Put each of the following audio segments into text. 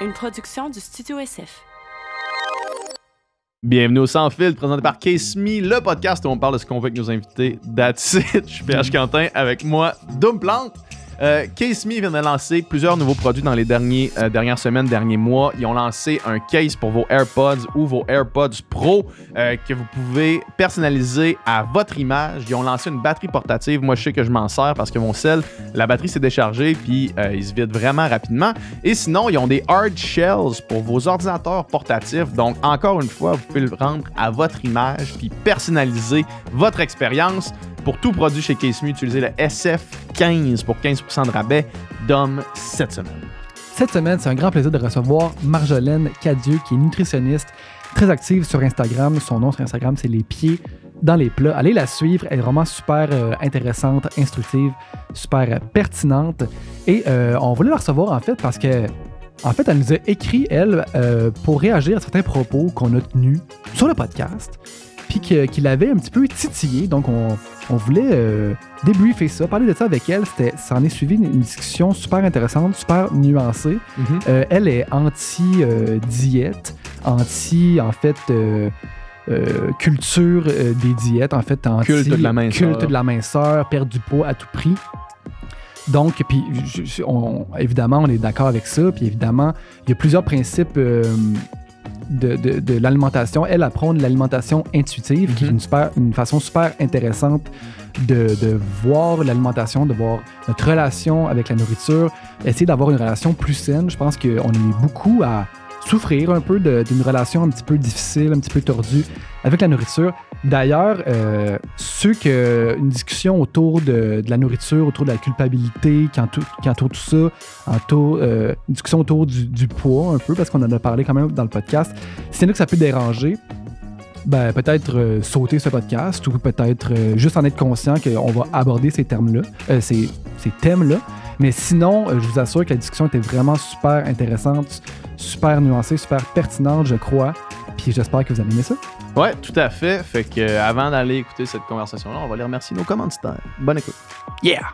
une production du Studio SF. Bienvenue au Sans Fil, présenté par Case Me, le podcast où on parle de ce qu'on veut avec nos invités. That's Je suis PH Quentin, avec moi, Dumplante. Euh, case Me vient de lancer plusieurs nouveaux produits dans les euh, dernières semaines, derniers mois. Ils ont lancé un case pour vos AirPods ou vos AirPods Pro euh, que vous pouvez personnaliser à votre image. Ils ont lancé une batterie portative. Moi, je sais que je m'en sers parce que mon sel, la batterie s'est déchargée puis il se vide vraiment rapidement. Et sinon, ils ont des hard shells pour vos ordinateurs portatifs. Donc, encore une fois, vous pouvez le rendre à votre image puis personnaliser votre expérience. Pour tout produit chez Me, utilisez le SF15 pour 15% de rabais d'hommes cette semaine. Cette semaine, c'est un grand plaisir de recevoir Marjolaine Cadieux, qui est nutritionniste très active sur Instagram. Son nom sur Instagram, c'est Les Pieds dans les plats. Allez la suivre, elle est vraiment super euh, intéressante, instructive, super pertinente. Et euh, on voulait la recevoir en fait parce que en fait, elle nous a écrit, elle, euh, pour réagir à certains propos qu'on a tenus sur le podcast puis qu'il avait un petit peu titillé. Donc, on, voulait euh, débriefer ça, parler de ça avec elle. Ça en est suivi une, discussion super intéressante, super nuancée. Mhm. Euh, elle est anti-diète, anti, en fait, euh, culture des diètes, en fait, anti culte de la minceur, culte de la minceur perdre du poids à tout prix. Donc, puis, évidemment, on est d'accord avec ça. Puis, évidemment, il y a plusieurs principes de, l'alimentation. Elle apprend l'alimentation intuitive, qui est mhm. une, façon super intéressante de, de voir l'alimentation, de voir notre relation avec la nourriture, essayer d'avoir une relation plus saine. Je pense qu'on est beaucoup à souffrir un peu d'une relation un petit peu difficile, un petit peu tordue avec la nourriture. D'ailleurs, euh, que une discussion autour de, la nourriture, autour de la culpabilité, qui entoure, tout ça, euh, une discussion autour du, poids un peu, parce qu'on en a parlé quand même dans le podcast, c'est là que ça peut déranger. Ben, peut-être euh, sauter ce podcast ou peut-être euh, juste en être conscient qu'on va aborder ces termes-là, ces, ces thèmes-là. Mais sinon, euh, je vous assure que la discussion était vraiment super intéressante, super nuancée, super pertinente, je crois. Puis j'espère que vous avez aimé ça. Ouais, tout à fait. Fait que euh, avant d'aller écouter cette conversation-là, on va les remercier nos commanditaires. Bonne écoute. Yeah!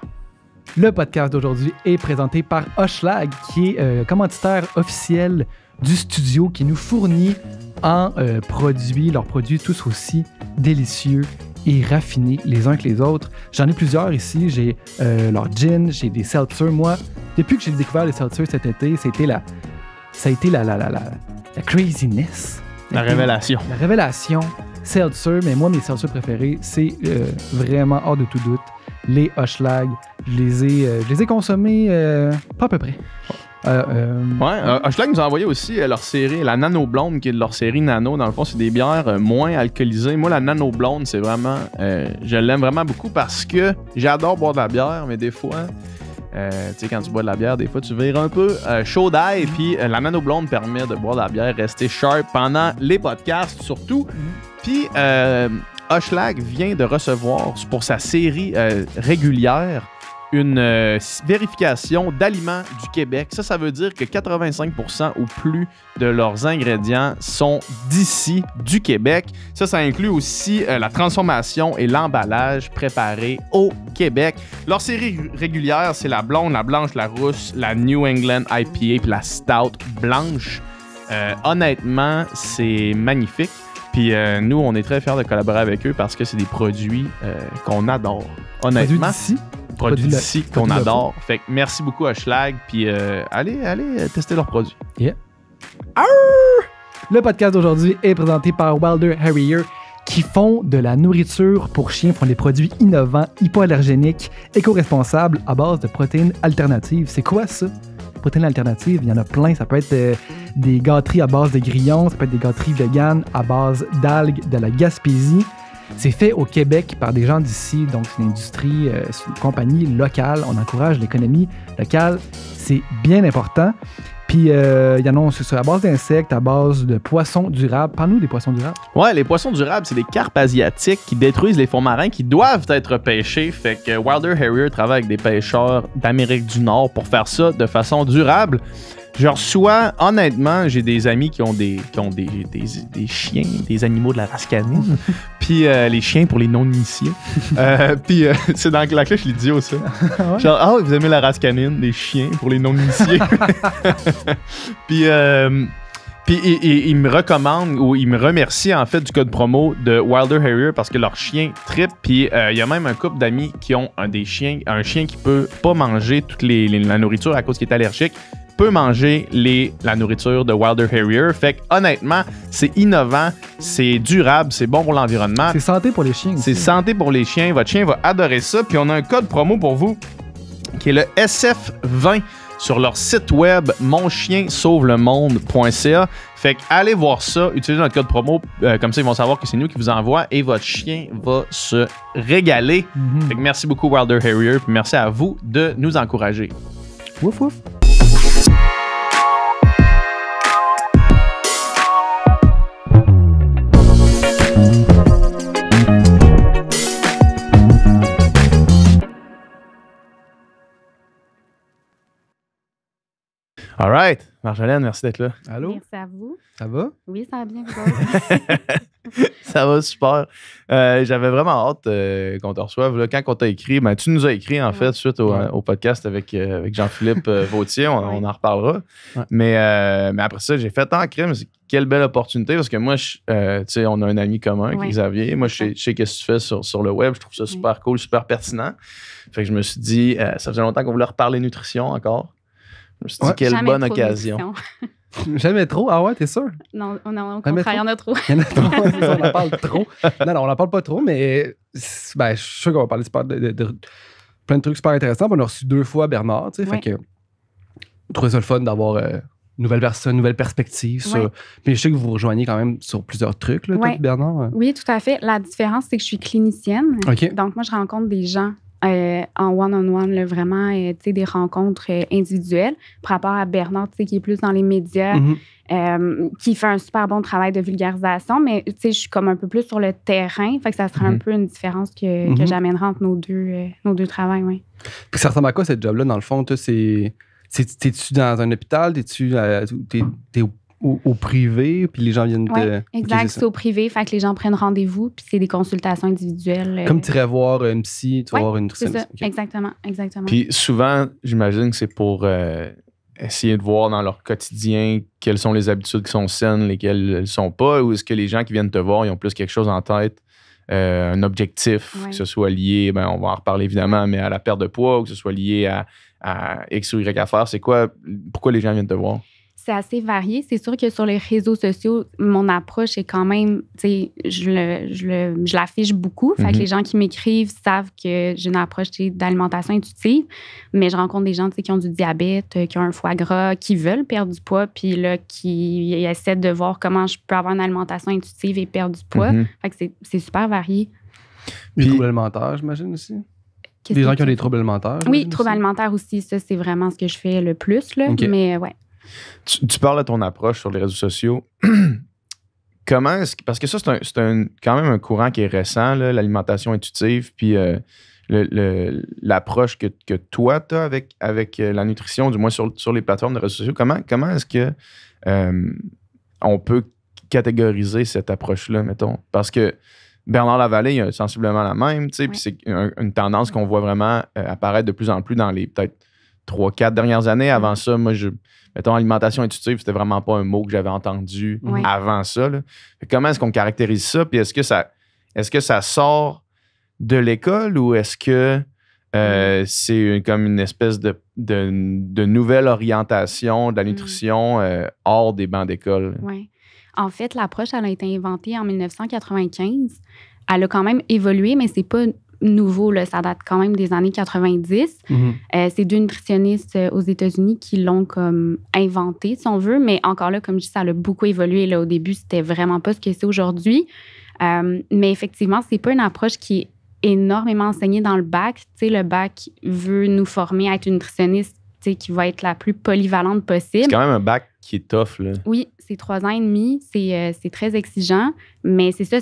Le podcast d'aujourd'hui est présenté par Oshlag, qui est euh, commanditaire officiel du studio qui nous fournit en euh, produits, leurs produits tous aussi délicieux et raffinés les uns que les autres. J'en ai plusieurs ici. J'ai euh, leur gin, j'ai des seltzers. Moi, depuis que j'ai découvert les seltzers cet été, c'était la, ça a été la, la, la, la, la craziness. La révélation. La révélation. Seltzer, mais moi, mes seltzers préférés, c'est euh, vraiment hors de tout doute les Hoshlag. Je les ai, euh, je les ai consommés pas à peu près. Euh, euh, ouais, euh, Oshlag nous a envoyé aussi leur série, la Nano Blonde, qui est de leur série Nano. Dans le fond, c'est des bières moins alcoolisées. Moi, la Nano Blonde, c'est vraiment. je l'aime vraiment beaucoup parce que j'adore boire de la bière, mais des fois. tu sais, quand tu bois de la bière, des fois, tu vires un peu chaud d'ail. Puis la Nano Blonde permet de boire de la bière, rester sharp pendant les podcasts, surtout. Puis Hochelag vient de recevoir, pour sa série régulière, une euh, vérification d'aliments du Québec. Ça, ça veut dire que 85% ou plus de leurs ingrédients sont d'ici, du Québec. Ça, ça inclut aussi euh, la transformation et l'emballage préparé au Québec. Leur série régulière, c'est la blonde, la blanche, la rousse, la New England IPA puis la stout blanche. Euh, honnêtement, c'est magnifique. Puis nous, on est très fiers de collaborer avec eux parce que c'est des produits qu'on adore. Honnêtement. Produits produits d'ici qu'on adore. Fait que merci beaucoup à Schlag. Puis euh, allez, allez euh, tester leurs produits. Yeah. Le podcast d'aujourd'hui est présenté par Wilder Harrier qui font de la nourriture pour chiens, font des produits innovants, hypoallergéniques, éco-responsables à base de protéines alternatives. C'est quoi ça? Protéines alternatives, il y en a plein. Ça peut être euh, des gâteries à base de grillons, ça peut être des gâteries véganes à base d'algues de la Gaspésie. C'est fait au Québec par des gens d'ici, donc c'est une industrie, euh, c'est une compagnie locale. On encourage l'économie locale, c'est bien important. Puis, euh, il y en a, c'est à base d'insectes, à base de poissons durables. Parle-nous des poissons durables. Ouais, les poissons durables, c'est des carpes asiatiques qui détruisent les fonds marins qui doivent être pêchés. Fait que Wilder Harrier travaille avec des pêcheurs d'Amérique du Nord pour faire ça de façon durable. Genre, soit, honnêtement, j'ai des amis qui ont des, qui ont des, chiens, des animaux de la race canine, puis euh, les chiens pour les non-initiés. Euh, puis euh, c'est dans la cloche je l'ai dis aussi. Ah Genre, oh, vous aimez la race canine, des chiens pour les non-initiés. puis. Puis ils, me recommandent ou ils me remercient en fait du code promo de Wilder Harrier parce que leur chien trip. Puis il y a même un couple d'amis qui ont un des chiens, un chien qui peut pas manger toute la nourriture à cause qu'il est allergique manger les, la nourriture de Wilder Harrier. Fait que, honnêtement, c'est innovant, c'est durable, c'est bon pour l'environnement. C'est santé pour les chiens. C'est santé pour les chiens. Votre chien va adorer ça. Puis on a un code promo pour vous qui est le SF20 sur leur site web monchiensauveLemonde.ca. Fait que allez voir ça, utilisez notre code promo, euh, comme ça ils vont savoir que c'est nous qui vous envoie et votre chien va se régaler. Mhm. Fait que merci beaucoup Wilder Harrier, puis merci à vous de nous encourager. Wouf wouf. All right. Marjolaine, merci d'être là. Allô? Merci à vous. Ça va? Oui, ça va bien. ça va super. Euh, j'avais vraiment hâte euh, qu'on te reçoive. Là. Quand on t'a écrit, ben, tu nous as écrit en fait suite au, podcast avec, euh, Jean-Philippe Vautier. On, en reparlera. Mais, après ça, j'ai fait tant ah, crime. Quelle belle opportunité parce que moi, on a un ami commun, Xavier. Moi, je, sais, qu'est-ce que tu fais sur, sur, le web. Je trouve ça super cool, super pertinent. Fait que je me suis dit, ça faisait longtemps qu'on voulait reparler nutrition encore. Je me suis dit, quelle bonne occasion. Jamais trop. Ah ouais, t'es sûr? Non, on il y en a trop. Il y en a trop. on en parle trop. Non, non, on en parle pas trop, mais ben, je suis sûr qu'on va parler de, plein de trucs super intéressants. On a reçu deux fois Bernard, tu sais. Fait que, je ça le fun d'avoir euh, une nouvelle personne, une nouvelle perspective. Mais je sais que vous vous rejoignez quand même sur plusieurs trucs, là, ouais. Bernard. Euh. Oui, tout à fait. La différence, c'est que je suis clinicienne. Donc, moi, je rencontre des gens euh, en one-on-one, vraiment, euh, des rencontres euh, individuelles par rapport à Bernard, qui est plus dans les médias, mm-hmm. qui fait un super bon travail de vulgarisation, mais je suis comme un peu plus sur le terrain, fait que ça sera un mm-hmm. peu une différence que, que mm-hmm. j'amènerai entre nos deux, nos deux travails. Ouais. ça ressemble à quoi, cette job-là, dans le fond? T'es-tu dans un hôpital? T'es-tu es, au, au, privé, puis les gens viennent exact, c'est au privé, fait que les gens prennent rendez-vous, puis c'est des consultations individuelles. Euh. Comme tu irais voir une psy, tu vas voir une nutritionniste. Exactement, exactement. Puis souvent, j'imagine que c'est pour euh, essayer de voir dans leur quotidien quelles sont les habitudes qui sont saines, lesquelles ne sont pas, ou est-ce que les gens qui viennent te voir, ils ont plus quelque chose en tête? Euh, un objectif, que ce soit lié, ben, on va en reparler évidemment, mais à la perte de poids ou que ce soit lié à, à X ou Y affaires. c'est quoi, pourquoi les gens viennent te voir? C'est assez varié. C'est sûr que sur les réseaux sociaux, mon approche est quand même, tu sais, je, je, l'affiche beaucoup. Fait que mhm. les gens qui m'écrivent savent que j'ai une approche d'alimentation intuitive. Mais je rencontre des gens, qui ont du diabète, euh, qui ont un foie gras, qui veulent perdre du poids, puis là, qui essaient de voir comment je peux avoir une alimentation intuitive et perdre du poids. Mhm. Fait que c'est, super varié. Des troubles alimentaires, j'imagine aussi. des gens qui ont des troubles alimentaires. Oui, troubles alimentaires aussi, ça c'est vraiment ce que je fais le plus là, mais ouais. Tu, parles de ton approche sur les réseaux sociaux. Comment est-ce Parce que ça, c'est un, quand même un courant qui est récent, l'alimentation intuitive, puis euh, l'approche que, toi, tu as avec, avec euh, la nutrition, du moins sur, sur les plateformes de réseaux sociaux. Comment, comment est-ce que euh, on peut catégoriser cette approche-là, mettons? Parce que Bernard Lavallée, il y a sensiblement la même, tu sais, puis c'est une tendance qu'on voit vraiment apparaître de plus en plus dans les peut-être trois, quatre dernières années. Avant ça, moi, je mettons, alimentation intuitive, c'était vraiment pas un mot que j'avais entendu avant ça. Comment est-ce qu'on caractérise ça? Puis est-ce que ça, est-ce que ça sort de l'école ou est-ce que euh, mm. c'est comme une espèce de, nouvelle orientation de la mm. nutrition euh, hors des bancs d'école? Oui. En fait, l'approche, elle a été inventée en 1995. Elle a quand même évolué, mais c'est pas nouveau, là, ça date quand même des années 90. Mhm. Euh, c'est deux nutritionnistes euh, aux États-Unis qui l'ont comme inventé, si on veut, mais encore là, comme je dis, ça a beaucoup évolué. Là, au début, c'était vraiment pas ce que c'est aujourd'hui. Euh, mais effectivement, c'est pas une approche qui est énormément enseignée dans le bac. le bac veut nous former à être une nutritionniste qui va être la plus polyvalente possible. C'est quand même un bac qui est tough. Là. Oui, c'est trois ans et demi, c'est très exigeant, mais c'est ça,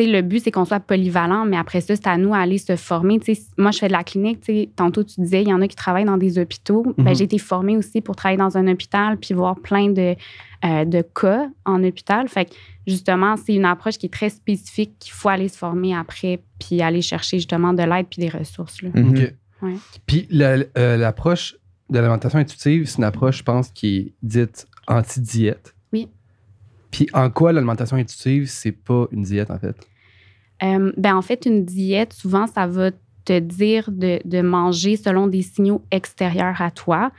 le but, c'est qu'on soit polyvalent, mais après ça, c'est à nous d'aller se former. moi, je fais de la clinique. tantôt, tu disais, il y en a qui travaillent dans des hôpitaux. Ben, mhm. j'ai été formée aussi pour travailler dans un hôpital puis voir plein de, euh, de cas en hôpital. Fait justement, c'est une approche qui est très spécifique qu'il faut aller se former après puis aller chercher justement de l'aide puis des ressources. Mhm. Puis euh, l'approche de l'alimentation intuitive, c'est une approche, je pense, qui est dite anti-diète. Puis en quoi l'alimentation intuitive, c'est pas une diète, en fait? Euh, ben en fait, une diète, souvent, ça va te dire de, manger selon des signaux extérieurs à toi.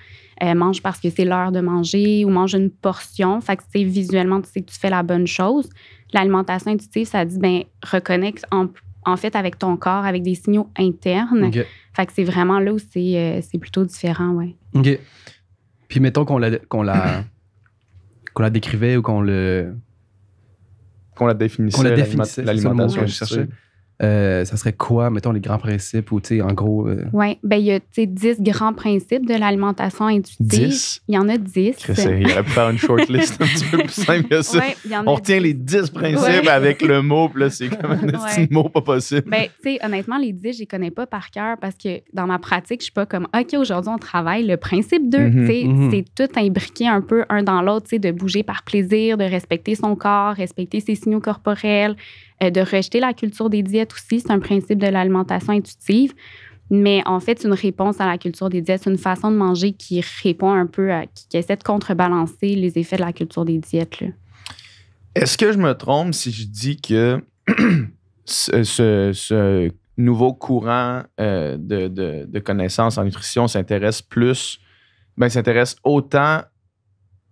Euh, mange parce que c'est l'heure de manger ou mange une portion. Fait que, visuellement, tu sais que tu fais la bonne chose. L'alimentation intuitive, ça dit, ben reconnecte en, fait avec ton corps, avec des signaux internes. Fait que c'est vraiment là où euh, c'est plutôt différent, ouais. OK. Puis mettons qu'on la qu'on la décrivait ou qu'on le. Qu'on la définissait. Qu'on la définissait. L'alimentation que je cherchais. Euh, ça serait quoi, mettons, les grands principes ou, tu sais, en gros. Euh, oui, bien, il y a, tu sais, 10 grands principes de l'alimentation intuitive. 10? Il y en a 10. Il aurait pu faire une shortlist un petit peu plus simple que ça. Ouais, y en a On retient les 10 principes avec le mot, puis là, c'est comme un petit mot pas possible. Bien, tu sais, honnêtement, les 10, je les connais pas par cœur parce que dans ma pratique, je suis pas comme, OK, aujourd'hui, on travaille le principe 2. Mhm, tu sais, mhm. c'est tout imbriqué un peu un dans l'autre, tu sais, de bouger par plaisir, de respecter son corps, respecter ses signaux corporels, euh, de rejeter la culture des diètes aussi. C'est un principe de l'alimentation intuitive. Mais en fait, une réponse à la culture des diètes, une façon de manger qui répond un peu à, qui, essaie de contrebalancer les effets de la culture des diètes. Est-ce que je me trompe si je dis que ce, nouveau courant euh, de, connaissances en nutrition s'intéresse plus, ben, s'intéresse autant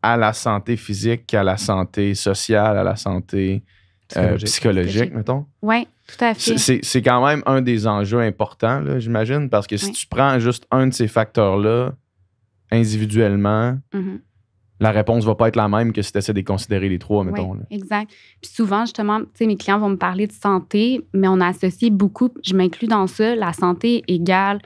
à la santé physique qu'à la santé sociale, à la santé euh, psychologique, mettons. Oui, tout à fait. C'est quand même un des enjeux importants, j'imagine, parce que si tu prends juste un de ces facteurs-là individuellement, mm-hmm. la réponse va pas être la même que si tu essaies de considérer les trois, mettons. exact. Puis souvent, justement, mes clients vont me parler de santé, mais on associe beaucoup, je m'inclus dans ça, la santé égale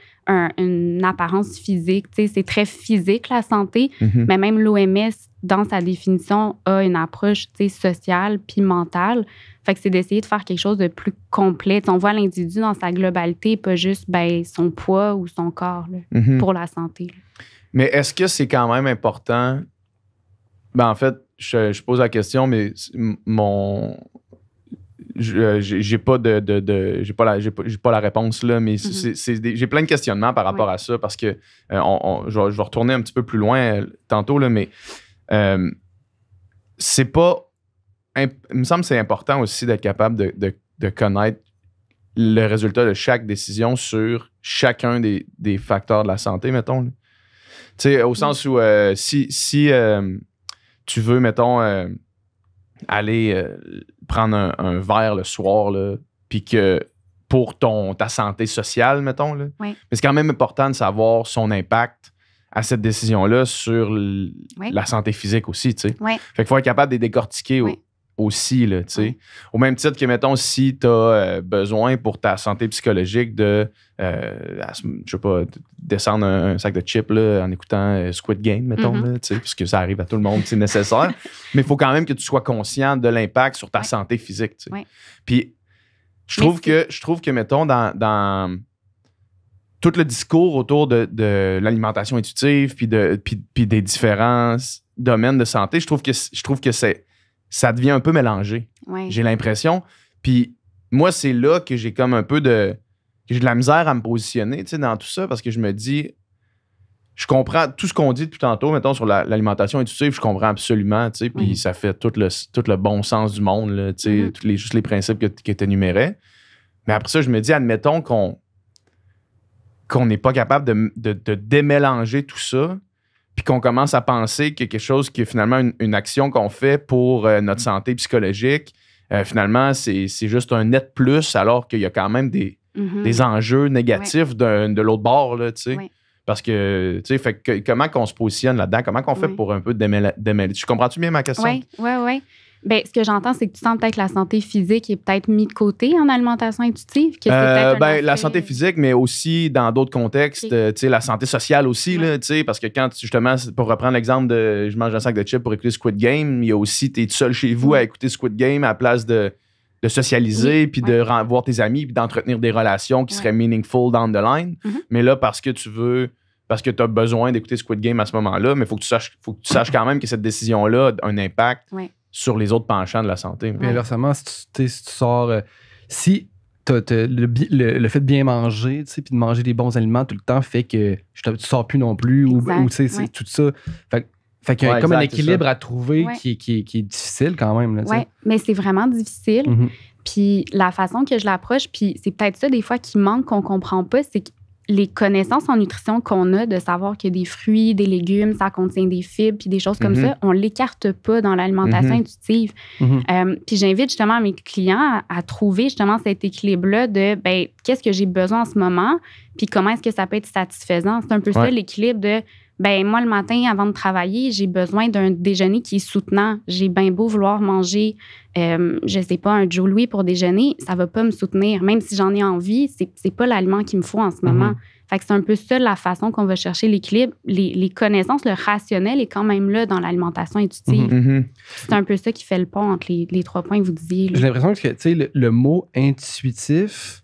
une apparence physique. C'est très physique, la santé, mm-hmm. mais même l'OMS dans sa définition, a une approche sociale puis mentale. Fait que c'est d'essayer de faire quelque chose de plus complet. on voit l'individu dans sa globalité, pas juste ben, son poids ou son corps mhm. pour la santé. Mais est-ce que c'est quand même important? Ben, en fait, je, pose la question, mais mon, euh, j'ai pas de, j'ai pas la pas, la réponse là mais mhm. j'ai plein de questionnements par rapport à ça parce que euh, on, je, vais, retourner un petit peu plus loin euh, tantôt là mais euh, c'est pas. il me semble que c'est important aussi d'être capable de, connaître le résultat de chaque décision sur chacun des, facteurs de la santé, mettons. Tu sais, au sens où euh, si, si euh, tu veux, mettons, aller prendre un, verre le soir, puis que pour ton, ta santé sociale, mettons, mais c'est quand même important de savoir son impact à cette décision-là sur la santé physique aussi, tu sais. Fait qu'il faut être capable de les décortiquer aussi, là, tu sais. Au même titre que, mettons, si tu as euh, besoin pour ta santé psychologique de, euh, je sais pas, descendre un, sac de chips en écoutant euh, Squid Game, mettons, mm-hmm. tu sais, puisque ça arrive à tout le monde, c'est nécessaire. Mais il faut quand même que tu sois conscient de l'impact sur ta santé physique, tu sais. Puis, je trouve, que, je trouve que, mettons, dans tout le discours autour de, l'alimentation intuitive puis, de, puis, des différents domaines de santé, je trouve que, je trouve que c'est, ça devient un peu mélangé. J'ai l'impression. Puis moi, c'est là que j'ai comme un peu de. J'ai de la misère à me positionner dans tout ça parce que je me dis. Je comprends tout ce qu'on dit depuis tantôt, mettons, sur l'alimentation intuitive, je comprends absolument, tu sais, puis ça fait tout le, tout le bon sens du monde, tu sais, mm-hmm. les, juste les principes que, que tu énumérais. Mais après ça, je me dis, admettons qu'on qu'on n'est pas capable de, de, démélanger tout ça, puis qu'on commence à penser que quelque chose qui est finalement une, action qu'on fait pour euh, notre mm. santé psychologique, euh, finalement, c'est juste un net plus, alors qu'il y a quand même des, mm-hmm. enjeux négatifs de l'autre bord, là, tu sais. Parce que, tu sais, fait comment qu'on se positionne là-dedans? Comment qu'on fait pour un peu démêler? démêler? Tu comprends-tu bien ma question? Oui, oui, oui. Ben, ce que j'entends, c'est que tu sens peut-être la santé physique est peut-être mise de côté en alimentation intuitive. Euh, ben, la santé physique, mais aussi dans d'autres contextes, euh, la santé sociale aussi, parce que quand justement, pour reprendre l'exemple de je mange un sac de chips pour écouter Squid Game, il y a aussi, tu es seul chez vous à écouter Squid Game à la place de, de socialiser, puis de voir tes amis, puis d'entretenir des relations qui seraient meaningful down the line. Mm-hmm. Mais là, parce que tu veux parce que tu as besoin d'écouter Squid Game à ce moment-là, mais il faut que tu saches, faut que tu saches quand même que cette décision-là a un impact Oui sur les autres penchants de la santé. mais inversement, si tu, sors. si le, fait de bien manger, puis de manger des bons aliments tout le temps fait que tu ne sors plus non plus ou, tout ça. Fait, qu'il y a comme un équilibre à trouver qui, qui, est difficile quand même. Oui, mais c'est vraiment difficile. Mm-hmm. Puis la façon que je l'approche, puis c'est peut-être ça des fois qui manque, qu'on comprend pas, c'est que les connaissances en nutrition qu'on a de savoir que des fruits, des légumes, ça contient des fibres, puis des choses comme mhm. ça, on l'écarte pas dans l'alimentation mhm. intuitive. Mhm. Euh, puis j'invite justement mes clients à, trouver justement cet équilibre-là de ben, qu'est-ce que j'ai besoin en ce moment, puis comment est-ce que ça peut être satisfaisant. C'est un peu ça l'équilibre de ben moi le matin avant de travailler, j'ai besoin d'un déjeuner qui est soutenant. J'ai bien beau vouloir manger, euh, je sais pas un Joe Louis pour déjeuner, ça va pas me soutenir. Même si j'en ai envie, c'est n'est pas l'aliment qu'il me faut en ce mhm. moment. Fait que c'est un peu ça la façon qu'on va chercher l'équilibre. Les, les, connaissances, le rationnel est quand même là dans l'alimentation intuitive. Mhm, mhm. C'est un peu ça qui fait le pont entre les, les trois points que vous disiez. J'ai l'impression que le mot intuitif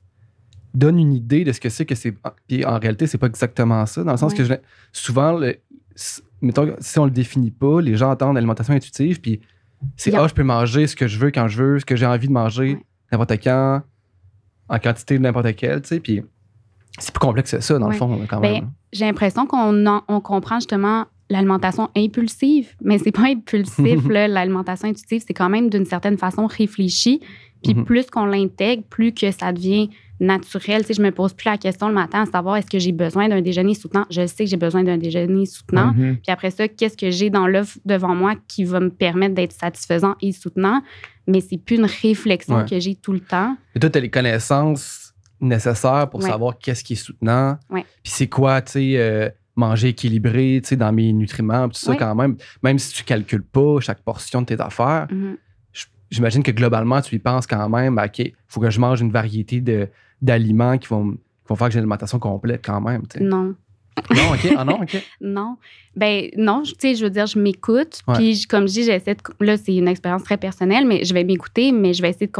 donne une idée de ce que c'est que c'est. Ah, puis en réalité, c'est pas exactement ça, dans le sens que je, souvent, mettons, si on le définit pas, les gens entendent l'alimentation intuitive, puis c'est ah, je peux manger ce que je veux quand je veux, ce que j'ai envie de manger, n'importe quand, en quantité de n'importe quelle, tu sais. Puis c'est plus complexe que ça, dans le fond, quand ben, même. J'ai l'impression qu'on comprend justement l'alimentation impulsive, mais c'est pas impulsif, l'alimentation intuitive, c'est quand même d'une certaine façon réfléchi. Puis mm-hmm. plus qu'on l'intègre, plus que ça devient naturel. Tu sais, je me pose plus la question le matin à savoir est-ce que j'ai besoin d'un déjeuner soutenant. Je sais que j'ai besoin d'un déjeuner soutenant. Mm-hmm. Puis après ça, qu'est-ce que j'ai dans l'œuf devant moi qui va me permettre d'être satisfaisant et soutenant? Mais c'est plus une réflexion que j'ai tout le temps. Et toi, tu as les connaissances nécessaires pour savoir qu'est-ce qui est soutenant. Puis c'est quoi, tu sais. Euh, manger équilibré, tu sais, dans mes nutriments, tout ça quand même. Même si tu calcules pas chaque portion de tes affaires, mm-hmm. j'imagine que globalement, tu y penses quand même, OK, il faut que je mange une variété de, d'aliments qui vont, vont faire que j'ai une alimentation complète quand même. Non. Non, OK. Ah non, OK. non. Ben non, tu sais, je veux dire, je m'écoute. Puis comme je dis, j'essaie de... Là, c'est une expérience très personnelle, mais je vais m'écouter, mais je vais essayer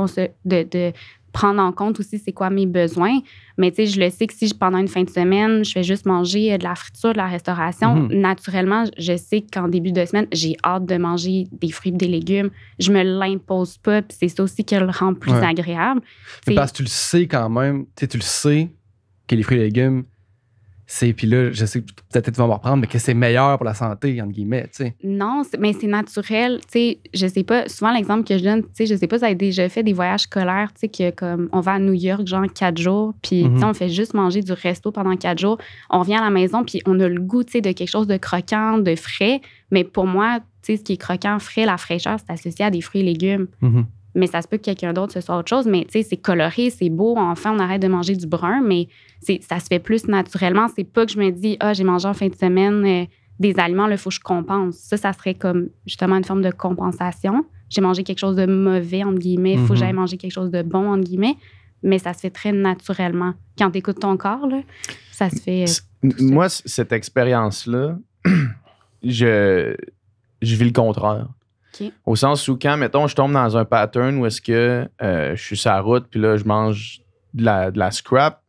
de, de, prendre en compte aussi c'est quoi mes besoins. Mais tu sais, je le sais que si pendant une fin de semaine, je fais juste manger euh, de la friture, de la restauration, mhm. naturellement, je sais qu'en début de semaine, j'ai hâte de manger des fruits des légumes. Je me l'impose pas, puis c'est ça aussi qui le rend plus agréable. parce que tu le sais quand même, tu le sais que les fruits et légumes, c'est puis là, je sais que peut-être tu vas me reprendre, mais que c'est meilleur pour la santé, entre guillemets, tu sais. Non, mais c'est naturel, tu sais. Je sais pas, souvent l'exemple que je donne, tu sais, je sais pas ça déjà fait des voyages scolaires, tu sais, que comme on va à New York, genre quatre jours, puis mhm. on fait juste manger du resto pendant quatre jours, on revient à la maison, puis on a le goût, tu sais, de quelque chose de croquant, de frais. Mais pour moi, tu sais, ce qui est croquant, frais, la fraîcheur, c'est associé à des fruits et légumes. Mhm mais ça se peut que quelqu'un d'autre ce soit autre chose. Mais tu sais, c'est coloré, c'est beau. Enfin, on arrête de manger du brun, mais ça se fait plus naturellement. C'est pas que je me dis, ah, j'ai mangé en fin de semaine euh, des aliments, il faut que je compense. Ça, ça serait comme justement une forme de compensation. J'ai mangé quelque chose de mauvais, entre guillemets, il faut que mm-hmm. j'aille manger quelque chose de bon, entre guillemets. Mais ça se fait très naturellement. Quand tu écoutes ton corps, là, ça se fait. Euh, moi, cette expérience-là, je, je vis le contraire au sens où, quand, mettons, je tombe dans un pattern où est-ce que euh, je suis sur la route, puis là, je mange de la, scrap,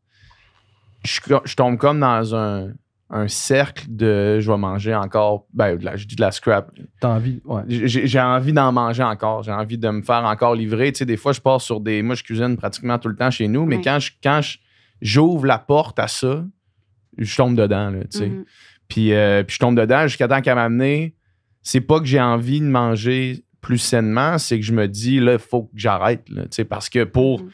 je, tombe comme dans un, cercle de je vais manger encore. Ben, de je dis de la scrap. envie, J'ai envie d'en manger encore. J'ai envie de me faire encore livrer. Tu sais, des fois, je pars sur des. Moi, je cuisine pratiquement tout le temps chez nous, mais quand je quand j'ouvre la porte à ça, je tombe dedans, tu sais. Mm-hmm. puis, euh, puis je tombe dedans jusqu'à temps qu'elle m'amène c'est pas que j'ai envie de manger plus sainement, c'est que je me dis, là, il faut que j'arrête. Parce que pour. Mm-hmm.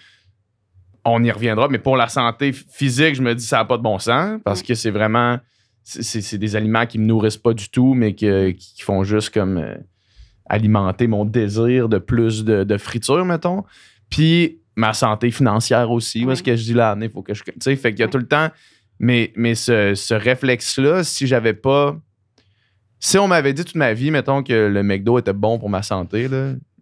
On y reviendra, mais pour la santé physique, je me dis, ça n'a pas de bon sens parce que c'est vraiment. C'est des aliments qui me nourrissent pas du tout, mais qui font juste comme euh, alimenter mon désir de plus de, de friture, mettons. Puis ma santé financière aussi. parce ce que je dis là, il faut que je. Tu sais, fait qu'il y a tout le temps. Mais, mais ce, ce réflexe-là, si j'avais pas si on m'avait dit toute ma vie, mettons, que le McDo était bon pour ma santé,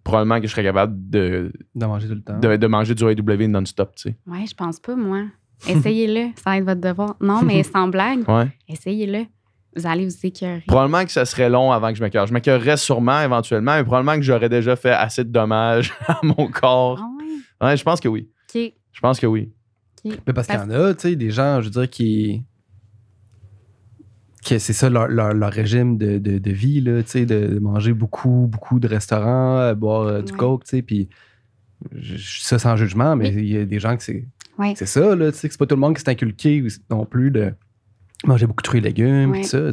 probablement que je serais capable de. manger De, manger du AW non-stop, tu sais. Ouais, je pense pas, moi. Essayez-le, ça va être votre devoir. Non, mais sans blague, essayez-le. Vous allez vous écœurer. Probablement que ça serait long avant que je m'écœure. Je m'écœurerais sûrement éventuellement, mais probablement que j'aurais déjà fait assez de dommages à mon corps. Ah ouais. je pense que oui. Je pense que oui. Mais parce, parce... qu'il y en a, tu sais, des gens, je veux dire, qui que c'est ça leur, régime de, de, vie, de manger beaucoup, beaucoup de restaurants, euh, boire euh, du coke, puis ça sans jugement, mais il y a des gens que c'est ça, là, c'est pas tout le monde qui s'est inculqué non plus de manger beaucoup de fruits et légumes, ça,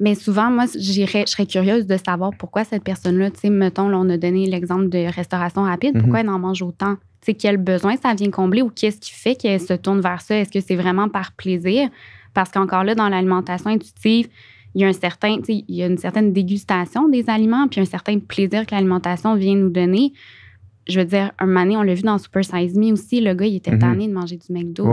Mais souvent, moi, je serais curieuse de savoir pourquoi cette personne-là, tu mettons, on a donné l'exemple de restauration rapide, pourquoi mhm. elle en mange autant? c'est quel besoin ça vient combler ou qu'est-ce qui fait qu'elle se tourne vers ça? Est-ce que c'est vraiment par plaisir? Parce qu'encore là, dans l'alimentation intuitive, il y a un certain, il y a une certaine dégustation des aliments, puis un certain plaisir que l'alimentation vient nous donner. Je veux dire, un moment donné, on l'a vu dans Super Size Me aussi, le gars, il était mhm. tanné de manger du McDo.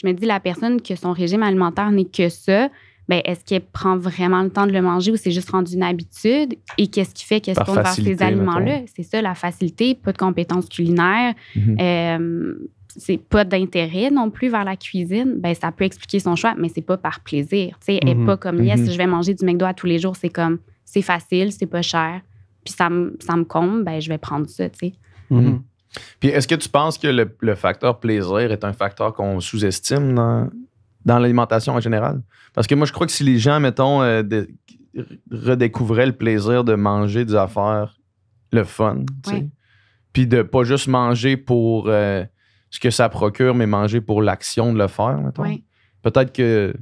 Je me dis, la personne que son régime alimentaire n'est que ça, ben, est-ce qu'elle prend vraiment le temps de le manger ou c'est juste rendu une habitude? Et qu'est-ce qui fait qu'elle se tourne vers ces aliments-là? C'est ça, la facilité, pas de compétences culinaires. Mhm. Euh, c'est pas d'intérêt non plus vers la cuisine, ben ça peut expliquer son choix, mais c'est pas par plaisir. Tu pas mhm. comme yes, mhm. je vais manger du McDo à tous les jours, c'est comme c'est facile, c'est pas cher, puis ça me ça me comble, ben je vais prendre ça, tu sais. Mhm. Puis est-ce que tu penses que le, facteur plaisir est un facteur qu'on sous-estime dans, l'alimentation en général Parce que moi je crois que si les gens mettons euh, redécouvraient le plaisir de manger des affaires le fun, tu sais, puis de pas juste manger pour euh, ce que ça procure, mais manger pour l'action de le faire, mettons. Peut-être que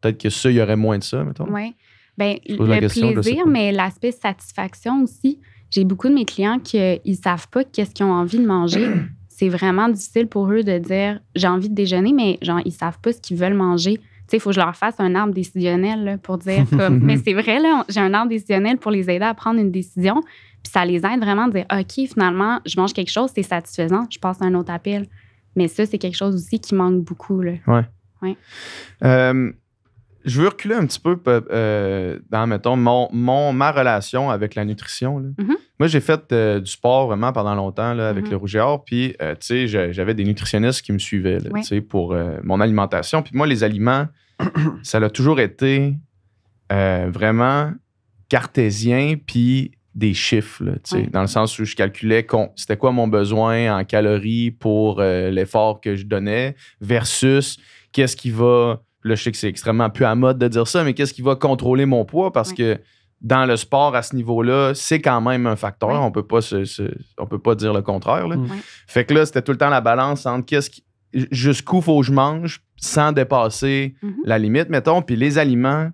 peut-être que ça, il y aurait moins de ça, mettons. Oui. Bien, le plaisir, mais l'aspect satisfaction aussi. J'ai beaucoup de mes clients qui ne euh, savent pas qu'est-ce qu'ils ont envie de manger. C'est vraiment difficile pour eux de dire j'ai envie de déjeuner, mais genre, ils savent pas ce qu'ils veulent manger. Il faut que je leur fasse un arbre décisionnel pour dire mais c'est vrai, j'ai un arbre décisionnel pour les aider à prendre une décision. Puis ça les aide vraiment à dire OK, finalement, je mange quelque chose, c'est satisfaisant, je passe à un autre appel. Mais ça, c'est quelque chose aussi qui manque beaucoup. Là. Euh, je veux reculer un petit peu euh, dans, mettons, mon, ma relation avec la nutrition. Mm-hmm. Moi, j'ai fait euh, du sport vraiment pendant longtemps avec mm-hmm. le rougeur. Puis, tu sais, j'avais des nutritionnistes qui me suivaient pour mon alimentation. Puis moi, les aliments, ça l'a toujours été vraiment cartésien. Puis des chiffres, dans le sens où je calculais c'était quoi mon besoin en calories pour euh, l'effort que je donnais versus qu'est-ce qui va, là je sais que c'est extrêmement peu à mode de dire ça, mais qu'est-ce qui va contrôler mon poids parce que dans le sport à ce niveau-là, c'est quand même un facteur. On peut pas on peut pas dire le contraire. Mm. Fait que là, c'était tout le temps la balance entre qu'est-ce jusqu'où faut que je mange sans dépasser mm-hmm. la limite, mettons, puis les aliments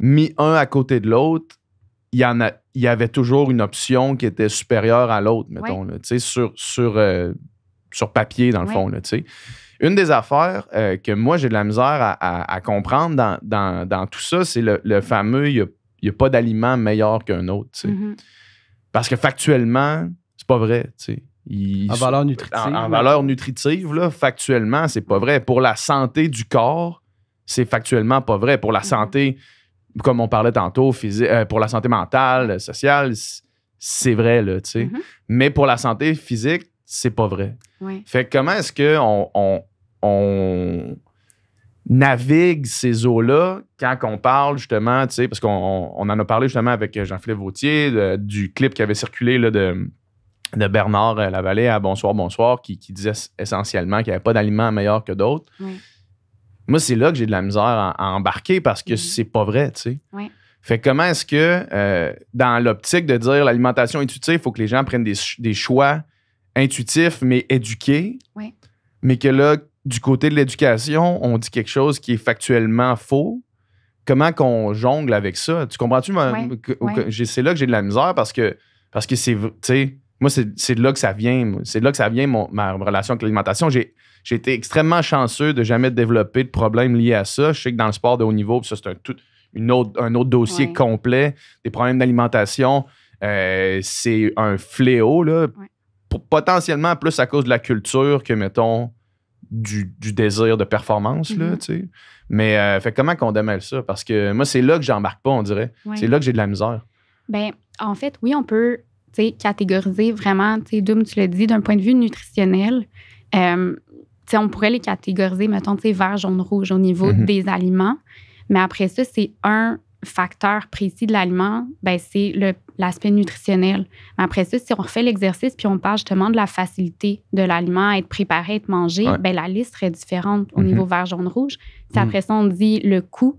mis un à côté de l'autre, il y en a il y avait toujours une option qui était supérieure à l'autre, mettons, tu sur, sur, euh, sur papier, dans le fond. une des affaires euh, que moi, j'ai de la misère à, comprendre dans, tout ça, c'est le, fameux il n'y a, pas d'aliment meilleur qu'un autre. Mm-hmm. Parce que factuellement, c'est pas vrai. en valeur nutritive. En, valeur nutritive, là, factuellement, c'est pas vrai. Pour la santé du corps, c'est factuellement pas vrai. Pour la mm-hmm. santé comme on parlait tantôt, euh, pour la santé mentale, sociale, c'est vrai, tu sais. Mm-hmm. Mais pour la santé physique, c'est pas vrai. Fait comment est-ce qu'on on, navigue ces eaux-là quand on parle justement, tu sais, parce qu'on en a parlé justement avec Jean-Philippe Vautier du clip qui avait circulé de, Bernard Lavallée à Bonsoir, Bonsoir, qui, disait essentiellement qu'il n'y avait pas d'aliments meilleurs que d'autres. Moi, c'est là que j'ai de la misère à, embarquer parce que mm-hmm. c'est pas vrai, tu sais. Fait comment est-ce que, euh, dans l'optique de dire l'alimentation intuitive, il faut que les gens prennent des, choix intuitifs, mais éduqués, mais que là, du côté de l'éducation, on dit quelque chose qui est factuellement faux. Comment qu'on jongle avec ça? Tu comprends-tu? C'est là que j'ai de la misère parce que parce que c'est, tu sais, moi, c'est de là que ça vient. C'est là que ça vient, ma relation avec l'alimentation. J'ai j'ai été extrêmement chanceux de jamais développer de problèmes liés à ça. Je sais que dans le sport de haut niveau, ça, c'est un, une autre, un autre dossier complet. Des problèmes d'alimentation, euh, c'est un fléau, là. potentiellement plus à cause de la culture que, mettons, du, désir de performance, là, mm-hmm. tu Mais euh, fait comment qu'on démêle ça? Parce que moi, c'est là que j'embarque pas, on dirait. C'est là que j'ai de la misère. Ben, en fait, oui, on peut catégoriser vraiment, tu sais, Doom, tu l'as dit, d'un point de vue nutritionnel. Euh, on pourrait les catégoriser, mettons, vert, jaune, rouge au niveau mhm. des aliments. Mais après ça, c'est un facteur précis de l'aliment, ben, c'est l'aspect nutritionnel. Mais après ça, si on refait l'exercice puis on parle justement de la facilité de l'aliment, à être préparé, à être mangé, ben, la liste serait différente au mhm. niveau vert, jaune, rouge. Mhm. après ça, on dit le coût,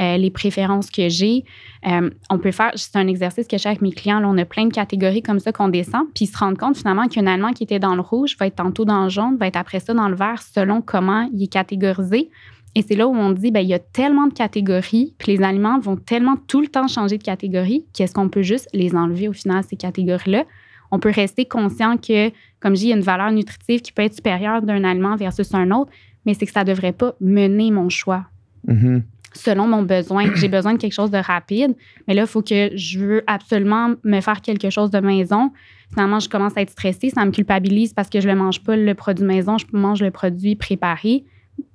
euh, les préférences que j'ai. Euh, on peut faire, c'est un exercice que j'ai avec mes clients, on a plein de catégories comme ça qu'on descend, puis se rendre compte finalement qu'un aliment qui était dans le rouge va être tantôt dans le jaune, va être après ça dans le vert, selon comment il est catégorisé. Et c'est là où on dit, ben, il y a tellement de catégories, puis les aliments vont tellement tout le temps changer de catégorie, qu'est-ce qu'on peut juste les enlever au final, ces catégories-là. On peut rester conscient que, comme j'ai une valeur nutritive qui peut être supérieure d'un aliment versus un autre, mais c'est que ça ne devrait pas mener mon choix. Mm-hmm selon mon besoin. J'ai besoin de quelque chose de rapide, mais là, il faut que je veux absolument me faire quelque chose de maison. Finalement, je commence à être stressée, ça me culpabilise parce que je ne mange pas le produit maison, je mange le produit préparé.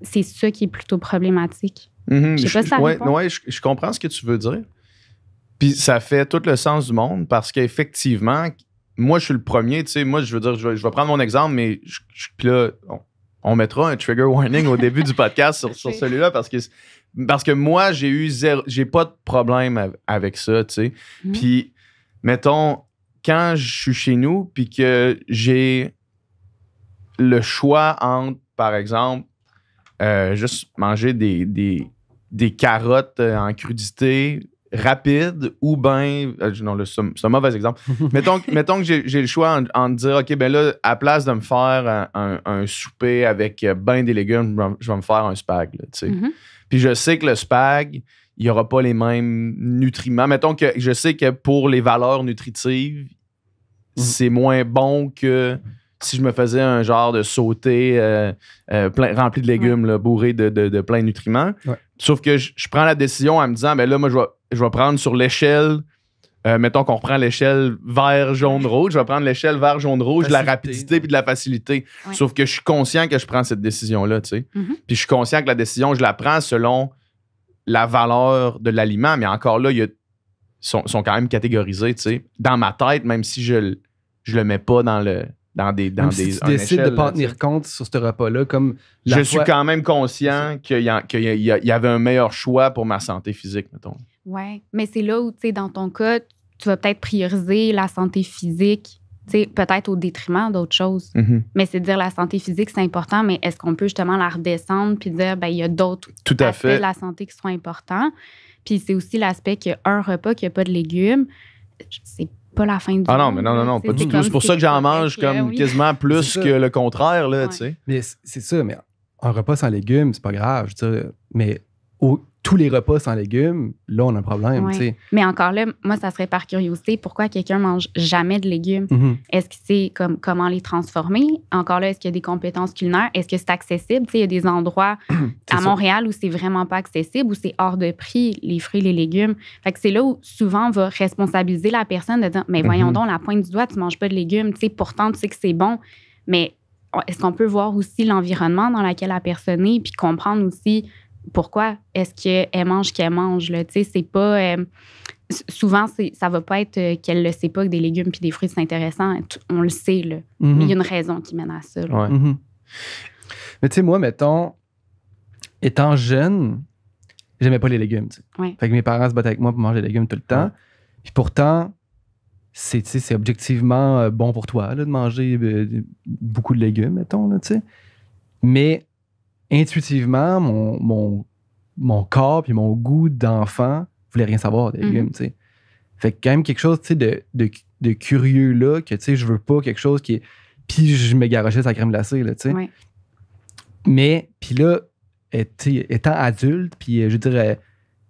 C'est ça qui est plutôt problématique. Mm-hmm. Je sais pas ça ouais, je, comprends ce que tu veux dire. Puis ça fait tout le sens du monde parce qu'effectivement, moi, je suis le premier. Tu sais, moi, je veux dire, je vais, prendre mon exemple, mais là, on, mettra un trigger warning au début du podcast sur, sur celui-là parce que parce que moi, j'ai eu J'ai pas de problème avec ça, tu sais. Mm-hmm. Puis, mettons, quand je suis chez nous, puis que j'ai le choix entre, par exemple, euh, juste manger des, des, des carottes euh, en crudité rapide ou ben euh, non c'est un mauvais exemple mettons, mettons que j'ai le choix en, me dire ok ben là à place de me faire un, souper avec euh, ben des légumes je vais me faire un spag mm-hmm. puis je sais que le spag il n'y aura pas les mêmes nutriments mettons que je sais que pour les valeurs nutritives mm-hmm. c'est moins bon que si je me faisais un genre de sauté euh, plein, rempli de légumes, bourré de, plein de nutriments. Sauf que je, prends la décision en me disant, mais ben là, moi, je vais, je vais prendre sur l'échelle. Euh, mettons qu'on reprend l'échelle vert, jaune, rouge. Je vais prendre l'échelle vert, jaune, rouge, de la rapidité puis de la facilité. Sauf que je suis conscient que je prends cette décision-là, tu sais. Mm-hmm. Puis je suis conscient que la décision, je la prends selon la valeur de l'aliment. Mais encore là, ils sont, quand même catégorisés, tu sais. Dans ma tête, même si je, je le mets pas dans le. Dans des, dans si tu décides de ne pas tenir compte sur ce repas-là, comme. je suis quand même conscient qu'il y, y, y, avait un meilleur choix pour ma santé physique, mettons. Oui, mais c'est là où, tu sais, dans ton cas, tu vas peut-être prioriser la santé physique peut-être au détriment d'autres choses. Mm-hmm. Mais c'est dire la santé physique, c'est important, mais est-ce qu'on peut justement la redescendre puis dire, ben, il y a d'autres aspects de la santé qui sont importants. Puis c'est aussi l'aspect un repas qui n'a pas de légumes, c'est pas la fin du Ah non, mais non, non, non, pas du tout. C'est pour ça que j'en mange euh, comme quasiment plus que le contraire, là, tu sais. Mais c'est ça, mais un repas sans légumes, c'est pas grave, je sais. mais au, tous les repas sans légumes, là, on a un problème. Mais encore là, moi, ça serait par curiosité, pourquoi quelqu'un mange jamais de légumes? Mm-hmm. Est-ce qu'il sait comme comment les transformer? Encore là, est-ce qu'il y a des compétences culinaires? Est-ce que c'est accessible? il y a des endroits à Montréal où c'est vraiment pas accessible, où c'est hors de prix, les fruits, les légumes. Fait que c'est là où souvent on va responsabiliser la personne de dire, mais voyons mm-hmm. donc, la pointe du doigt, tu manges pas de légumes, pourtant tu sais que c'est bon. Mais oh, est-ce qu'on peut voir aussi l'environnement dans lequel la personne est, puis comprendre aussi pourquoi est-ce qu'elle mange ce qu'elle mange. C'est pas. Euh, souvent, ça va pas être euh, qu'elle le sait pas que des légumes puis des fruits, c'est intéressant. On le sait, là. Mhm. Mais il y a une raison qui mène à ça. Mhm. Mais tu sais, moi, mettons, étant jeune, j'aimais pas les légumes. Fait mes parents se battaient avec moi pour manger des légumes tout le temps. Puis pourtant, c'est objectivement euh, bon pour toi de manger beaucoup de légumes, mettons. Là, Mais intuitivement, mon, mon, corps et mon goût d'enfant voulait rien savoir des mhm. légumes, tu Fait quand même quelque chose, de, curieux là, que je veux pas quelque chose qui est. Puis je me garochais sa crème glacée, là, Mais, puis là, euh, étant adulte, puis euh, je dirais, euh,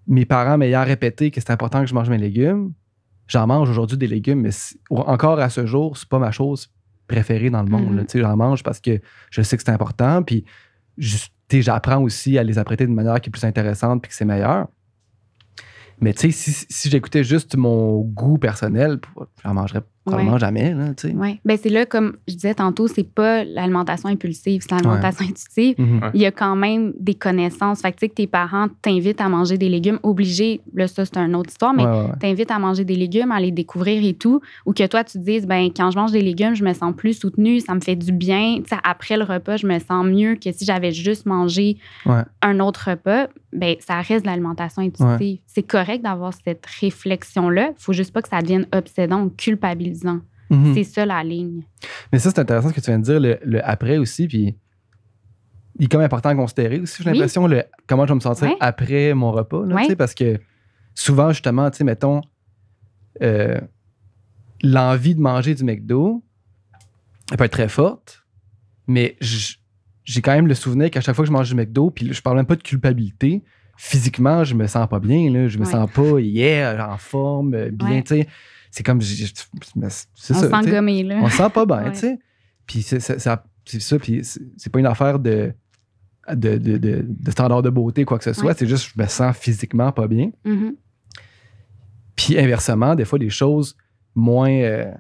mes parents m'ayant répété que c'est important que je mange mes légumes, j'en mange aujourd'hui des légumes, mais encore à ce jour, c'est pas ma chose préférée dans le monde. Mhm. J'en mange parce que je sais que c'est important, puis j'apprends aussi à les apprêter de manière qui est plus intéressante puis que c'est meilleur. Mais tu sais, si, j'écoutais juste mon goût personnel, j'en mangerais probablement jamais. Oui. Ben, c'est là, comme je disais tantôt, c'est pas l'alimentation impulsive, c'est l'alimentation intuitive. Mhm. Il y a quand même des connaissances. Fait que tu sais, que tes parents t'invitent à manger des légumes obligé, là, ça, c'est une autre histoire, mais t'invite à manger des légumes, à les découvrir et tout. Ou que toi, tu dises, ben, quand je mange des légumes, je me sens plus soutenu ça me fait du bien. après le repas, je me sens mieux que si j'avais juste mangé un autre repas ben, ça reste de l'alimentation intuitive. C'est correct d'avoir cette réflexion-là. Il faut juste pas que ça devienne obsédant ou culpabilisant. Mhm. C'est ça la ligne. Mais ça, c'est intéressant ce que tu viens de dire, le, après aussi. Puis il est quand même important à considérer aussi, j'ai le comment je vais me sentir après mon repas. Parce que souvent, justement, mettons, euh, l'envie de manger du McDo, elle peut être très forte, mais je, j'ai quand même le souvenir qu'à chaque fois que je mange du McDo, puis je parle même pas de culpabilité, physiquement, je me sens pas bien. Là, je me sens pas, yeah, en forme, euh, bien, tu sais. C'est comme. C'est ça. On sent sent pas bien, tu sais. Puis c'est ça, puis c'est pas une affaire de de, standard de beauté, quoi que ce soit. C'est juste, je me sens physiquement pas bien. Mm-hmm. Puis inversement, des fois, les choses moins. Euh,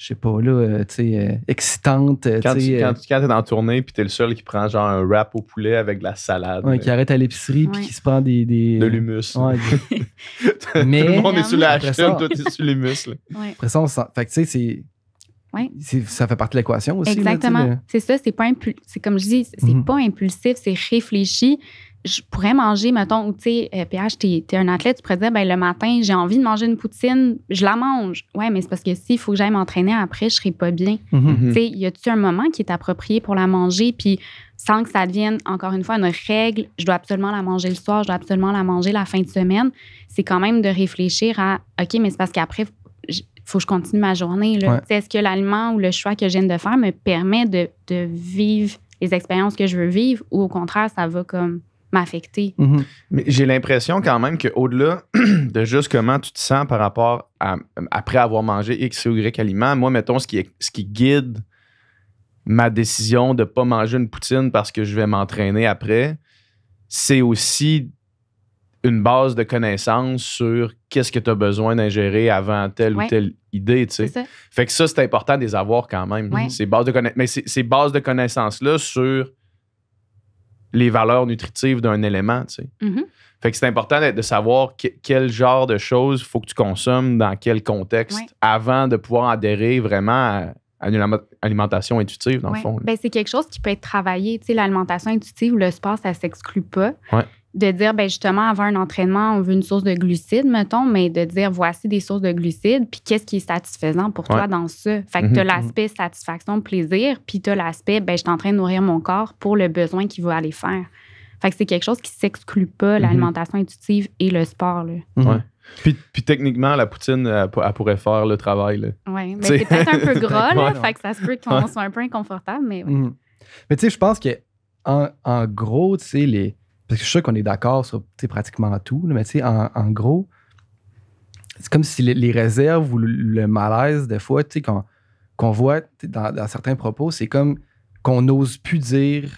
je sais pas, là, euh, tu sais, euh, excitante. Euh, quand tu quand, quand es dans la tournée, puis t'es le seul qui prend genre un wrap au poulet avec de la salade. qui arrête à l'épicerie, puis qui se prend des. des... De l'humus. Ouais, mais. Tout le monde est sur la HTM, toi, es sur l'humus. Ouais. Après ça, on sent. Fait que, tu sais, c'est Ouais. Ça fait partie de l'équation aussi. Exactement. C'est ça, c'est pas comme je dis, c'est mhm. pas impulsif, c'est réfléchi. Je pourrais manger, mettons, ou tu sais, PH, euh, t'es es un athlète, tu pourrais dire, ben, le matin, j'ai envie de manger une poutine, je la mange. Ouais, mais c'est parce que s'il faut que j'aille m'entraîner après, je serai pas bien. Mhm. Mhm. Tu sais, y a-tu un moment qui est approprié pour la manger, puis sans que ça devienne, encore une fois, une règle, je dois absolument la manger le soir, je dois absolument la manger la fin de semaine, c'est quand même de réfléchir à, OK, mais c'est parce qu'après, faut que je continue ma journée. Est-ce que l'aliment ou le choix que je viens de faire me permet de, vivre les expériences que je veux vivre ou au contraire, ça va comme m'affecter? Mm-hmm. j'ai l'impression quand même qu'au-delà de juste comment tu te sens par rapport à après avoir mangé X ou Y aliment, moi, mettons, ce qui, est, ce qui guide ma décision de ne pas manger une poutine parce que je vais m'entraîner après, c'est aussi une base de connaissances sur qu'est-ce que tu as besoin d'ingérer avant tel ou tel idée tu Fait que ça, c'est important de les avoir quand même. Ces bases de Mais ces, bases de connaissances-là sur les valeurs nutritives d'un élément, tu mm-hmm. Fait que c'est important de, savoir quel genre de choses faut que tu consommes dans quel contexte avant de pouvoir adhérer vraiment à, une alimentation intuitive, dans le fond. Ben, c'est quelque chose qui peut être travaillé. Tu sais, l'alimentation intuitive, le sport, ça s'exclut pas de dire, ben justement, avant un entraînement, on veut une source de glucides, mettons, mais de dire, voici des sources de glucides, puis qu'est-ce qui est satisfaisant pour toi dans ça. Fait que mhm, mhm. l'aspect satisfaction, plaisir, puis tu l'aspect, ben je suis en train de nourrir mon corps pour le besoin qu'il veut aller faire. Fait que c'est quelque chose qui s'exclut pas, mhm. l'alimentation intuitive et le sport. Là. Puis, techniquement, la poutine, elle, pourrait faire le travail. Oui, mais c'est peut-être un peu gras, là, fait que ça se peut qu'on soit un peu inconfortable, mais. Mais tu sais, je pense que, en, en gros, tu sais, les, parce que je suis qu'on est d'accord sur pratiquement tout, mais tu sais, en, gros, c'est comme si les, réserves ou le, malaise, des fois, tu sais, qu'on voit dans, certains propos, c'est comme qu'on n'ose plus dire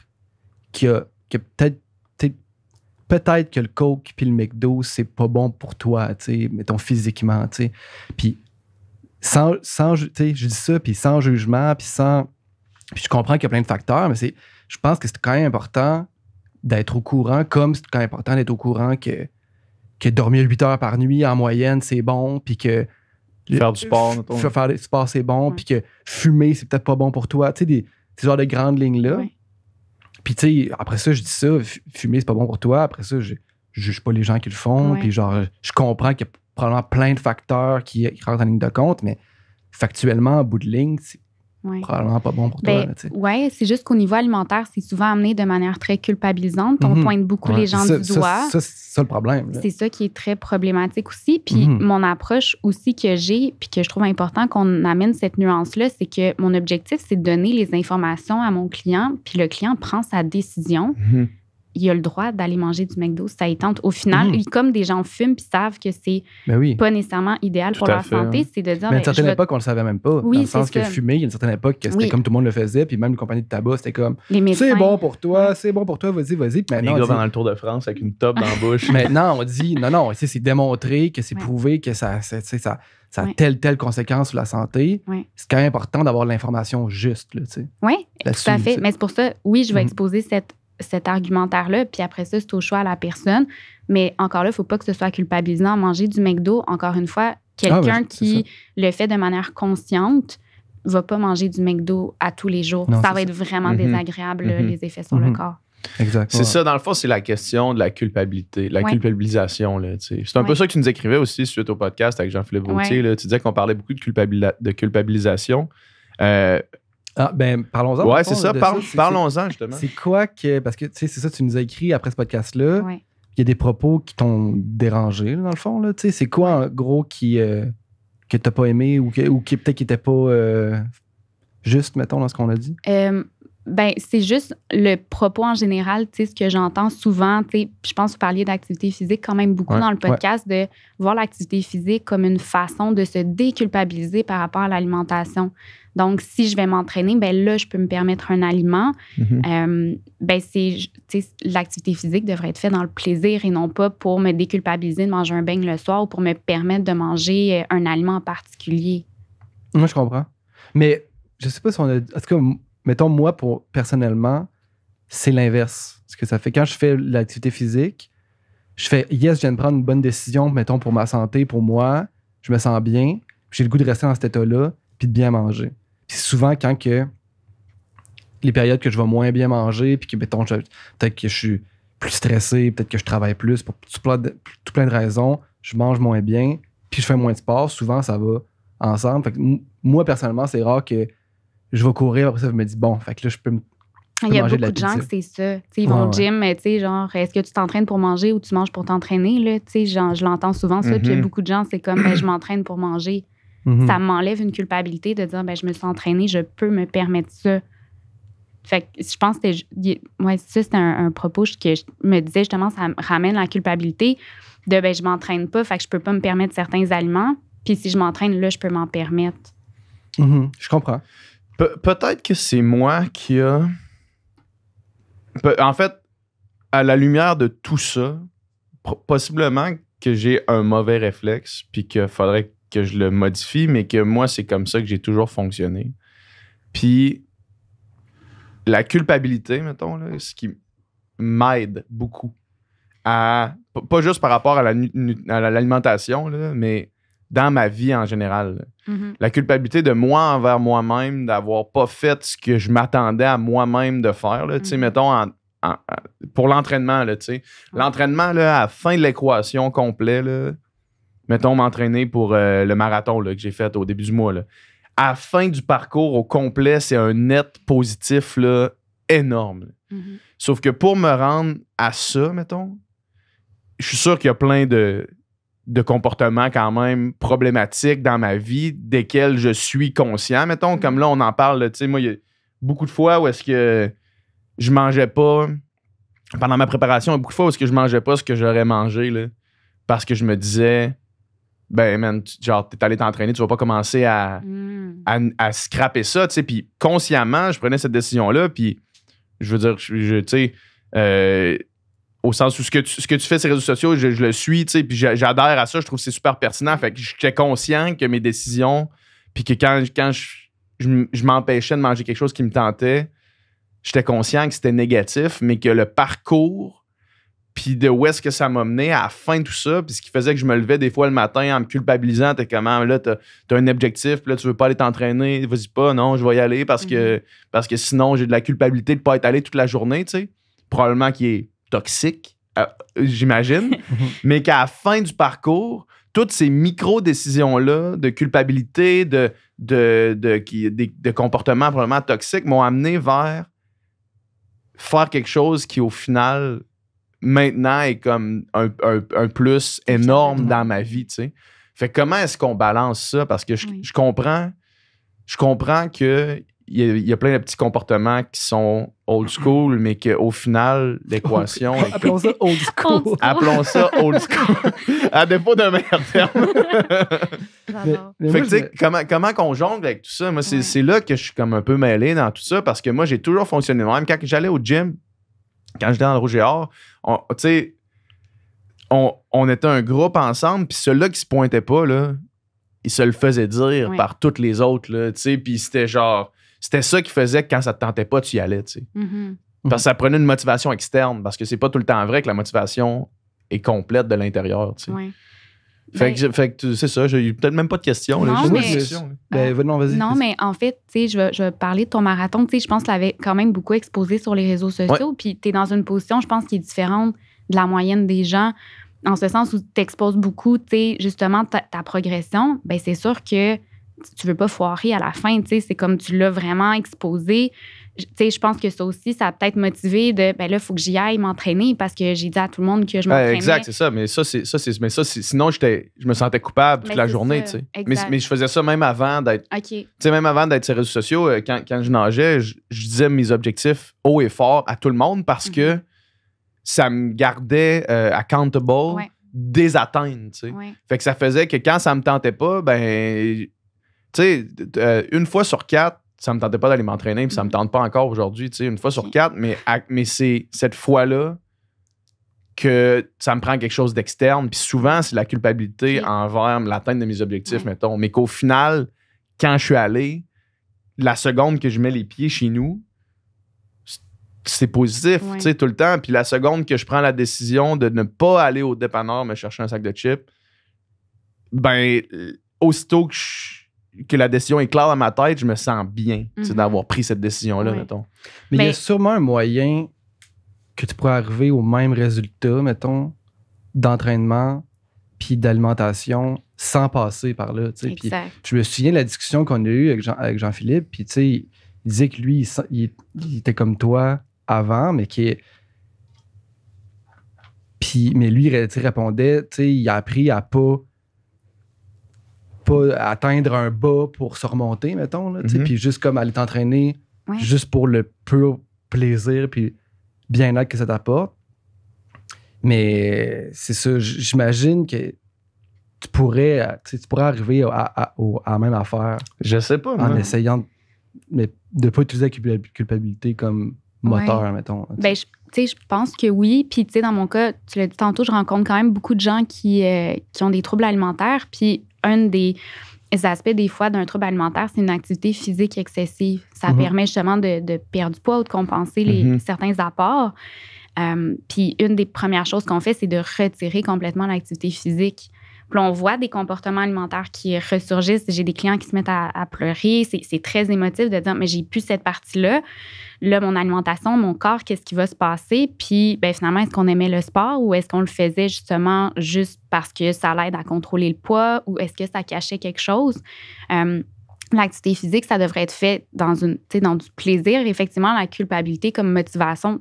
que peut-être peut-être que le Coke puis le McDo, c'est pas bon pour toi, tu mettons physiquement, tu sais. Puis sans, sans tu je dis ça, puis sans jugement, puis sans... Puis je comprends qu'il y a plein de facteurs, mais je pense que c'est quand même important d'être au courant, comme c'est quand important d'être au courant que, que dormir 8 heures par nuit en moyenne, c'est bon, puis que. Faire du sport, c'est bon, puis que fumer, c'est peut-être pas bon pour toi. Tu sais, des, ces genres de grandes lignes-là. Puis, tu sais, après ça, je dis ça, fumer, c'est pas bon pour toi. Après ça, je, juge pas les gens qui le font. Puis, genre, je comprends qu'il y a probablement plein de facteurs qui, rentrent en ligne de compte, mais factuellement, en bout de ligne, c'est... Probablement pas bon pour toi. Ben, oui, c'est juste qu'au niveau alimentaire, c'est souvent amené de manière très culpabilisante. On mhm. pointe beaucoup les gens du doigt. C'est ça, le problème. C'est ça qui est très problématique aussi. Puis mhm. mon approche aussi que j'ai, puis que je trouve important qu'on amène cette nuance-là, c'est que mon objectif, c'est de donner les informations à mon client, puis le client prend sa décision. Mhm il a le droit d'aller manger du McDo ça y tente. Au final, mm. comme des gens fument puis savent que c'est ben pas nécessairement idéal pour leur hein. santé, c'est de dire. Mais à une ben, certaine époque, on le savait même pas. Oui, dans le sens que fumer, il y a une certaine époque que c'était comme tout le monde le faisait, puis même les compagnies de tabac, c'était comme c'est bon pour toi, c'est bon pour toi, vas-y, vas-y. Les gars dans le Tour de France avec une top dans la bouche. maintenant, on dit non, non, c'est démontré, que c'est prouvé, que ça, ça, ça a telle, telle conséquence sur la santé. C'est quand même important d'avoir l'information juste. Oui, tout à fait. Mais c'est pour ça, oui, je vais mm. exposer cette cet argumentaire-là. Puis après ça, c'est au choix à la personne. Mais encore là, il ne faut pas que ce soit culpabilisant. Manger du McDo, encore une fois, ah quelqu'un qui le fait de manière consciente va pas manger du McDo à tous les jours. ça va être vraiment mhm. désagréable, mhm. les effets sur le mhm. corps. C'est ça, dans le fond, c'est la question de la culpabilité, la culpabilisation. C'est un peu ça que tu nous écrivais aussi suite au podcast avec Jean-Philippe Vautier. Tu disais qu'on parlait beaucoup de, de culpabilisation. Euh, ah, ben, parlons-en. Ouais, c'est ça. parlons-en, justement. C'est quoi que. Parce que, tu sais, c'est ça, tu nous as écrit après ce podcast-là. Il y a des propos qui t'ont dérangé, dans le fond. Là, tu sais, c'est quoi, en gros, qui, euh, que t'as pas aimé ou, ou qui peut-être qui était pas euh, juste, mettons, dans ce qu'on a dit? Euh, ben, c'est juste le propos en général, tu sais, ce que j'entends souvent, tu je pense que vous parliez d'activité physique quand même beaucoup dans le podcast, de voir l'activité physique comme une façon de se déculpabiliser par rapport à l'alimentation. Donc, si je vais m'entraîner, ben là, je peux me permettre un aliment. Mm-hmm. Euh, ben, l'activité physique devrait être faite dans le plaisir et non pas pour me déculpabiliser de manger un beigne le soir ou pour me permettre de manger euh, un aliment en particulier. Moi, je comprends. Mais je sais pas si on a mettons, moi, pour, personnellement, c'est l'inverse. Ce que ça fait, quand je fais l'activité physique, je fais yes, je viens de prendre une bonne décision, mettons, pour ma santé, pour moi, je me sens bien, j'ai le goût de rester dans cet état-là, puis de bien manger. Puis souvent, quand que les périodes que je vais moins bien manger, puis que, mettons, peut-être que je suis plus stressé, peut-être que je travaille plus, pour tout plein, de, raisons, je mange moins bien, puis je fais moins de sport, souvent ça va ensemble. moi, personnellement, c'est rare que je vais courir, ça, me dis, bon, fait que là, je peux me. Il y a beaucoup de, gens que c'est ça. ils vont au gym, mais tu sais, genre, est-ce que tu t'entraînes pour manger ou tu manges pour t'entraîner? je l'entends souvent, ça. Puis il y a mhm. beaucoup de gens, c'est comme, ben, je m'entraîne pour manger. Mhm. Ça m'enlève une culpabilité de dire, ben, je me suis entraîné je peux me permettre ça. Fait que je pense que ouais, ça, c'était un, propos que je me disais justement, ça ramène la culpabilité de ben, je m'entraîne pas, fait que je peux pas me permettre certains aliments. Puis si je m'entraîne, là, je peux m'en permettre. Mhm. je comprends peut-être que c'est moi qui a. en fait, à la lumière de tout ça, possiblement que j'ai un mauvais réflexe, puis qu'il faudrait que je le modifie, mais que moi, c'est comme ça que j'ai toujours fonctionné. Puis la culpabilité, mettons, ce qui m'aide beaucoup à. pas juste par rapport à, l'alimentation, mais dans ma vie en général. Mm-hmm. La culpabilité de moi envers moi-même, d'avoir pas fait ce que je m'attendais à moi-même de faire. tu sais mm-hmm. Mettons, pour l'entraînement, tu sais l'entraînement à la fin de l'équation complet, mettons m'entraîner pour euh, le marathon que j'ai fait au début du mois. Là. À la fin du parcours au complet, c'est un net positif là, énorme. Mm-hmm. Sauf que pour me rendre à ça, mettons, je suis sûr qu'il y a plein de de comportements quand même problématiques dans ma vie desquels je suis conscient. Mettons, mm-hmm. comme là, on en parle, tu sais, moi, il y a beaucoup de fois où est-ce que je mangeais pas. Pendant ma préparation, beaucoup de fois où est-ce que je mangeais pas ce que j'aurais mangé, là, parce que je me disais, ben, man, tu, genre, t'es allé t'entraîner, tu vas pas commencer à, mm. scraper ça, tu sais. Puis consciemment, je prenais cette décision-là, puis je veux dire, je, tu sais, euh, au sens où ce que tu, ce que tu fais sur les réseaux sociaux, je, le suis, tu sais, puis j'adhère à ça, je trouve que c'est super pertinent. Fait que j'étais conscient que mes décisions, puis que quand, quand je, m'empêchais de manger quelque chose qui me tentait, j'étais conscient que c'était négatif, mais que le parcours, puis de où est-ce que ça m'a mené à la fin de tout ça, puis ce qui faisait que je me levais des fois le matin en me culpabilisant, t'es comment, ah, là, t'as as un objectif, puis là, tu veux pas aller t'entraîner, vas-y pas, non, je vais y aller parce, que, mm-hmm. parce que sinon, j'ai de la culpabilité de pas être allé toute la journée, tu sais. Probablement qui est toxique, euh, j'imagine, mhm. mais qu'à la fin du parcours, toutes ces micro-décisions-là de culpabilité, de, de, de, de comportements vraiment toxiques m'ont amené vers faire quelque chose qui, au final, maintenant est comme un, plus énorme dans ma vie, tu Fait comment est-ce qu'on balance ça? Parce que je, comprends, je comprends que il y, a, plein de petits comportements qui sont old school, mais qu'au final, l'équation. appelons ça old school. appelons ça old school. à défaut d'un meilleur terme. tu comment, comment qu'on jongle avec tout ça? Moi, c'est là que je suis comme un peu mêlé dans tout ça parce que moi, j'ai toujours fonctionné. Même quand j'allais au gym, quand j'étais dans le Rouge et Or, tu sais, on, était un groupe ensemble, puis ceux-là qui se pointait pas, là, ils se le faisait dire par toutes les autres, tu sais, puis c'était genre c'était ça qui faisait que quand ça te tentait pas, tu y allais, tu sais. Mm-hmm. Parce que ça prenait une motivation externe, parce que c'est pas tout le temps vrai que la motivation est complète de l'intérieur, tu sais. Fait, ben c'est ça, j'ai peut-être même pas de questions. Non, mais, ben, ben, non, mais en fait, tu sais, je vais, parler de ton marathon. je pense que tu l'avais quand même beaucoup exposé sur les réseaux sociaux. Puis tu es dans une position, je pense, qui est différente de la moyenne des gens, en ce sens où tu exposes beaucoup, tu sais, justement, ta, ta progression. Ben c'est sûr que tu veux pas foirer à la fin, tu sais, c'est comme tu l'as vraiment exposé. Tu sais, je pense que ça aussi, ça a peut-être motivé de, ben là, il faut que j'y aille m'entraîner parce que j'ai dit à tout le monde que je m'entraînais. exact, c'est ça. Mais ça, c'est ça, mais sinon, je me sentais coupable toute la journée, tu sais. Mais, je faisais ça même avant d'être. Tu sais, même avant d'être sur les réseaux sociaux, euh, quand, quand je nageais, je, disais mes objectifs haut et fort à tout le monde parce que mhm. ça me gardait euh, accountable. des atteintes. Tu sais. Fait que ça faisait que quand ça me tentait pas, ben tu sais, euh, une fois sur quatre, ça me tentait pas d'aller m'entraîner, puis ça me mm-hmm. tente pas encore aujourd'hui, tu une fois sur mm-hmm. quatre, mais, mais c'est cette fois-là que ça me prend quelque chose d'externe. Puis souvent, c'est la culpabilité envers l'atteinte de mes objectifs, mettons. Mais qu'au final, quand je suis allé, la seconde que je mets les pieds chez nous, c'est positif, tu sais, tout le temps. Puis la seconde que je prends la décision de ne pas aller au dépanneur me chercher un sac de chips, ben, aussitôt que je que la décision est claire dans ma tête, je me sens bien mhm. d'avoir pris cette décision-là, mettons. Mais, il y a sûrement un moyen que tu pourrais arriver au même résultat, mettons, d'entraînement puis d'alimentation sans passer par là. je me souviens de la discussion qu'on a eue avec, Jean, philippe puis tu il disait que lui, il, il était comme toi avant, mais qui Puis, mais lui, il répondait, tu sais, il a appris à pas atteindre un bas pour se remonter, mettons. Mhm. Puis juste comme aller t'entraîner juste pour le pur plaisir puis bien-être que ça t'apporte. Mais c'est ça, j'imagine que tu pourrais, tu pourrais arriver à, la à, même affaire. Je sais pas. En essayant de, mais de pas utiliser la culpabilité comme moteur, mettons. Ben, je, je pense que oui. Puis, tu sais, dans mon cas, tu l'as dit tantôt, je rencontre quand même beaucoup de gens qui, euh, qui ont des troubles alimentaires. Puis, un des aspects des fois d'un trouble alimentaire, c'est une activité physique excessive. Ça mhm. permet justement de, perdre du poids ou de compenser les, mhm. certains apports. Euh, puis une des premières choses qu'on fait, c'est de retirer complètement l'activité physique. Puis on voit des comportements alimentaires qui ressurgissent. J'ai des clients qui se mettent à, à pleurer. C'est très émotif de dire, mais j'ai plus cette partie-là là, mon alimentation, mon corps, qu'est-ce qui va se passer? Puis, ben, finalement, est-ce qu'on aimait le sport ou est-ce qu'on le faisait justement juste parce que ça l'aide à contrôler le poids ou est-ce que ça cachait quelque chose? Euh, l'activité physique, ça devrait être fait dans, une, dans du plaisir. Effectivement, la culpabilité comme motivation,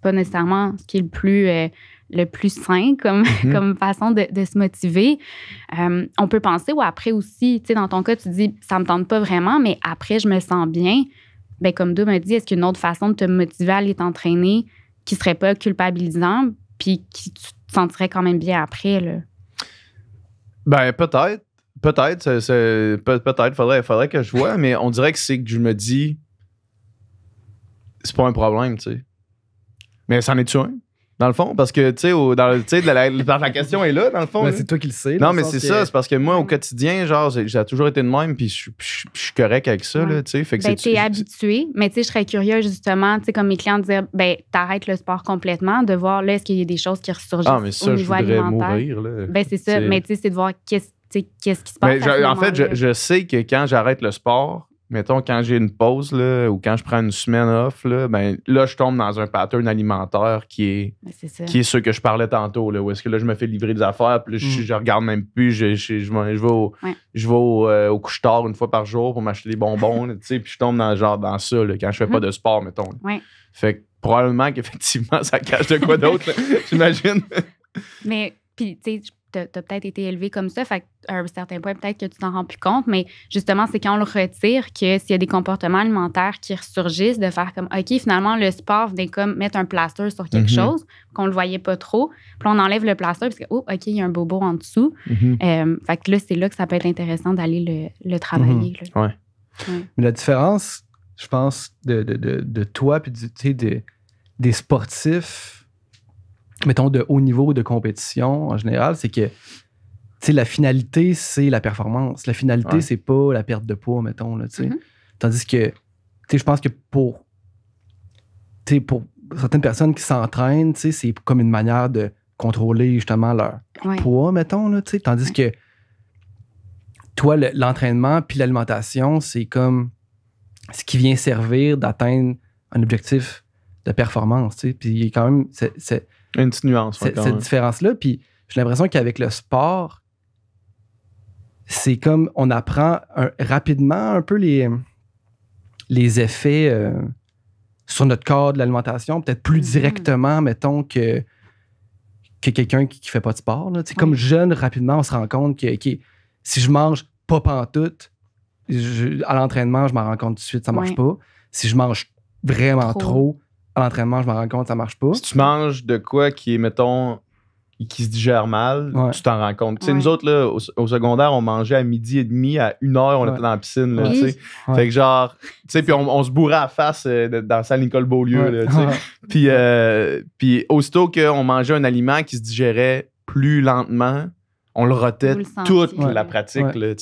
pas nécessairement ce qui est le plus, euh, le plus sain comme, mm-hmm. façon de, se motiver. Euh, on peut penser, ou après aussi, tu dans ton cas, tu dis, ça me tente pas vraiment, mais après, je me sens bien ben, comme d'eux m'a dit, est-ce qu'il y a une autre façon de te motiver à aller t'entraîner qui serait pas culpabilisant, puis qui tu te sentirais quand même bien après? Là? Ben, peut-être. Peut-être. Peut-être. Faudrait, faudrait que je vois, mais on dirait que c'est que je me dis, c'est pas un problème, tu sais. Mais c'en est-tu un? Dans le fond, parce que, tu sais, la, la, la, question est là, dans le fond. Mais c'est toi qui le sais. Non, mais c'est ça, c'est parce que moi, au quotidien, genre, j'ai toujours été de même, puis je suis correct avec ça, là, tu sais. Ben, t'es habitué, mais tu sais, je serais curieux, justement, tu sais, comme mes clients dire, ben, t'arrêtes le sport complètement, de voir, là, est-ce qu'il y a des choses qui ressurgissent ah, mais ça, au niveau je voudrais Mourir, là. Ben, c'est ça, mais tu sais, c'est de voir qu'est-ce qu'est-ce qui se passe. en fait, je, sais que quand j'arrête le sport, mettons, quand j'ai une pause là, ou quand je prends une semaine off, là, ben, là, je tombe dans un pattern alimentaire qui est, qui est ce que je parlais tantôt. où est-ce que là, je me fais livrer des affaires, puis je, mm. je, regarde même plus, je, vais, au, je au, euh, couche-tard une fois par jour pour m'acheter des bonbons, puis je tombe dans, genre, dans ça quand je fais pas mm. de sport, mettons. Fait probablement qu'effectivement, ça cache de quoi d'autre, j'imagine. Mais, puis, tu sais, tu as, peut-être été élevé comme ça. à un certain point, peut-être que tu t'en rends plus compte, mais justement, c'est quand on le retire que s'il y a des comportements alimentaires qui ressurgissent, de faire comme, OK, finalement, le sport venait comme mettre un plaster sur quelque mm-hmm. chose, qu'on le voyait pas trop. Puis on enlève le plaster, parce que, oh, OK, il y a un bobo en dessous. Mm-hmm. Euh, fait que là, c'est là que ça peut être intéressant d'aller le, travailler. Mm-hmm. Mais la différence, je pense, de, toi, puis de des, des sportifs mettons, de haut niveau de compétition en général, c'est que la finalité, c'est la performance. La finalité, c'est pas la perte de poids, mettons. Là, mm-hmm. Tandis que je pense que pour, pour certaines personnes qui s'entraînent, c'est comme une manière de contrôler justement leur poids, mettons. Là, tandis que toi, l'entraînement puis l'alimentation, c'est comme ce qui vient servir d'atteindre un objectif de performance. Puis quand même, c'est... Une nuance. Cette, différence-là. Puis j'ai l'impression qu'avec le sport, c'est comme on apprend rapidement un peu les, les effets euh, sur notre corps de l'alimentation, peut-être plus mm-hmm. directement, mettons, que, quelqu'un qui ne fait pas de sport. Comme jeune, rapidement, on se rend compte que si je mange pas pantoute, je, à l'entraînement, je m'en rends compte tout de suite, ça ne marche pas. Si je mange vraiment trop à l'entraînement, je m'en rends compte, ça marche pas. Si tu manges de quoi qui est, mettons, qui se digère mal, tu t'en rends compte. sais, Nous autres, au, secondaire, on mangeait à midi et demi, à une heure, on était dans la piscine. Là, Fait que genre, tu sais, puis on, se bourrait à face euh, dans salle Nicole Beaulieu. Puis, euh, puis aussitôt qu'on mangeait un aliment qui se digérait plus lentement, on le rotait toute la pratique. Là,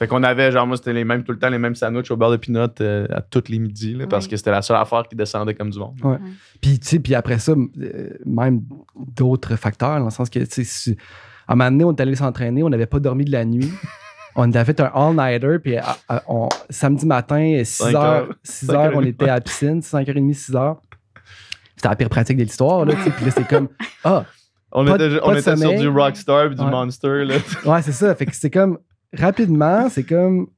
fait qu'on avait, genre, moi, c'était les mêmes, tout le temps, les mêmes sandwichs au beurre de pinot euh, à toutes les midis, parce que c'était la seule affaire qui descendait comme du monde. Ouais. Puis, tu sais, puis après ça, euh, même d'autres facteurs, dans le sens que, tu sais, à un moment donné, on est allé s'entraîner, on n'avait pas dormi de la nuit. on avait fait un all-nighter, puis samedi matin, 6 h heures, on était à la piscine, 5h30, 6 h C'était la pire pratique de l'histoire, là, tu sais puis là, c'est comme, ah, on était, on était sur du rockstar et du monster, là. Ouais, c'est ça, fait que c'est comme, rapidement, c'est comme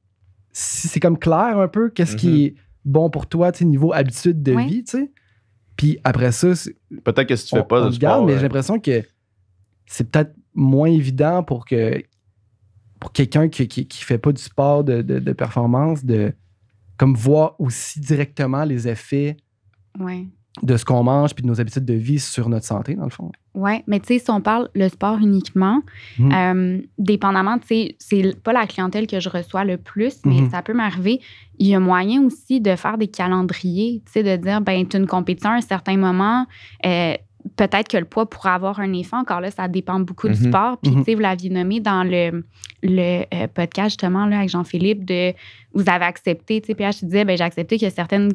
c'est comme clair un peu qu'est-ce qui mhm. est bon pour toi, tu sais, niveau habitude de vie, tu sais. Puis après ça, peut-être que si tu fais pas de sport, regarde, mais j'ai l'impression que c'est peut-être moins évident pour que pour quelqu'un qui, qui, fait pas du sport de, performance de comme voir aussi directement les effets ouais de ce qu'on mange puis de nos habitudes de vie sur notre santé, dans le fond. Oui, mais tu sais, si on parle le sport uniquement, mhm. euh, dépendamment, tu sais, c'est pas la clientèle que je reçois le plus, mais mhm. ça peut m'arriver. Il y a moyen aussi de faire des calendriers, tu sais, de dire, ben, tu une compétition à un certain moment, euh, peut-être que le poids pourrait avoir un effet. Encore là, ça dépend beaucoup du mhm. sport. Puis, mhm. tu sais, vous l'aviez nommé dans le, le euh, podcast, justement, là, avec Jean-Philippe, de vous avez accepté, tu sais, puis là, je disais, ben, j'ai accepté qu'il y a certaines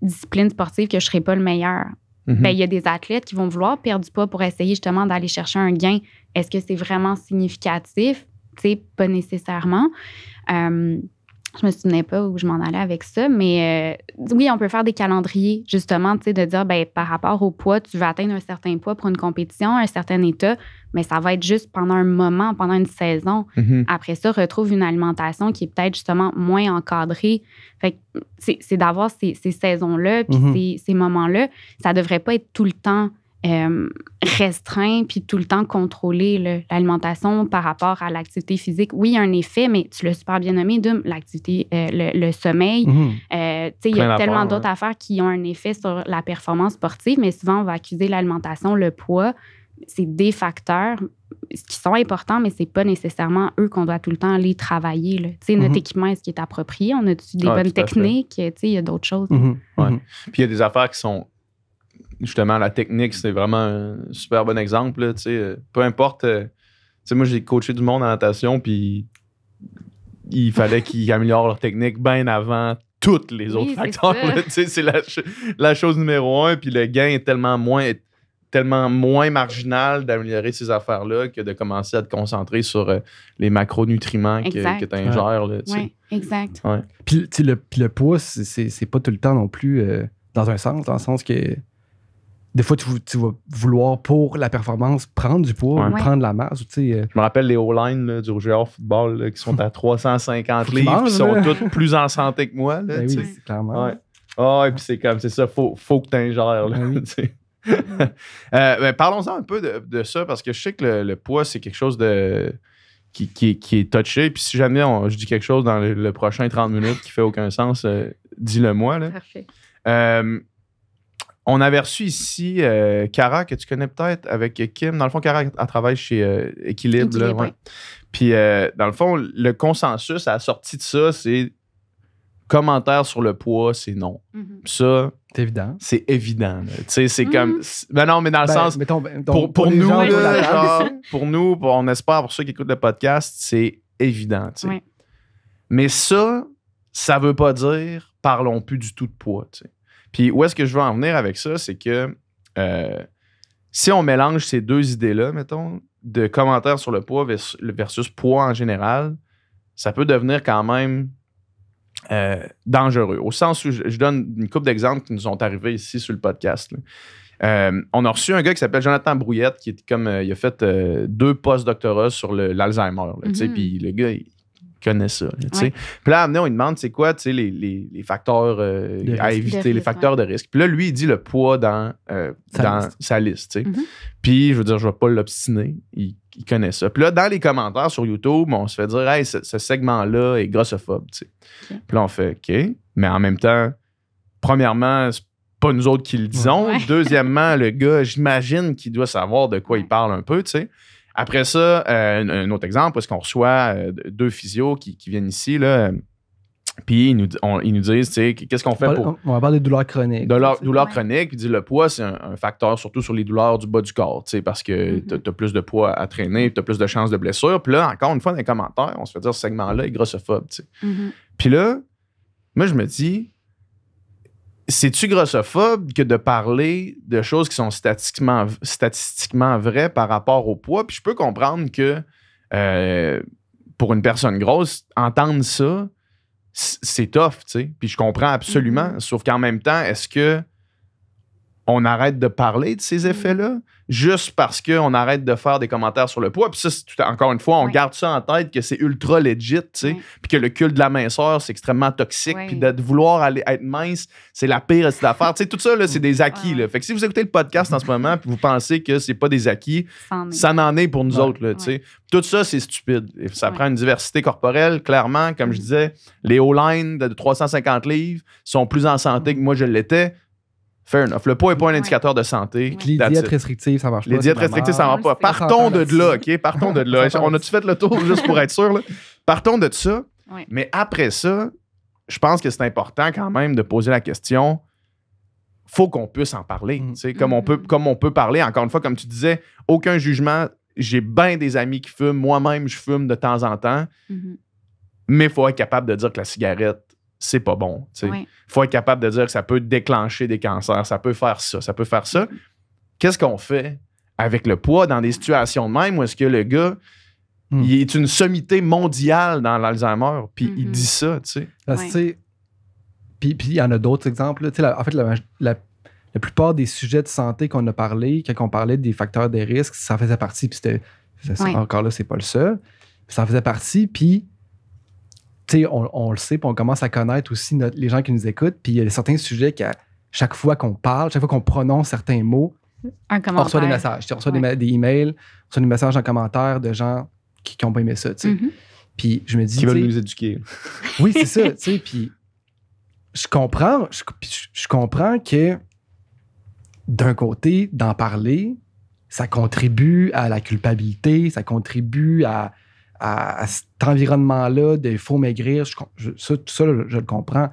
disciplines sportives que je ne serais pas le meilleur. Mhm. Ben, il y a des athlètes qui vont vouloir perdre du poids pour essayer justement d'aller chercher un gain. Est-ce que c'est vraiment significatif? Tu sais, pas nécessairement. Euh, je me souvenais pas où je m'en allais avec ça, mais euh, oui, on peut faire des calendriers, justement, de dire, ben, par rapport au poids, tu vas atteindre un certain poids pour une compétition, un certain état, mais ça va être juste pendant un moment, pendant une saison. Mm-hmm. Après ça, retrouve une alimentation qui est peut-être justement moins encadrée. Fait c'est d'avoir ces, saisons-là, puis mm-hmm. ces, moments-là. Ça devrait pas être tout le temps euh, restreint puis tout le temps contrôler l'alimentation par rapport à l'activité physique. Oui, il y a un effet, mais tu l'as super bien nommé, l'activité, euh, le, sommeil. Mhm. Euh, il y a tellement d'autres affaires qui ont un effet sur la performance sportive, mais souvent, on va accuser l'alimentation, le poids. C'est des facteurs qui sont importants, mais n'est pas nécessairement eux qu'on doit tout le temps aller travailler. Notre mhm. équipement, est-ce qui est approprié? On a-tu des ah, bonnes techniques? Il y a d'autres choses. Mhm. Puis il y a des affaires qui sont justement, la technique, c'est vraiment un super bon exemple. Euh, peu importe. Euh, moi, j'ai coaché du monde en natation, puis il fallait qu'ils améliorent leur technique bien avant toutes les autres facteurs. C'est la, chose numéro un. Puis le gain est tellement moins, tellement moins marginal d'améliorer ces affaires-là que de commencer à te concentrer sur euh, les macronutriments que, tu ingères. Oui, exact. Ouais. Puis, le, le, poids, c'est pas tout le temps non plus dans un sens, dans le sens que des fois, tu, vas vouloir, pour la performance, prendre du poids, prendre prendre la masse. Euh. Je me rappelle les O-line du Roger Football qui sont à 350 livres, qui sont toutes plus en santé que moi. Ben oui, clairement. Ah, puis c'est comme, ça, faut, faut que ben tu ingères. Euh, ben, parlons-en un peu de, ça, parce que je sais que le, poids, c'est quelque chose de. Qui, est touché. Puis si jamais on, je dis quelque chose dans le, prochain 30 minutes qui fait aucun sens, euh, dis-le moi. Parfait. On avait reçu ici Kara euh, Cara, que tu connais peut-être, avec Kim. Dans le fond, Cara, elle travaille chez Équilibre. Euh, Puis, euh, dans le fond, le consensus à la sortie de ça, c'est commentaire sur le poids, c'est non. Mhm. Ça, c'est évident. C'est évident. c'est mhm. comme. Mais ben non, mais dans le sens. pour, nous, pour nous, on espère, pour ceux qui écoutent le podcast, c'est évident. Mais ça, ça veut pas dire parlons plus du tout de poids. Puis où est-ce que je veux en venir avec ça, c'est que euh, si on mélange ces deux idées-là, mettons, de commentaires sur le poids versus, versus poids en général, ça peut devenir quand même euh, dangereux. Au sens où je, donne une couple d'exemples qui nous sont arrivés ici sur le podcast. Euh, on a reçu un gars qui s'appelle Jonathan Brouillette, qui est comme il a fait deux post-doctorats sur l'Alzheimer. Mhm. Puis le gars, connaît ça. Puis là, on lui demande c'est quoi les, facteurs euh, à éviter, les facteurs de risque. Puis là, lui, il dit le poids dans, euh, sa, dans liste. sa liste. Mm-hmm. Puis je veux dire, je ne vais pas l'obstiner. Il, connaît ça. Puis là, dans les commentaires sur YouTube, on se fait dire Hey, ce, segment-là est grossophobe. sais. Puis là, on fait OK. Mais en même temps, premièrement, c'est pas nous autres qui le disons. Deuxièmement, le gars, j'imagine qu'il doit savoir de quoi il parle un peu, tu sais. Après ça, euh, un, autre exemple, parce qu'on reçoit euh, deux physios qui, viennent ici, là, puis ils nous, disent, qu'est-ce qu'on fait pour. On va parler de douleurs chroniques. Douleurs, douleurs chroniques, puis dit le poids, c'est un, facteur surtout sur les douleurs du bas du corps, parce que mm-hmm. tu as plus de poids à traîner, tu as plus de chances de blessure. Puis là, encore une fois, dans les commentaires, on se fait dire ce segment-là est grossophobe. Mm-hmm. Puis là, moi, je me dis, c'est-tu grossophobe que de parler de choses qui sont statistiquement, vraies par rapport au poids? Puis je peux comprendre que euh, pour une personne grosse, entendre ça, c'est tough, tu sais. Puis je comprends absolument. Mm-hmm. Sauf qu'en même temps, est-ce que on arrête de parler de ces mm-hmm. effets-là? juste parce qu'on arrête de faire des commentaires sur le poids. Puis ça, encore une fois, on garde ça en tête que c'est ultra legit, tu sais, puis que le cul de la minceur, c'est extrêmement toxique, puis de, vouloir aller être mince, c'est la pire affaire. tu sais, tout ça, là, c'est des acquis. Là. Fait que si vous écoutez le podcast en ce moment, puis vous pensez que c'est pas des acquis, ça n'en est pour nous autres, là, tu sais. Tout ça, c'est stupide. Ça prend une diversité corporelle, clairement. Comme je mm. disais, les O-line de 350 livres sont plus en santé mm. que moi je l'étais Fair enough. Le poids n'est pas un indicateur de santé. Les diètes restrictives, ça marche pas. Les diètes restrictives, ça marche pas. Partons de là, OK? Partons de là. On a-tu fait le tour juste pour être sûr? Partons de ça. Mais après ça, je pense que c'est important quand même de poser la question. Faut qu'on puisse en parler. Mm. Comme, on peut, mm. comme on peut parler, encore une fois, comme tu disais, aucun jugement. J'ai bien des amis qui fument. Moi-même, je fume de temps en temps. Mm-hmm. Mais il faut être capable de dire que la cigarette, c'est pas bon. Il faut être capable de dire que ça peut déclencher des cancers, ça peut faire ça, ça peut faire ça. Mm-hmm. Qu'est-ce qu'on fait avec le poids dans des situations de même où est-ce que le gars, mm. il est une sommité mondiale dans l'Alzheimer, puis il mm-hmm. dit ça, tu sais. Puis il y en a d'autres exemples. sais en fait, la, plupart des sujets de santé qu'on a parlé, quand on parlait des facteurs des risques, ça faisait partie, puis c'était, encore là, c'est pas le seul. Ça faisait partie, puis on, on, le sait, puis on commence à connaître aussi les gens qui nous écoutent. Puis il y a certains sujets qu'à chaque fois qu'on parle, chaque fois qu'on prononce certains mots, on reçoit des messages. On reçoit des, emails, on reçoit des messages en commentaire de gens qui n'ont pas aimé ça. Mm-hmm. Puis je me dis. Qui veulent nous éduquer. oui, c'est ça. Puis je comprends, je comprends que d'un côté, d'en parler, ça contribue à la culpabilité, ça contribue à à, cet environnement-là de faut maigrir, je, je, ça, je, le comprends.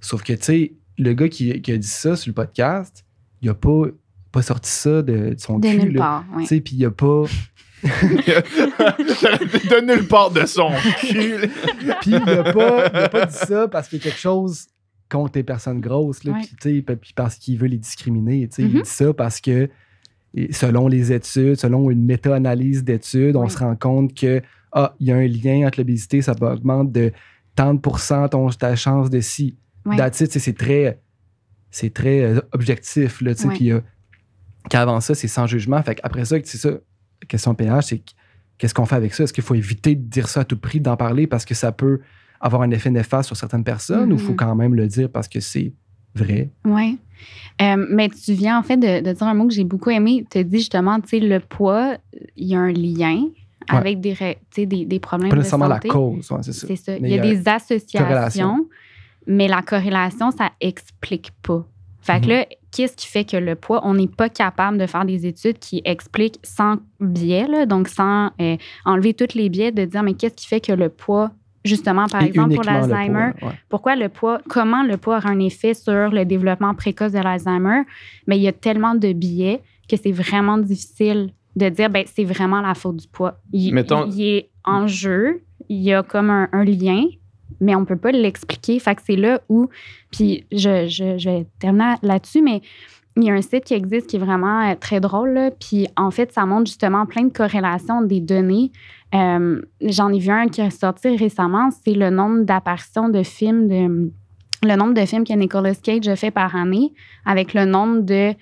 Sauf que, tu sais, le gars qui, a dit ça sur le podcast, il n'a pas, pas sorti ça de, son cul. Nulle part, Tu sais, puis il n'a pas. de nulle part de son cul. puis il n'a pas, pas dit ça parce qu'il y a quelque chose contre les personnes grosses, là, puis, parce qu'il veut les discriminer. tu sais. Il mm-hmm. dit ça parce que selon les études, selon une méta-analyse d'études, on se rend compte que ah, il y a un lien entre l'obésité, ça augmente de tant de ton, ta chance de si. Oui. c'est très, c'est très euh, objectif. Là, oui. Puis euh, qu'avant ça, c'est sans jugement. Fait après ça, c'est ça, question pH, c'est qu'est-ce qu'on fait avec ça? Est-ce qu'il faut éviter de dire ça à tout prix, d'en parler parce que ça peut avoir un effet néfaste sur certaines personnes ou faut mhm. quand même le dire parce que c'est vrai. Oui. Euh, mais tu viens en fait de, dire un mot que j'ai beaucoup aimé. Tu as dit justement, tu sais, le poids, il y a un lien avec des, des, des, problèmes Pas nécessairement la cause, c'est ça. C'est ça. Il y, a, des associations, mais la corrélation, ça explique pas. Fait que mhm. là, qu'est-ce qui fait que le poids, on n'est pas capable de faire des études qui expliquent sans biais, là, donc sans euh, enlever tous les biais, de dire, mais qu'est-ce qui fait que le poids justement, par exemple, pour l'Alzheimer. Pourquoi le poids, comment le poids aura un effet sur le développement précoce de l'Alzheimer? Mais il y a tellement de biais que c'est vraiment difficile de dire, ben, c'est vraiment la faute du poids. Il, est en jeu, il y a comme un, lien, mais on ne peut pas l'expliquer. Fait que c'est là où, puis je, je, vais terminer là-dessus, mais il y a un site qui existe qui est vraiment euh, très drôle. Puis en fait, ça montre justement plein de corrélations des données euh, j'en ai vu un qui est sorti récemment, c'est le nombre d'apparitions de films de le nombre de films que Nicolas Cage a fait par année avec le nombre de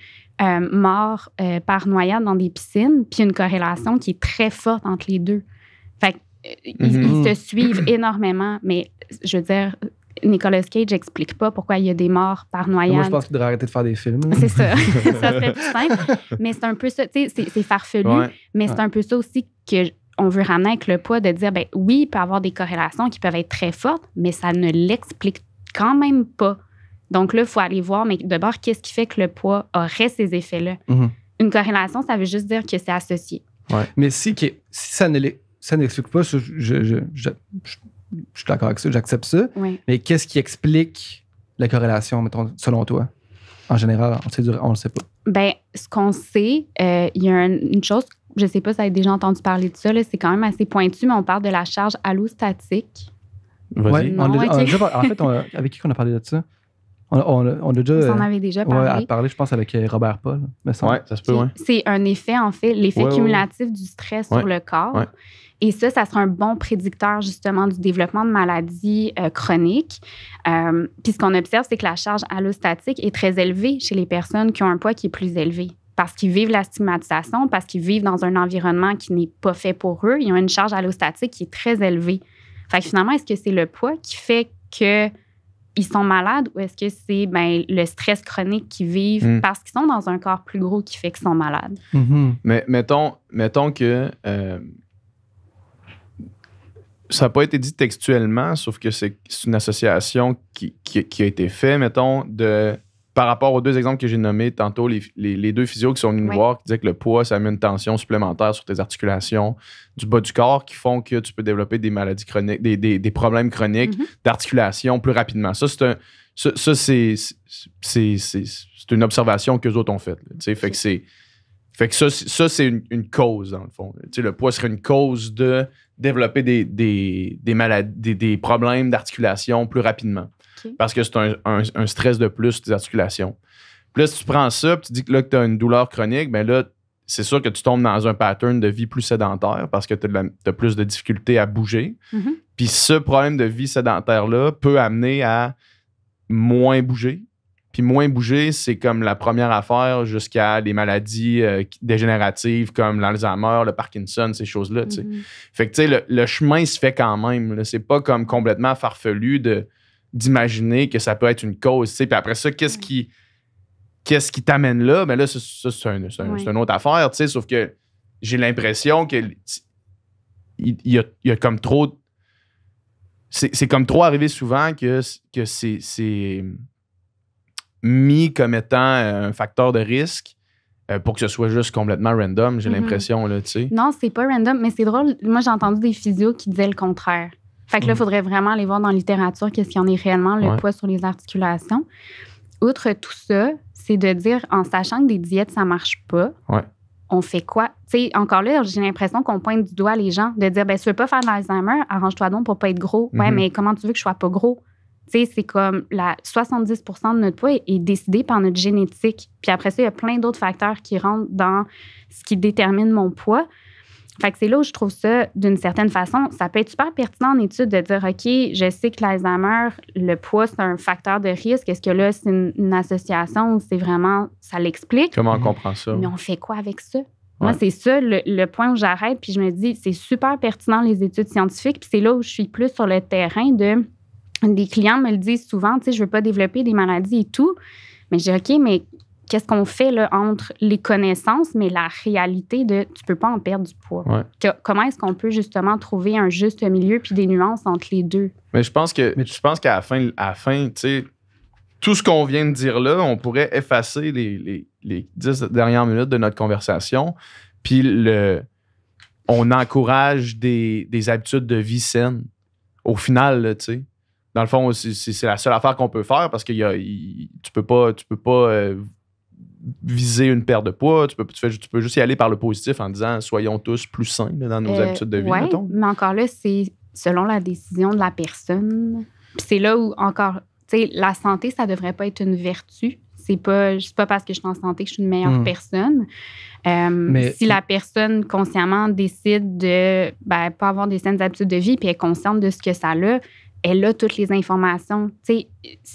euh, morts euh, par noyade dans des piscines, puis une corrélation qui est très forte entre les deux. Fait qu'ils ils mm-hmm. se suivent énormément, mais je veux dire, Nicolas Cage n'explique pas pourquoi il y a des morts par noyade. Moi, je pense qu'il devrait arrêter de faire des films. C'est ça. ça serait plus simple. Mais c'est un peu ça. Tu sais, c'est farfelu, mais c'est un peu ça aussi que on veut ramener avec le poids de dire, ben oui, il peut avoir des corrélations qui peuvent être très fortes, mais ça ne l'explique quand même pas. Donc là, il faut aller voir, mais d'abord, qu'est-ce qui fait que le poids aurait ces effets-là? Mhm. Une corrélation, ça veut juste dire que c'est associé. Ouais. Mais si, si ça ne ça n'explique pas, je, suis d'accord avec ça, j'accepte ça. Oui. Mais qu'est-ce qui explique la corrélation, mettons, selon toi? En général, on, ne le sait pas. Ben, ce qu'on sait, euh, il y a une, une chose je sais pas si vous avez déjà entendu parler de ça, c'est quand même assez pointu, mais on parle de la charge allostatique. Oui, y en fait, avec qui on a parlé de ça? On, a déjà. Euh, parlé. je pense, avec euh, Robert Paul. Oui, ça, se peut, C'est un effet, en fait, l'effet cumulatif du stress sur le corps. Et ça, ça sera un bon prédicteur, justement, du développement de maladies euh, chroniques. Euh, Puis ce qu'on observe, c'est que la charge allostatique est très élevée chez les personnes qui ont un poids qui est plus élevé parce qu'ils vivent la stigmatisation, parce qu'ils vivent dans un environnement qui n'est pas fait pour eux. Ils ont une charge allostatique qui est très élevée. Fait que finalement, est-ce que c'est le poids qui fait qu'ils sont malades ou est-ce que c'est ben, le stress chronique qu'ils vivent hmm. parce qu'ils sont dans un corps plus gros qui fait qu'ils sont malades? Mm-hmm. Mais mettons, mettons que euh, ça n'a pas été dit textuellement, sauf que c'est une association qui, qui a été faite, mettons, de par rapport aux deux exemples que j'ai nommés tantôt, les, deux physios qui sont venus nous voir, qui disaient que le poids, ça met une tension supplémentaire sur tes articulations du bas du corps qui font que tu peux développer des maladies chroniques, des, problèmes chroniques mhm. d'articulation plus rapidement. Ça, c'est une observation qu'eux autres ont faite. Fait que Fait que ça, c'est une, cause, dans le fond. le poids serait une cause de développer des, des problèmes d'articulation plus rapidement. Mhm. Parce que c'est un, stress de plus des articulations. Puis là, si tu prends ça, puis tu dis que là, que tu as une douleur chronique, bien là, c'est sûr que tu tombes dans un pattern de vie plus sédentaire parce que tu as, plus de difficultés à bouger. Mhm. Puis ce problème de vie sédentaire-là peut amener à moins bouger. Puis moins bouger, c'est comme la première affaire jusqu'à des maladies euh, dégénératives comme l'Alzheimer, le Parkinson, ces choses-là. Mhm. Fait que tu sais, le, le, chemin se fait quand même. C'est pas comme complètement farfelu de d'imaginer que ça peut être une cause. sais. Puis après ça, qu'est-ce qui qu'est-ce qui t'amène là? Mais ben là, c'est, une autre affaire, tu sauf que j'ai l'impression que il, y, a, comme trop. C'est, comme trop arrivé souvent que, que c'est, mis comme étant euh, un facteur de risque euh, pour que ce soit juste complètement random, j'ai mm-hmm. l'impression, là, tu sais. Non, c'est pas random, mais c'est drôle. Moi, j'ai entendu des physios qui disaient le contraire. Fait que là, il mm. faudrait vraiment aller voir dans la littérature qu'est-ce qu'il y en est réellement, le poids sur les articulations. Outre tout ça, c'est de dire, en sachant que des diètes, ça marche pas, on fait quoi? Tu sais, encore là, j'ai l'impression qu'on pointe du doigt les gens, de dire, ben, tu veux pas faire de l'Alzheimer, arrange-toi donc pour pas être gros. Ouais, mm-hmm. mais comment tu veux que je sois pas gros? Tu sais, c'est comme la 70 de notre poids est décidé par notre génétique. Puis après ça, il y a plein d'autres facteurs qui rentrent dans ce qui détermine mon poids. Fait que c'est là où je trouve ça, d'une certaine façon, ça peut être super pertinent en étude de dire, OK, je sais que l'Alzheimer, le poids, c'est un facteur de risque. Est-ce que là, c'est une, association ou c'est vraiment, ça l'explique? Comment on mhm. comprend ça? Mais on fait quoi avec ça? Moi, c'est ça le, le, point où j'arrête, puis je me dis, c'est super pertinent les études scientifiques, puis c'est là où je suis plus sur le terrain de. Des clients me le disent souvent, tu sais, je veux pas développer des maladies et tout. Mais je dis, OK, mais qu'est-ce qu'on fait là, entre les connaissances, mais la réalité de tu peux pas en perdre du poids. comment est-ce qu'on peut justement trouver un juste milieu puis des nuances entre les deux? Mais je pense que mais tu qu'à la fin, à la fin tout ce qu'on vient de dire là, on pourrait effacer les, les, dernières minutes de notre conversation. Puis le, on encourage des, des habitudes de vie saines. Au final, tu sais dans le fond, c'est la seule affaire qu'on peut faire parce que tu peux pas, tu peux pas euh, viser une paire de poids. Tu peux, tu, tu peux juste y aller par le positif en disant soyons tous plus sains dans nos euh, habitudes de vie. mais encore là, c'est selon la décision de la personne. C'est là où encore, tu sais, la santé, ça devrait pas être une vertu. C'est pas, pas parce que je suis en santé que je suis une meilleure hmm. personne. Euh, si la personne consciemment décide de ne ben, pas avoir des saines habitudes de vie puis est consciente de ce que ça a, elle a toutes les informations. Il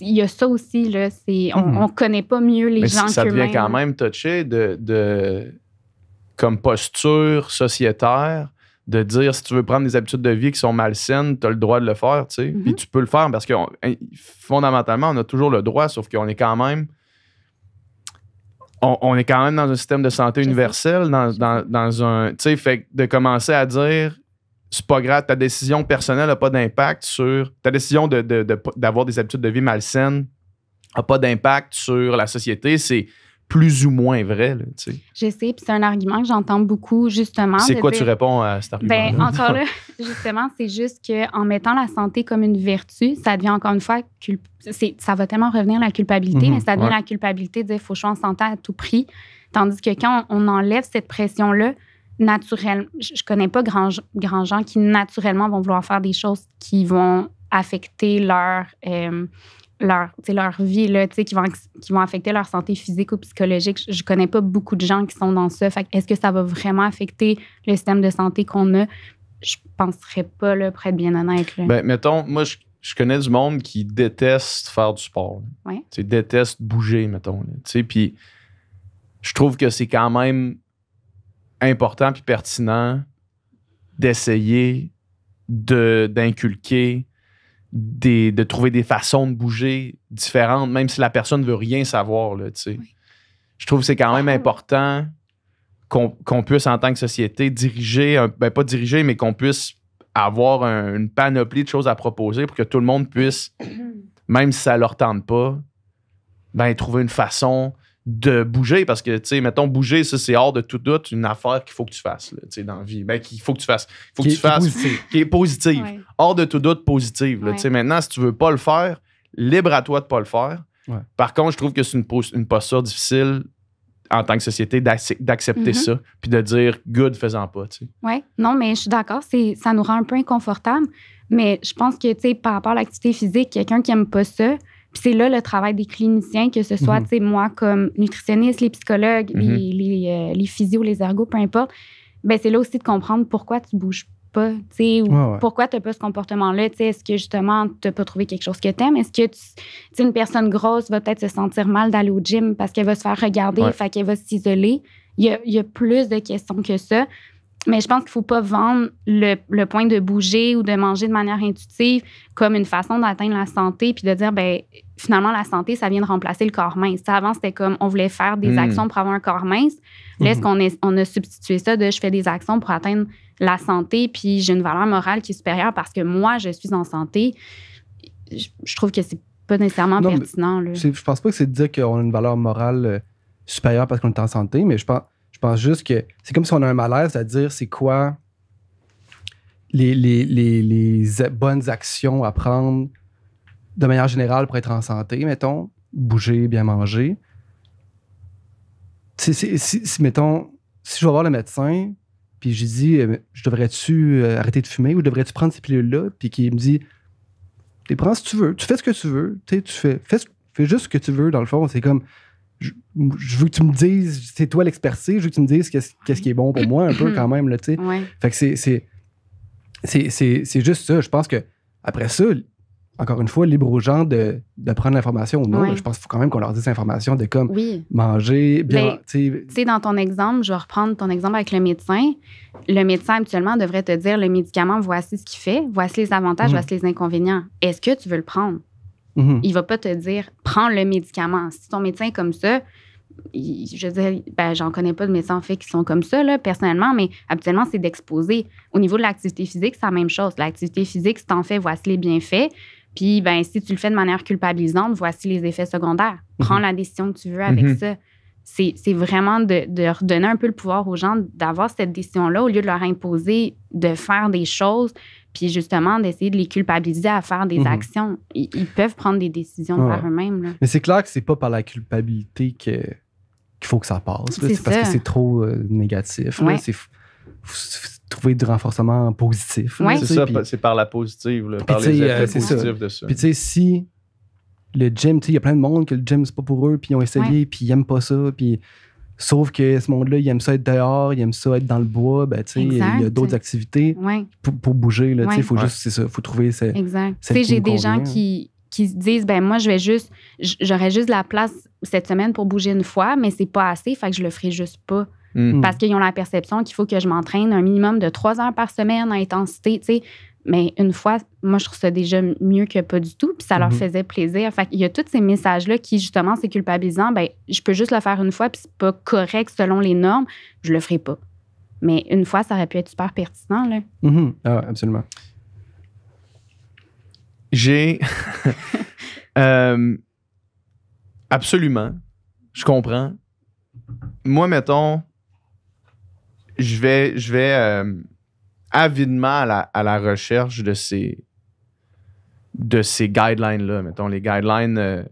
y a ça aussi, là, c'est, on mhm. ne connaît pas mieux les gens Mais gens ça devient quand même touché de, comme posture sociétaire de dire si tu veux prendre des habitudes de vie qui sont malsaines, tu as le droit de le faire, tu mhm. Puis tu peux le faire parce que hein, fondamentalement, on a toujours le droit, sauf qu'on est quand même. On, est quand même dans un système de santé universel, dans, dans, un. Tu fait de commencer à dire c'est pas grave, ta décision personnelle n'a pas d'impact sur. Ta décision d'avoir de, des habitudes de vie malsaines n'a pas d'impact sur la société. C'est plus ou moins vrai. tu sais. Je sais, puis c'est un argument que j'entends beaucoup, justement. C'est quoi tu réponds à cet argument? Ben, encore là, justement, c'est juste qu'en mettant la santé comme une vertu, ça devient encore une fois, ça va tellement revenir la culpabilité, mhm, mais ça devient la culpabilité de dire faut choisir en santé à tout prix. Tandis que quand on enlève cette pression-là, naturellement, je connais pas grand, grand gens qui naturellement vont vouloir faire des choses qui vont affecter leur euh, leur vie, là, qui, vont, qui vont affecter leur santé physique ou psychologique. Je ne connais pas beaucoup de gens qui sont dans ça. est-ce que ça va vraiment affecter le système de santé qu'on a? Je ne penserais pas, là, pour être bien honnête. Ben, mettons, moi, je, connais du monde qui déteste faire du sport. Ouais. Déteste bouger, mettons. Puis je trouve que c'est quand même important puis pertinent d'essayer d'inculquer, de, trouver des façons de bouger différentes, même si la personne ne veut rien savoir. Là, Je trouve que c'est quand même ah. important qu'on puisse, en tant que société, diriger, ben pas diriger, mais qu'on puisse avoir une panoplie de choses à proposer pour que tout le monde puisse, même si ça leur tente pas, ben, trouver une façon de bouger parce que, tu sais, mettons, bouger, ça, c'est hors de tout doute une affaire qu'il faut que tu fasses, tu sais, dans la vie. Ben, qu'il faut que tu fasses. faut que tu fasses. Qui est positive. Hors de tout doute positive. Tu sais, maintenant, si tu veux pas le faire, libre à toi de pas le faire. Par contre, je trouve que c'est une, une posture difficile en tant que société d'accepter mm-hmm. ça, puis de dire good faisant pas. Tu sais. Oui, non, mais je suis d'accord, ça nous rend un peu inconfortable, mais je pense que tu sais, par rapport à l'activité physique, quelqu'un qui aime pas ça, c'est là le travail des cliniciens, que ce soit, mhm. moi comme nutritionniste, les psychologues, les, mhm. les, euh, les, physios, peu importe, ben c'est là aussi de comprendre pourquoi tu bouges pas, tu pourquoi tu n'as pas ce comportement-là, tu est-ce que justement tu n'as pas trouvé quelque chose que tu aimes, est-ce que tu une personne grosse va peut-être se sentir mal d'aller au gym parce qu'elle va se faire regarder, fait qu'elle va s'isoler. Il y, il y a plus de questions que ça. Mais je pense qu'il ne faut pas vendre le, le, point de bouger ou de manger de manière intuitive comme une façon d'atteindre la santé, puis de dire, ben finalement, la santé, ça vient de remplacer le corps mince. avant, c'était comme on voulait faire des hmm. actions pour avoir un corps mince. Là, est-ce hmm. qu'on on a substitué ça de je fais des actions pour atteindre la santé, puis j'ai une valeur morale qui est supérieure parce que moi, je suis en santé? Je, trouve que c'est pas nécessairement pertinent. Là. Je pense pas que c'est de dire qu'on a une valeur morale euh, supérieure parce qu'on est en santé, mais je pense je pense juste que c'est comme si on a un malaise à dire c'est quoi les, les, bonnes actions à prendre de manière générale pour être en santé, mettons, bouger, bien manger. Si, mettons, si je vais voir le médecin, puis je dis, euh, je devrais-tu euh, arrêter de fumer ou devrais-tu prendre ces pilules-là? Puis qu'il me dit, tu prends si tu veux, tu fais ce que tu veux, tu fais, fais juste ce que tu veux, dans le fond. C'est comme, je, veux que tu me dises, c'est toi l'expertise, je veux que tu me dises qu'est-ce, qui est bon pour moi, un peu quand même, que c'est, c'est, juste ça. Je pense que après ça, encore une fois, libre aux gens de, prendre l'information ou non. Je pense qu'il faut quand même qu'on leur dise l'information de comme manger, bien. Ben, dans ton exemple, je vais reprendre ton exemple avec le médecin. Le médecin, actuellement devrait te dire le médicament, voici ce qu'il fait, voici les avantages, mm-hmm. voici les inconvénients. Est-ce que tu veux le prendre? Il mm-hmm. ne Il va pas te dire prends le médicament. Si ton médecin est comme ça, je veux ben, j'en connais pas de médecins qui sont comme ça, là, personnellement, mais habituellement, c'est d'exposer. Au niveau de l'activité physique, c'est la même chose. L'activité physique, si en fais, voici les bienfaits. Puis, ben, si tu le fais de manière culpabilisante, voici les effets secondaires. Prends mm-hmm. la décision que tu veux avec mm-hmm. ça c'est vraiment de, redonner un peu le pouvoir aux gens d'avoir cette décision-là au lieu de leur imposer de faire des choses, puis justement d'essayer de les culpabiliser à faire des mhm. actions. Ils, peuvent prendre des décisions par eux-mêmes. Mais c'est clair que c'est pas par la culpabilité que qu'il faut que ça passe. C'est parce que c'est trop euh, négatif. Ouais. C'est trouver du renforcement positif. C'est ça, c'est par la positive, par les euh, effets positifs de ça. Puis tu sais, si le gym, il y a plein de monde que le gym, c'est pas pour eux, puis ils ont essayé, puis ils aiment pas ça, puis. Sauf que ce monde-là, il aime ça être dehors, il aime ça être dans le bois, ben, il y a d'autres activités pour, bouger. Il faut juste, c'est ça, faut trouver Exact. J'ai des gens qui, qui se disent ben moi je vais juste j'aurais juste la place cette semaine pour bouger une fois mais c'est pas assez fait que je le ferai juste pas hmm. Hmm. parce qu'ils ont la perception qu'il faut que je m'entraîne un minimum de trois heures par semaine en intensité tu mais une fois, moi, je trouve ça déjà mieux que pas du tout, puis ça leur mhm. faisait plaisir. Fait qu'il y a tous ces messages-là qui, justement, c'est culpabilisant. Ben, je peux juste le faire une fois, puis c'est pas correct selon les normes, je le ferai pas. Mais une fois, ça aurait pu être super pertinent, là. Mhm. Ah absolument. J'ai. Euh, absolument. Je comprends. Moi, mettons, je vais. Je vais euh, avidement à la, à la recherche de ces, de ces guidelines-là. Mettons, les guidelines euh,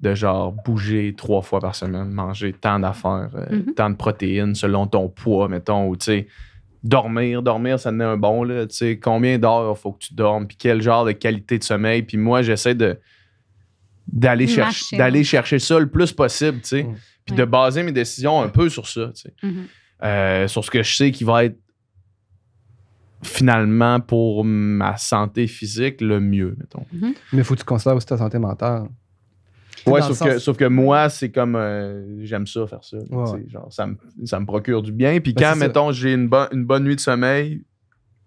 de genre bouger trois fois par semaine, manger tant d'affaires, euh, mhm. tant de protéines selon ton poids, mettons, ou tu sais, dormir, dormir, ça n'est un bon, combien d'heures faut que tu dormes, puis quel genre de qualité de sommeil. Puis moi, j'essaie de d'aller chercher chercher ça le plus possible, mm. puis de baser mes décisions un peu sur ça, mhm. euh, sur ce que je sais qui va être finalement pour ma santé physique le mieux, mettons. Mhm. Mais faut que tu considères aussi ta santé mentale. Ouais, sauf, que, sauf que moi, c'est comme euh, j'aime ça faire ça. Genre, ça, me, procure du bien. Puis ben, quand, mettons, j'ai une, une bonne nuit de sommeil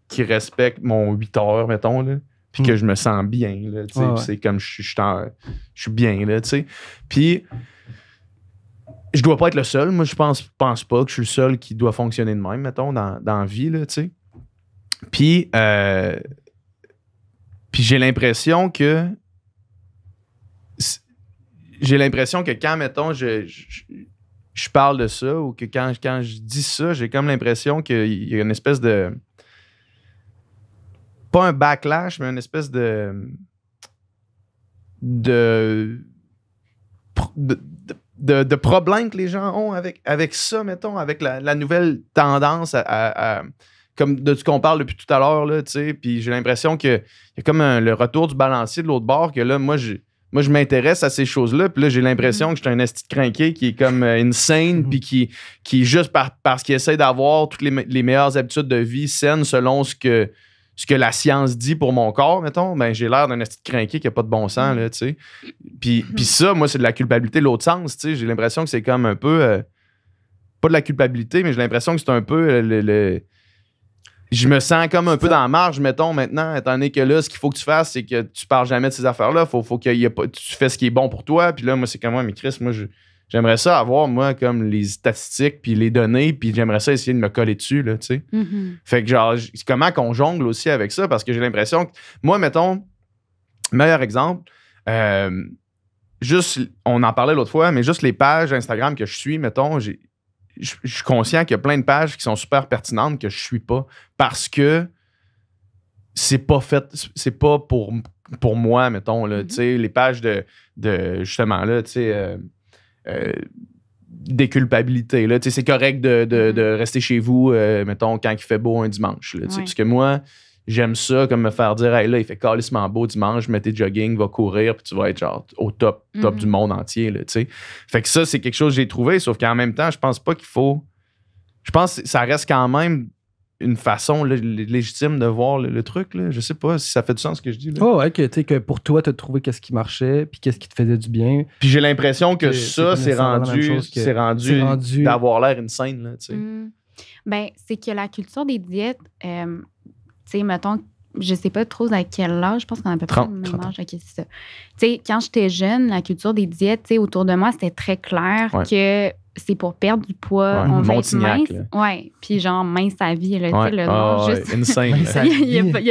qui respecte mon 8 heures, mettons, là, puis que hmm. je me sens bien, c'est comme je suis, bien, là, tu sais. Puis je dois pas être le seul. Moi, je pense, pense pas que je suis le seul qui doit fonctionner de même, mettons, dans, dans la vie, là, tu sais. Euh, puis, j'ai l'impression que. J'ai l'impression que quand, mettons, je, parle de ça ou que quand, quand je dis ça, j'ai comme l'impression qu'il y a une espèce de. Pas un backlash, mais une espèce de. de, de, de que les gens ont avec, avec ça, mettons, avec la, nouvelle tendance à, comme de ce qu'on parle depuis tout à l'heure, là, tu sais. Puis j'ai l'impression qu'il y a comme le retour du balancier de l'autre bord, que là, moi, je, moi, m'intéresse à ces choses-là. Puis là, j'ai l'impression mhm. que je un esti crinqué qui est comme une euh, insane, mhm. puis qui, qui juste parce qu'il essaie d'avoir toutes les, meilleures habitudes de vie saines selon ce que, ce que la science dit pour mon corps, mettons, ben j'ai l'air d'un esti crinqué qui n'a pas de bon sens, mhm. là, tu sais. Puis, puis ça, moi, c'est de la culpabilité de l'autre sens, tu sais. J'ai l'impression que c'est comme un peu... Euh, pas de la culpabilité, mais j'ai l'impression que c'est un peu euh, je me sens comme un peu dans la marge, mettons, maintenant, étant donné que là, ce qu'il faut que tu fasses, c'est que tu parles jamais de ces affaires-là. Faut, faut qu'il y a pas, tu fais ce qui est bon pour toi. Puis là, moi, c'est comme moi, mais Chris, moi, j'aimerais ça avoir, moi, comme les statistiques, puis les données, puis j'aimerais ça essayer de me coller dessus, là, tu sais. Mm-hmm. Fait que, genre, comment qu'on jongle aussi avec ça, parce que j'ai l'impression que, moi, mettons, meilleur exemple, euh, juste, on en parlait l'autre fois, mais juste les pages Instagram que je suis, mettons, j'ai je, suis conscient qu'il y a plein de pages qui sont super pertinentes que je suis pas parce que c'est pas fait, c'est pas pour, pour moi, mettons, là, mhm. les pages de, de justement, là, tu sais, euh, euh, c'est correct mhm. de, rester chez vous, euh, mettons, quand il fait beau un dimanche, parce que moi, J'aime ça, comme me faire dire, hey là, il fait calissement beau dimanche, mets tes jogging, va courir, puis tu vas être genre au top, top du mhm. monde entier, là, tu sais. Fait que ça, c'est quelque chose que j'ai trouvé, sauf qu'en même temps, je pense pas qu'il faut. Je pense que ça reste quand même une façon légitime de voir le, truc. Là. Je sais pas si ça fait du sens ce que je dis. Là. Oh, ouais, que, tu que pour toi, tu as trouvé qu'est-ce qui marchait, puis qu'est-ce qui te faisait du bien. Puis j'ai l'impression que, ça, c'est rendu, c'est rendu, d'avoir l'air une scène. Là, sais. Mm. — Ben, c'est que la culture des diètes, euh, tu mettons, je sais pas trop à quel âge, je pense qu'on a à peu près le même âge. ça. Tu sais, quand j'étais jeune, la culture des diètes, tu sais, autour de moi, c'était très clair que c'est pour perdre du poids, on va être mince. Ouais, puis genre mince à vie, là, le Insane.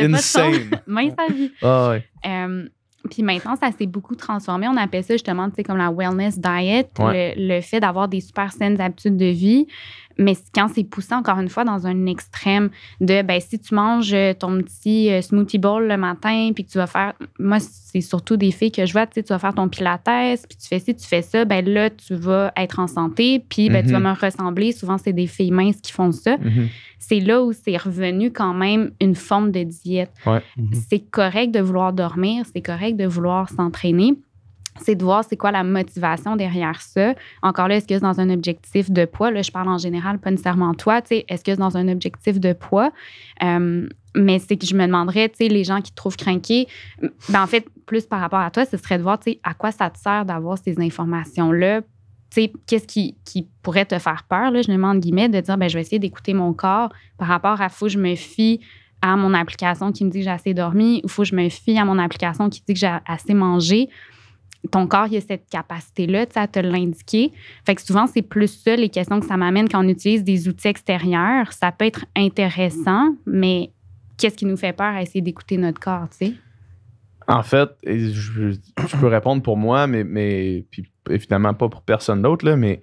mince à vie. Ah, puis maintenant, ça s'est beaucoup transformé. On appelle ça justement, tu sais, comme la wellness diet, le, fait d'avoir des super saines habitudes de vie. Mais quand c'est poussé, encore une fois, dans un extrême de, ben, si tu manges euh, ton petit euh, smoothie bowl le matin, puis que tu vas faire. Moi, c'est surtout des filles que je vois, tu sais, tu vas faire ton pilates, puis tu fais ci, tu fais ça, ben là, tu vas être en santé, puis ben, tu vas mhm. me ressembler. Souvent, c'est des filles minces qui font ça. Mhm. C'est là où c'est revenu quand même une forme de diète. Mhm. C'est correct de vouloir dormir, c'est correct de vouloir s'entraîner c'est de voir c'est quoi la motivation derrière ça. Encore là, est-ce que c'est dans un objectif de poids? Là, je parle en général, pas nécessairement toi. Est-ce que c'est dans un objectif de poids? Euh, mais c'est que je me demanderais, tu sais, les gens qui te trouvent craqué, ben en fait, plus par rapport à toi, ce serait de voir, tu sais, à quoi ça te sert d'avoir ces informations-là. Tu sais, qu'est-ce qui, qui, pourrait te faire peur, là, je demande guillemets, de dire, ben je vais essayer d'écouter mon corps par rapport à faut je me fie à mon application qui me dit que j'ai assez dormi ou faut que je me fie à mon application qui dit que j'ai assez mangé ton corps, il a cette capacité-là, tu sais, à te l'indiquer. Fait que souvent, c'est plus ça les questions que ça m'amène quand on utilise des outils extérieurs. Ça peut être intéressant, mais qu'est-ce qui nous fait peur à essayer d'écouter notre corps, tu sais? En fait, je, peux répondre pour moi, mais, mais puis évidemment pas pour personne d'autre, là, mais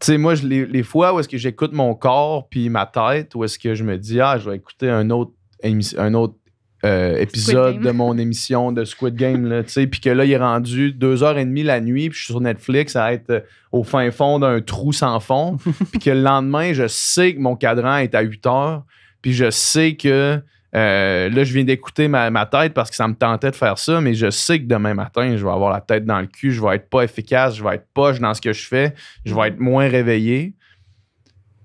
tu sais, moi, je, les, fois où est-ce que j'écoute mon corps puis ma tête, où est-ce que je me dis, ah, je vais écouter un autre, un autre euh, épisode de mon émission de Squid Game, là, tu sais, puis que là, il est rendu 2h30 la nuit, puis je suis sur Netflix à être euh, au fin fond d'un trou sans fond, puis que le lendemain, je sais que mon cadran est à 8h, puis je sais que euh, là, je viens d'écouter ma, ma, tête parce que ça me tentait de faire ça, mais je sais que demain matin, je vais avoir la tête dans le cul, je vais être pas efficace, je vais être poche dans ce que je fais, je mm. vais être moins réveillé.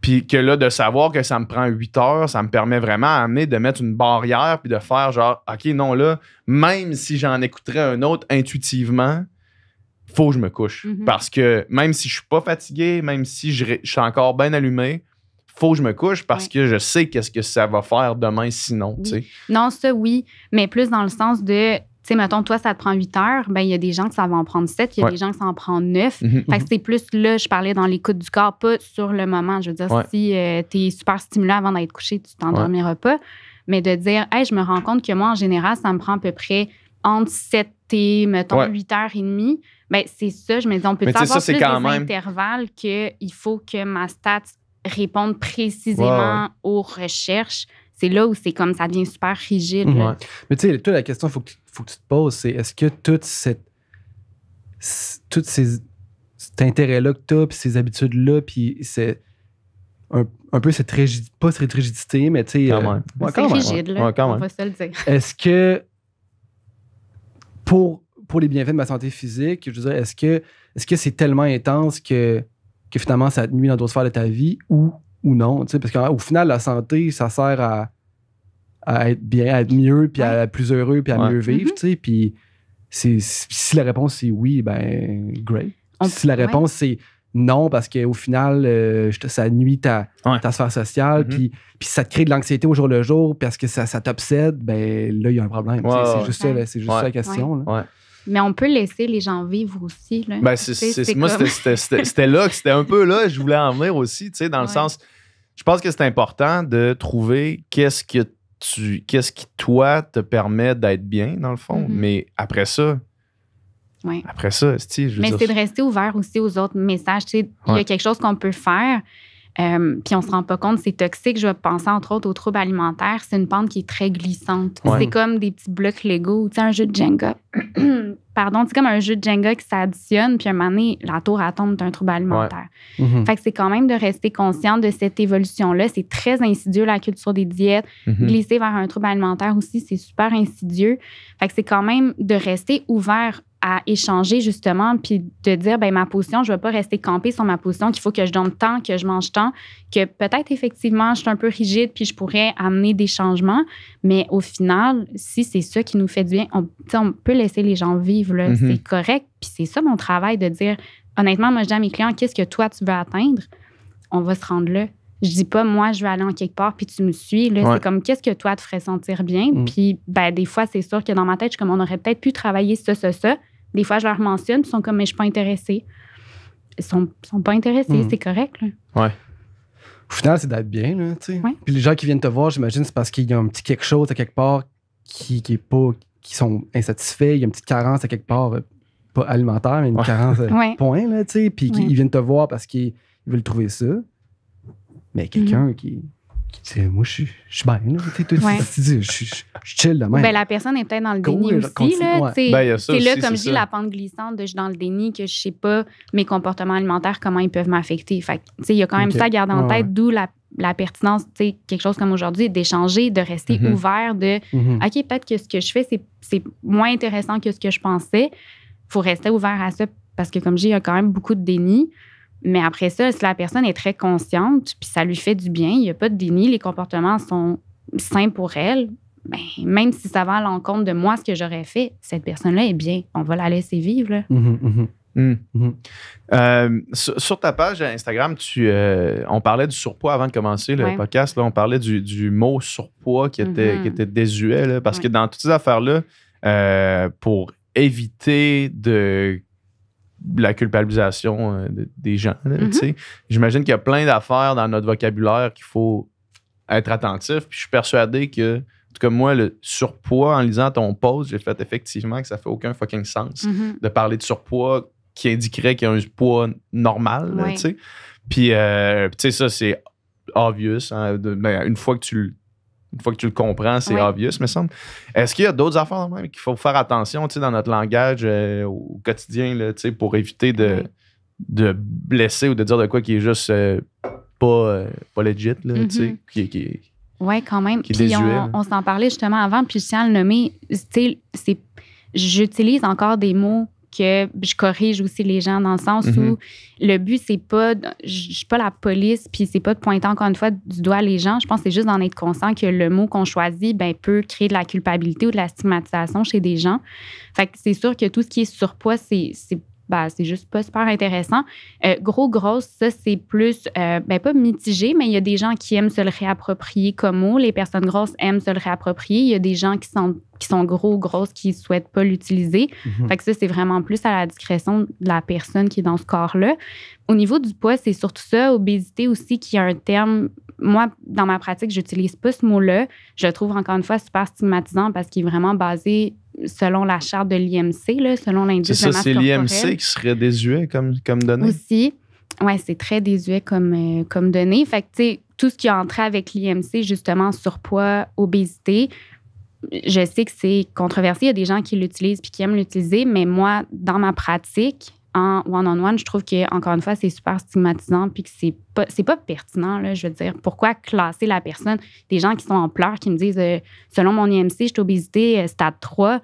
Puis que là, de savoir que ça me prend huit heures, ça me permet vraiment à amener de mettre une barrière puis de faire genre, OK, non, là, même si j'en écouterais un autre intuitivement, faut que je me couche. Mhm. Parce que même si je suis pas fatigué, même si je, suis encore bien allumé, faut que je me couche parce que je sais qu'est-ce que ça va faire demain sinon. Non, ça oui, mais plus dans le sens de tu sais, mettons, toi, ça te prend 8 heures, ben il y a des gens que ça va en prendre 7, il y a des gens que ça en prend 9. Mhm, fait que mhm. c'est plus là, je parlais dans l'écoute du corps, pas sur le moment. Je veux dire, si euh, tu es super stimulé avant d'être couché, tu t'endormiras pas. Mais de dire, hey, je me rends compte que moi, en général, ça me prend à peu près entre 7 et, mettons, 8 h demie. Bien, c'est ça. Je me dis, on peut avoir plus quand des même... que qu'il faut que ma stats réponde précisément aux recherches c'est là où c'est comme ça devient super rigide. Mais tu sais, toute la question faut faut que tu te poses, c'est est-ce que toute cette, toutes ces, cet intérêt-là que tu as, puis ces habitudes-là, puis c'est un, un, peu cette rigidité, pas cette rigidité, mais tu sais. c'est rigide, on va se le dire. Est-ce que pour, pour les bienfaits de ma santé physique, je veux dire, est-ce que c'est -ce que tellement intense que, que finalement ça nuit dans d'autres sphères de ta vie ou ou non. Parce qu'au final, la santé, ça sert à, être bien, à être mieux, puis à être plus heureux, puis à mieux vivre. Mm-hmm. Puis si la réponse est oui, ben, great. si la réponse c'est ben, non, parce qu'au final, euh, ça nuit ta, ta sphère sociale, mm-hmm. puis, ça te crée de l'anxiété au jour le jour, parce que ça, t'obsède, ben là, il y a un problème. C'est juste, ça, juste la question. Mais on peut laisser les gens vivre aussi. Là. Ben, moi, c'était, c'était, c'était là, c'était un peu là, je voulais en venir aussi, tu sais, dans le sens, je pense que c'est important de trouver qu'est-ce que tu, qu'est-ce qui, toi, te permet d'être bien, dans le fond. Mm-hmm. Mais après ça, après ça, je veux Mais c'est de rester ouvert aussi aux autres messages. Tu sais, il y a quelque chose qu'on peut faire euh, puis on se rend pas compte, c'est toxique. Je vais penser entre autres aux troubles alimentaires. C'est une pente qui est très glissante. C'est comme des petits blocs Lego, tu un jeu de Jenga. C'est comme un jeu de Jenga qui s'additionne, puis à un moment donné, la tour à tombe d'un trouble alimentaire. Mm-hmm. Fait que c'est quand même de rester conscient de cette évolution-là. C'est très insidieux, la culture des diètes. Mm-hmm. Glisser vers un trouble alimentaire aussi, c'est super insidieux. Fait c'est quand même de rester ouvert à échanger justement, puis de dire, ben ma position, je ne vais pas rester campée sur ma position, qu'il faut que je donne tant, que je mange tant, que peut-être effectivement, je suis un peu rigide, puis je pourrais amener des changements, mais au final, si c'est ça qui nous fait du bien, on peut laisser les gens vivre Mm-hmm. C'est correct. Puis c'est ça mon travail de dire, honnêtement, moi, je dis à mes clients, qu'est-ce que toi, tu veux atteindre? On va se rendre là. Je dis pas, moi, je veux aller en quelque part, puis tu me suis. c'est comme, qu'est-ce que toi, te ferais sentir bien? Mm. Puis, ben, des fois, c'est sûr que dans ma tête, je suis comme, on aurait peut-être pu travailler ça, ça, ça. Des fois, je leur mentionne, ils sont comme, mais je suis pas intéressée. Ils sont, pas intéressés, mm. c'est correct, là. Ouais. Au final, c'est d'être bien, là, tu sais. Puis les gens qui viennent te voir, j'imagine, c'est parce qu'il y a un petit quelque chose à quelque part qui, qui est pas qui sont insatisfaits, il y a une petite carence à quelque part, euh, pas alimentaire, mais une carence à euh, point, là, tu sais, puis ils viennent te voir parce qu'ils veulent trouver ça. Mais mhm. quelqu'un qui, tu qui euh, moi, je suis bien. Je suis chill de même. Ben, la personne est peut-être dans le déni aussi. Ben, c'est là, tu ben, là comme je dis, la pente glissante de je suis dans le déni, que je sais pas mes comportements alimentaires, comment ils peuvent m'affecter. Fait tu sais, il y a quand même ça à garder en tête, d'où la la pertinence, c'est quelque chose comme aujourd'hui, d'échanger, de rester mhm. ouvert, de mhm. OK, peut-être que ce que je fais, c'est moins intéressant que ce que je pensais. Il faut rester ouvert à ça parce que, comme j'ai, il y a quand même beaucoup de déni. Mais après ça, si la personne est très consciente, puis ça lui fait du bien, il n'y a pas de déni, les comportements sont sains pour elle, ben, même si ça va à l'encontre de moi, ce que j'aurais fait, cette personne-là est bien. On va la laisser vivre. Là. Mhm, Hmm. Mhm. Euh, sur, ta page Instagram, tu, euh, on parlait du surpoids avant de commencer le podcast. on parlait du, mot surpoids qui était, mhm. était désuet, parce que dans toutes ces affaires-là, euh, pour éviter de la culpabilisation des gens, mhm. j'imagine qu'il y a plein d'affaires dans notre vocabulaire qu'il faut être attentif. Puis je suis persuadé que en tout cas, moi, le surpoids, en lisant ton post, j'ai fait effectivement que ça fait aucun fucking sens de parler de surpoids qui indiquerait qu'il y a un poids normal. tu sais. Euh, puis, tu sais, ça, c'est obvious. Hein, ben, une, fois que tu, une fois que tu le comprends, c'est obvious, me semble. Est-ce qu'il y a d'autres affaires qu'il faut faire attention dans notre langage euh, au quotidien tu pour éviter de, de blesser ou de dire de quoi qui est juste euh, pas, pas legit, oui, mm-hmm. quand même. on, on s'en parlait justement avant, puis je tiens à le nommer. J'utilise encore des mots que je corrige aussi les gens dans le sens mhm. où le but, c'est pas, je suis pas la police, puis c'est pas de pointer encore une fois du doigt les gens. Je pense que c'est juste d'en être conscient que le mot qu'on choisit ben, peut créer de la culpabilité ou de la stigmatisation chez des gens. Fait que c'est sûr que tout ce qui est surpoids, c'est ben, c'est juste pas super intéressant. Euh, gros, grosse, ça, c'est plus, euh, ben, pas mitigé, mais il y a des gens qui aiment se le réapproprier comme mot. Les personnes grosses aiment se le réapproprier. Il y a des gens qui sont qui sont gros, grosses, qui ne souhaitent pas l'utiliser. Mhm. Fait que ça, c'est vraiment plus à la discrétion de la personne qui est dans ce corps-là. Au niveau du poids, c'est surtout ça, obésité aussi, qui est un terme. Moi, dans ma pratique, j'utilise pas ce mot-là. Je le trouve encore une fois super stigmatisant parce qu'il est vraiment basé selon la charte de l'IMC, selon l'indice de masse C'est l'IMC qui serait désuet comme, comme donnée? Aussi. Oui, c'est très désuet comme, euh, comme donnée. Fait tout ce qui est entré avec l'IMC, justement, surpoids, obésité, je sais que c'est controversé. Il y a des gens qui l'utilisent puis qui aiment l'utiliser, mais moi, dans ma pratique, en one-on-one, je trouve que, encore une fois, c'est super stigmatisant puis que c'est pas, pas pertinent, je veux dire. Pourquoi classer la personne? Des gens qui sont en pleurs, qui me disent, euh, selon mon IMC, je suis obésité, euh, stade 3.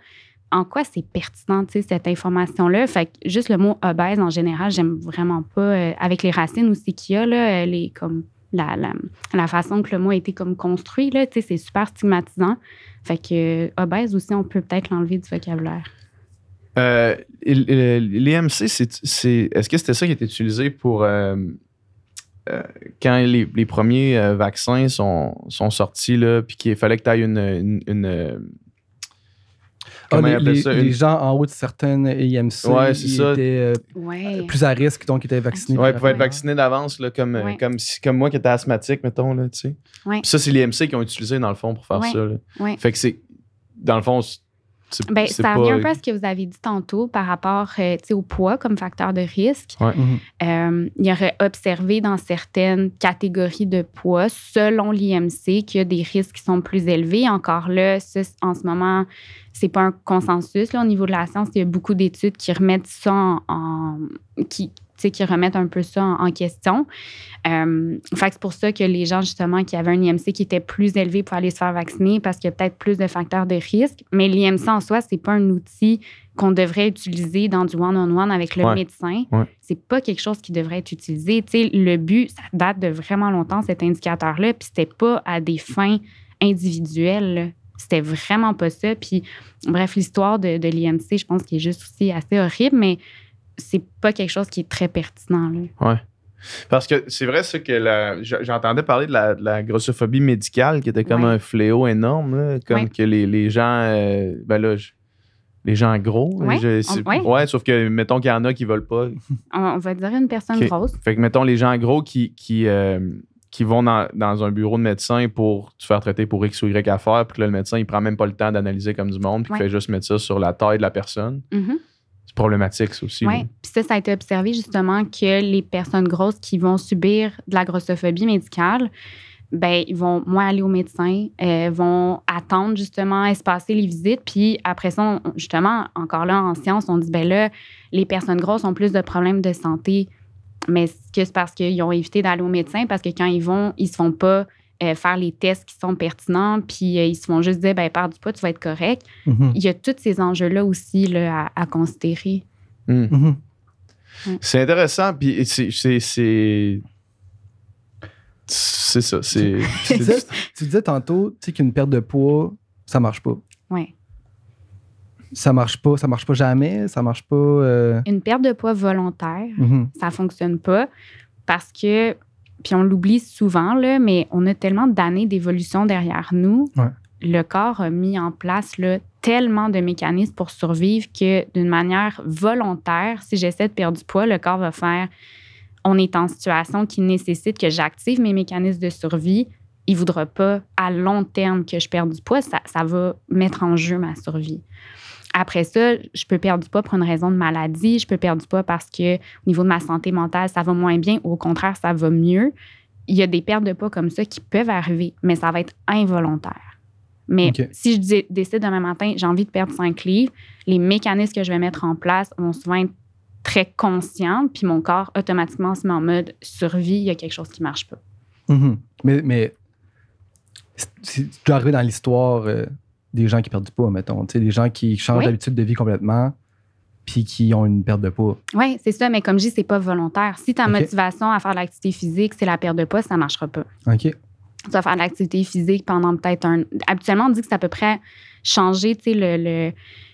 En quoi c'est pertinent, cette information-là? Fait juste le mot obèse, en général, j'aime vraiment pas. Euh, avec les racines aussi qu'il y a, là, les, comme, la, façon que le mot a été comme construit, là, c'est super stigmatisant. Fait que euh, obèse aussi, on peut peut-être l'enlever du vocabulaire. Euh, les euh, c'est, est-ce que c'était ça qui était utilisé pour euh, quand les, premiers vaccins sont, sortis, là, puis qu'il fallait que tu ailles une ah, comment ah, les, gens en haut de certaines IMC étaient euh, plus à risque, donc ils étaient ah, vaccinés. ils pouvaient être vaccinés d'avance, comme, euh, comme, comme, moi qui étais asthmatique, mettons. Là, tu sais. Ça, c'est les IMC qui ont utilisé, dans le fond, pour faire ça. Fait que c'est, dans le fond, ben, ça revient un peu à ce que vous avez dit tantôt par rapport euh, au poids comme facteur de risque. Mm-hmm. Euh, il y aurait observé dans certaines catégories de poids, selon l'IMC, qu'il y a des risques qui sont plus élevés. Encore là, en ce moment, c'est pas un consensus. Là, au niveau de la science, il y a beaucoup d'études qui remettent ça en, en qui, qui remettent un peu ça en, question. Euh, c'est pour ça que les gens, justement, qui avaient un IMC qui était plus élevé pour aller se faire vacciner parce qu'il y a peut-être plus de facteurs de risque. Mais l'IMC en soi, c'est pas un outil qu'on devrait utiliser dans du one-on-one avec le médecin. C'est pas quelque chose qui devrait être utilisé. sais le but, ça date de vraiment longtemps, cet indicateur-là, puis c'était pas à des fins individuelles. C'était vraiment pas ça. Puis, bref, l'histoire de, de l'IMC, je pense qu'il est juste aussi assez horrible, mais c'est pas quelque chose qui est très pertinent. Là. Ouais. Parce que c'est vrai, ce que j'entendais parler de la, grossophobie médicale qui était comme un fléau énorme, comme que les, gens. Euh, ben là, les gens gros. Ouais, ouais. sauf que mettons qu'il y en a qui veulent pas. On, va dire une personne grosse. Fait que mettons les gens gros qui, qui, euh, vont dans, un bureau de médecin pour se faire traiter pour X ou Y affaires puis que là, le médecin, il prend même pas le temps d'analyser comme du monde, puis il fait juste mettre ça sur la taille de la personne. Mm-hmm. C'est problématique, aussi. Oui. Puis ça, ça a été observé justement que les personnes grosses qui vont subir de la grossophobie médicale, ben ils vont moins aller au médecin, euh, vont attendre justement, espacer les visites. Puis après ça, justement, encore là, en science, on dit, ben là, les personnes grosses ont plus de problèmes de santé. Mais que c'est parce qu'ils ont évité d'aller au médecin? Parce que quand ils vont, ils se font pas euh, faire les tests qui sont pertinents, puis euh, ils se font juste dire, ben, perds du poids, tu vas être correct. Mhm. Il y a tous ces enjeux-là aussi à, considérer. Hmm. Mhm. C'est intéressant, puis c'est. C'est ça. C'est, tu, disais, tu sais qu'une perte de poids, ça marche pas. Oui. Ça marche pas, ça marche pas jamais, ça marche pas. Euh, Une perte de poids volontaire, mhm. ça fonctionne pas parce que puis on l'oublie souvent, là, mais on a tellement d'années d'évolution derrière nous. Le corps a mis en place tellement de mécanismes pour survivre que d'une manière volontaire, si j'essaie de perdre du poids, le corps va faire on est en situation qui nécessite que j'active mes mécanismes de survie. Il ne voudra pas à long terme que je perde du poids. Ça, ça va mettre en jeu ma survie après ça, je peux perdre du poids pour une raison de maladie, je peux perdre du poids parce que au niveau de ma santé mentale, ça va moins bien, ou au contraire, ça va mieux. Il y a des pertes de poids comme ça qui peuvent arriver, mais ça va être involontaire. Mais si je décide demain matin, j'ai envie de perdre 5 livres, les mécanismes que je vais mettre en place vont souvent être très conscients, puis mon corps automatiquement se met en mode survie, il y a quelque chose qui ne marche pas. Mm-hmm. Mais, si tu arrives dans l'histoire, euh, des gens qui perdent du poids, mettons. des gens qui changent d'habitude de vie complètement puis qui ont une perte de poids. Oui, c'est ça, mais comme je dis, c'est pas volontaire. Si ta motivation à faire de l'activité physique, c'est la perte de poids, ça ne marchera pas. OK. Tu vas faire de l'activité physique pendant peut-être un. Habituellement, on dit que c'est à peu près changer, le,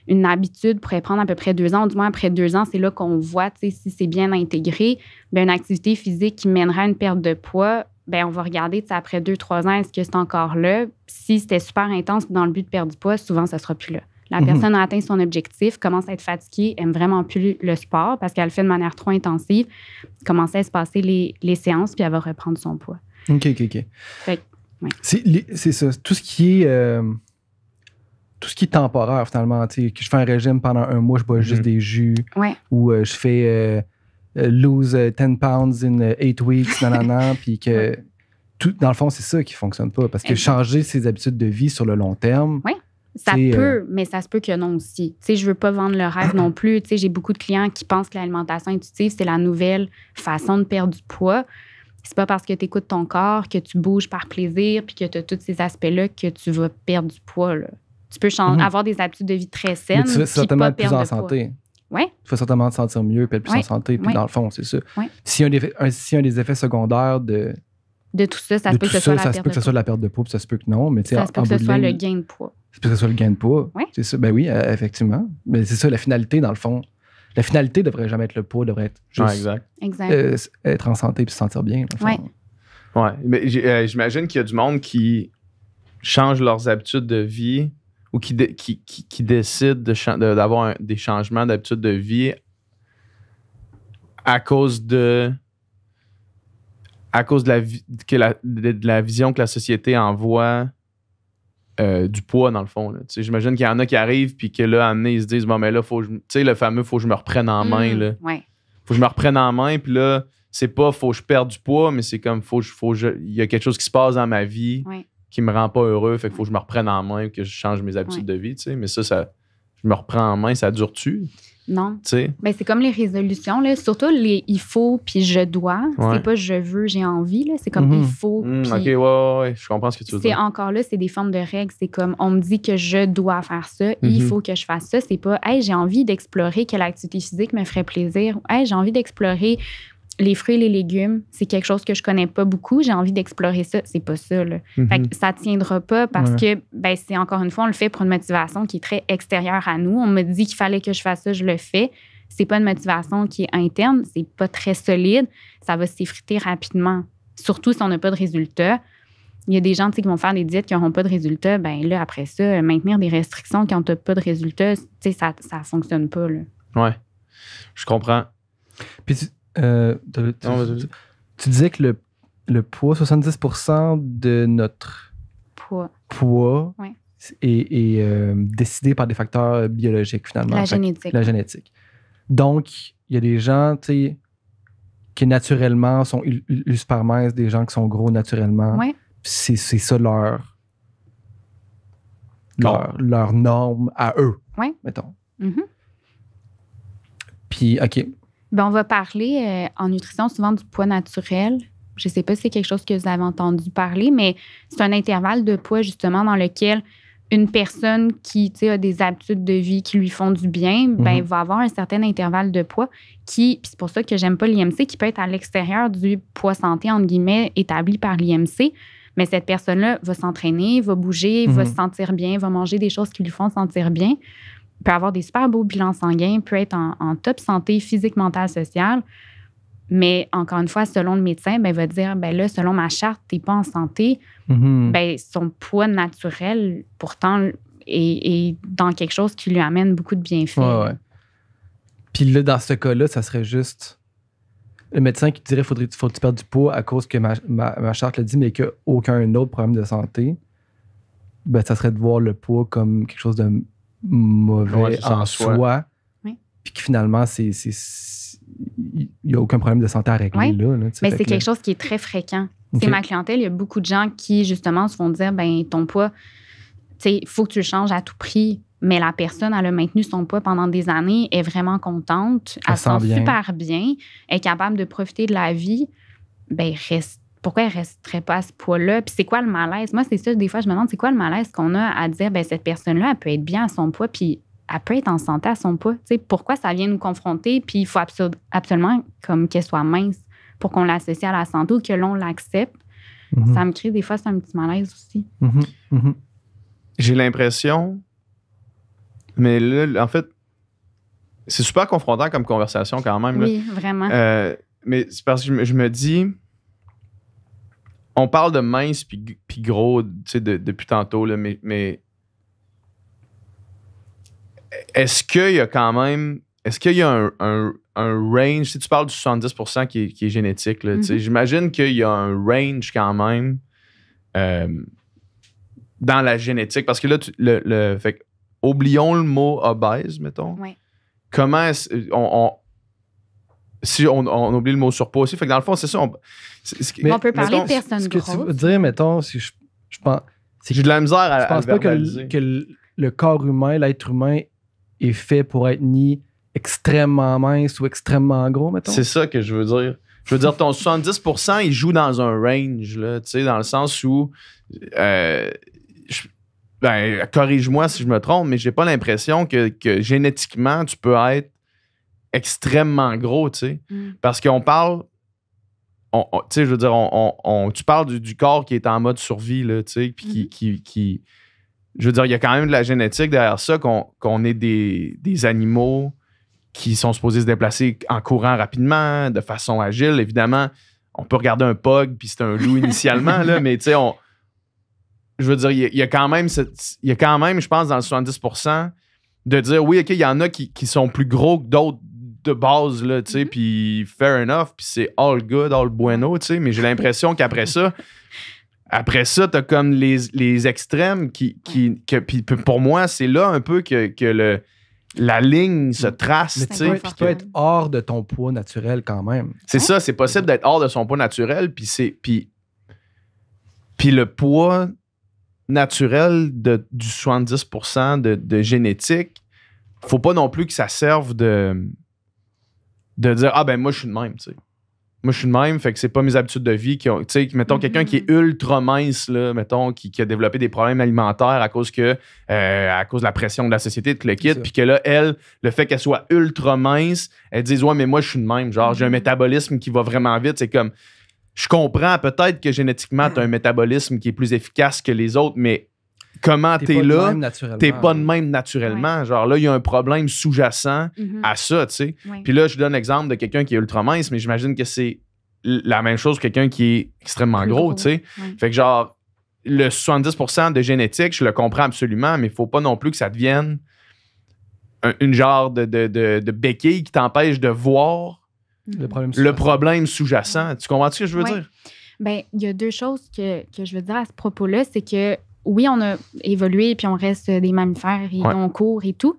une habitude pourrait prendre à peu près deux ans, ou du moins après deux ans, c'est là qu'on voit, si c'est bien intégré. Ben, une activité physique qui mènera à une perte de poids, ben on va regarder après deux, trois ans, est-ce que c'est encore là? Si c'était super intense dans le but de perdre du poids, souvent, ça ne sera plus là. La mhm. personne a atteint son objectif, commence à être fatiguée, aime vraiment plus le sport parce qu'elle le fait de manière trop intensive, commence à se passer les, séances, puis elle va reprendre son poids. OK, OK, OK. C'est ça. Tout ce qui est. Euh, tout ce qui est temporaire, finalement, tu je fais un régime pendant un mois, je bois juste mhm. des jus. Ouais. Ou euh, je fais euh, euh, lose 10 euh, pounds in 8 euh, weeks, nanana, puis que tout, dans le fond, c'est ça qui fonctionne pas. Parce que changer ses habitudes de vie sur le long terme. Oui. Ça peut, mais ça se peut que non aussi. Tu sais, je veux pas vendre le rêve non plus. Tu sais, j'ai beaucoup de clients qui pensent que l'alimentation intuitive, c'est la nouvelle façon de perdre du poids. C'est pas parce que tu écoutes ton corps, que tu bouges par plaisir, puis que tu as tous ces aspects-là que tu vas perdre du poids. Tu peux mhm. avoir des habitudes de vie très saines. Mais tu vas certainement pas être plus en santé. Ouais. Tu vas certainement te sentir mieux, puis être plus en santé, puis dans le fond, c'est ça. Si, un, a un, des effets secondaires de, de tout ça, ça se peut que ce soit, ça, la, perte la perte de poids, puis ça se peut que non, mais ça se peut que ce soit le gain de poids. Ça peut que ce soit le gain de poids. Oui. C'est ça, ben oui, euh, effectivement. Mais c'est ça, la finalité, dans le fond. La finalité devrait jamais être le poids, devrait être juste exact. Euh, être en santé puis se sentir bien. Oui. Ouais. Mais euh, j'imagine qu'il y a du monde qui change leurs habitudes de vie ou qui, qui, qui, décident d'avoir des changements d'habitude de vie à cause de à cause de la, que de la vision que la société envoie euh, du poids, dans le fond. J'imagine qu'il y en a qui arrivent, puis que là, à ils se disent Bon, mais là, faut tu sais, le fameux faut que je me reprenne en main. Mmh, il Faut que je me reprenne en main, puis là, c'est pas faut que je perde du poids, mais c'est comme faut, faut Il y a quelque chose qui se passe dans ma vie qui me rend pas heureux, fait qu'il faut que je me reprenne en main, que je change mes habitudes de vie, tu sais. Mais ça, ça, je me reprends en main, ça dure-tu? Non. Tu sais? c'est comme les résolutions, là. Surtout les il faut puis je dois. Ce C'est pas je veux, j'ai envie, là. C'est comme il mhm. faut. Mm, ok, ouais, ouais, je comprends ce que tu veux dire. Encore là, c'est des formes de règles. C'est comme on me dit que je dois faire ça, il mhm. faut que je fasse ça. C'est pas, hey, j'ai envie d'explorer quelle activité physique me ferait plaisir. Hey, j'ai envie d'explorer les fruits et les légumes, c'est quelque chose que je connais pas beaucoup. J'ai envie d'explorer ça. C'est pas ça. Mhm. ça tiendra pas parce que, ben, c'est encore une fois, on le fait pour une motivation qui est très extérieure à nous. On me dit qu'il fallait que je fasse ça, je le fais. C'est pas une motivation qui est interne, c'est pas très solide. Ça va s'effriter rapidement, surtout si on n'a pas de résultats. Il y a des gens qui vont faire des diètes qui n'auront pas de résultats. Ben là, après ça, euh, maintenir des restrictions quand tu n'as pas de résultats, ça ne fonctionne pas. Oui, Ouais, je comprends. Puis euh, tu, disais que le, le poids, 70% de notre poids, est, euh, décidé par des facteurs euh, biologiques, finalement. La génétique. La génétique. Donc, il y a des gens qui naturellement sont super minces, des gens qui sont gros naturellement. Oui. C'est ça leur, leur, norme à eux, mettons. Mm-hmm. Puis, OK, ben, on va parler euh, en nutrition souvent du poids naturel. Je ne sais pas si c'est quelque chose que vous avez entendu parler, mais c'est un intervalle de poids justement dans lequel une personne qui a des habitudes de vie qui lui font du bien, ben, mhm. va avoir un certain intervalle de poids qui, c'est pour ça que j'aime pas l'IMC, qui peut être à l'extérieur du poids santé, entre guillemets, établi par l'IMC. Mais cette personne-là va s'entraîner, va bouger, va mhm. se sentir bien, va manger des choses qui lui font sentir bien peut avoir des super beaux bilans sanguins, peut être en, top santé physique, mentale, sociale. Mais encore une fois, selon le médecin, ben, il va dire ben là, selon ma charte, tu pas en santé. Mm-hmm. ben, son poids naturel, pourtant, est, dans quelque chose qui lui amène beaucoup de bienfaits. Ouais, ouais. Puis là, dans ce cas-là, ça serait juste le médecin qui te dirait faudrait, faut que tu perdes du poids à cause que ma, charte le dit, mais qu'aucun autre problème de santé. Ben, ça serait de voir le poids comme quelque chose de mauvais en soi, puis que finalement, c'est, il n'y a aucun problème de santé à régler là, Mais c'est quelque chose qui est très fréquent. C'est ma clientèle, il y a beaucoup de gens qui, justement, se font dire, ben ton poids, il faut que tu le changes à tout prix. Mais la personne, elle a maintenu son poids pendant des années, est vraiment contente, elle, se sent, bien. super bien, est capable de profiter de la vie. Ben, reste pourquoi elle resterait pas à ce poids-là? Puis c'est quoi le malaise? Moi, c'est ça, des fois, je me demande, c'est quoi le malaise qu'on a à dire, ben cette personne-là, elle peut être bien à son poids, puis elle peut être en santé à son poids. Tu sais, pourquoi ça vient nous confronter, puis il faut absolument comme qu'elle soit mince pour qu'on l'associe à la santé ou que l'on l'accepte. Mm-hmm. Ça me crée des fois, c'est un petit malaise aussi. Mm-hmm. Mm-hmm. J'ai l'impression, mais là, en fait, c'est super confrontant comme conversation quand même. Oui, vraiment. Euh, mais c'est parce que je me dis on parle de mince puis, gros depuis tantôt, là, mais, est-ce qu'il y a quand même. Est-ce qu'il y a un, range? Si tu parles du 70% qui est, génétique, mhm. j'imagine qu'il y a un range quand même euh, dans la génétique. Parce que là, le, fait, oublions le mot obèse, mettons. Oui. Comment est on, on, si on, oublie le mot surpoids aussi, fait que dans le fond, c'est ça. Mais on peut parler de personnes grosses. Ce que tu veux dire, mettons, si je, pense. J'ai de la misère à Je pense pas que, le, corps humain, l'être humain, est fait pour être ni extrêmement mince ou extrêmement gros, mettons. C'est ça que je veux dire. Je veux dire, ton 70%, il joue dans un range, là, tu sais, dans le sens où. Euh, ben, corrige-moi si je me trompe, mais j'ai pas l'impression que, génétiquement, tu peux être extrêmement gros, tu sais. Mm. Parce qu'on parle je veux on, tu parles du, corps qui est en mode survie, là, tu sais, puis mhm. qui, Je veux dire, il y a quand même de la génétique derrière ça, qu'on ait est des, animaux qui sont supposés se déplacer en courant rapidement, de façon agile. Évidemment, on peut regarder un pug, puis c'est un loup initialement, là, mais tu sais, on. Je veux dire, il y, a, quand même, y quand même, je pense, dans le 70 de dire oui, OK, il y en a qui, qui sont plus gros que d'autres de base, là, tu sais, mm-hmm. puis fair enough, puis c'est all good, all bueno, tu sais, mais j'ai l'impression qu'après ça, après ça, t'as comme les, extrêmes qui, qui pour moi, c'est là un peu que, le, la ligne se trace, tu sais. Puis tu peux être hors de ton poids naturel quand même. C'est ça, c'est possible d'être hors de son poids naturel, puis c'est, puis, puis le poids naturel de, du 70% de, de génétique, faut pas non plus que ça serve de de dire Ah ben moi je suis de même, tu sais. Moi je suis de même, fait que c'est pas mes habitudes de vie qui ont. Tu sais, mettons quelqu'un qui est mm-hmm. ultra mince, là, mettons, qui, a développé des problèmes alimentaires à cause que euh, à cause de la pression de la société, de le kit, puis que là, elle, le fait qu'elle soit ultra mince, elle dise Ouais, mais moi je suis de même, genre j'ai un mm-hmm. métabolisme qui va vraiment vite, c'est comme je comprends peut-être que génétiquement, tu as un métabolisme qui est plus efficace que les autres, mais comment t'es, es là, t'es pas de même naturellement. Genre là, il y a un problème sous-jacent mhm. à ça, tu sais. Puis là, je donne l'exemple de quelqu'un qui est ultra mince, mais j'imagine que c'est la même chose que quelqu'un qui est extrêmement gros, tu sais. Fait que genre, le 70% de génétique, je le comprends absolument, mais il faut pas non plus que ça devienne une genre de, de, béquille qui t'empêche de voir mhm. le problème sous-jacent. tu comprends ce que je veux dire? Ben, il y a deux choses que, que je veux dire à ce propos-là. C'est que oui, on a évolué et puis on reste des mammifères et on court et tout.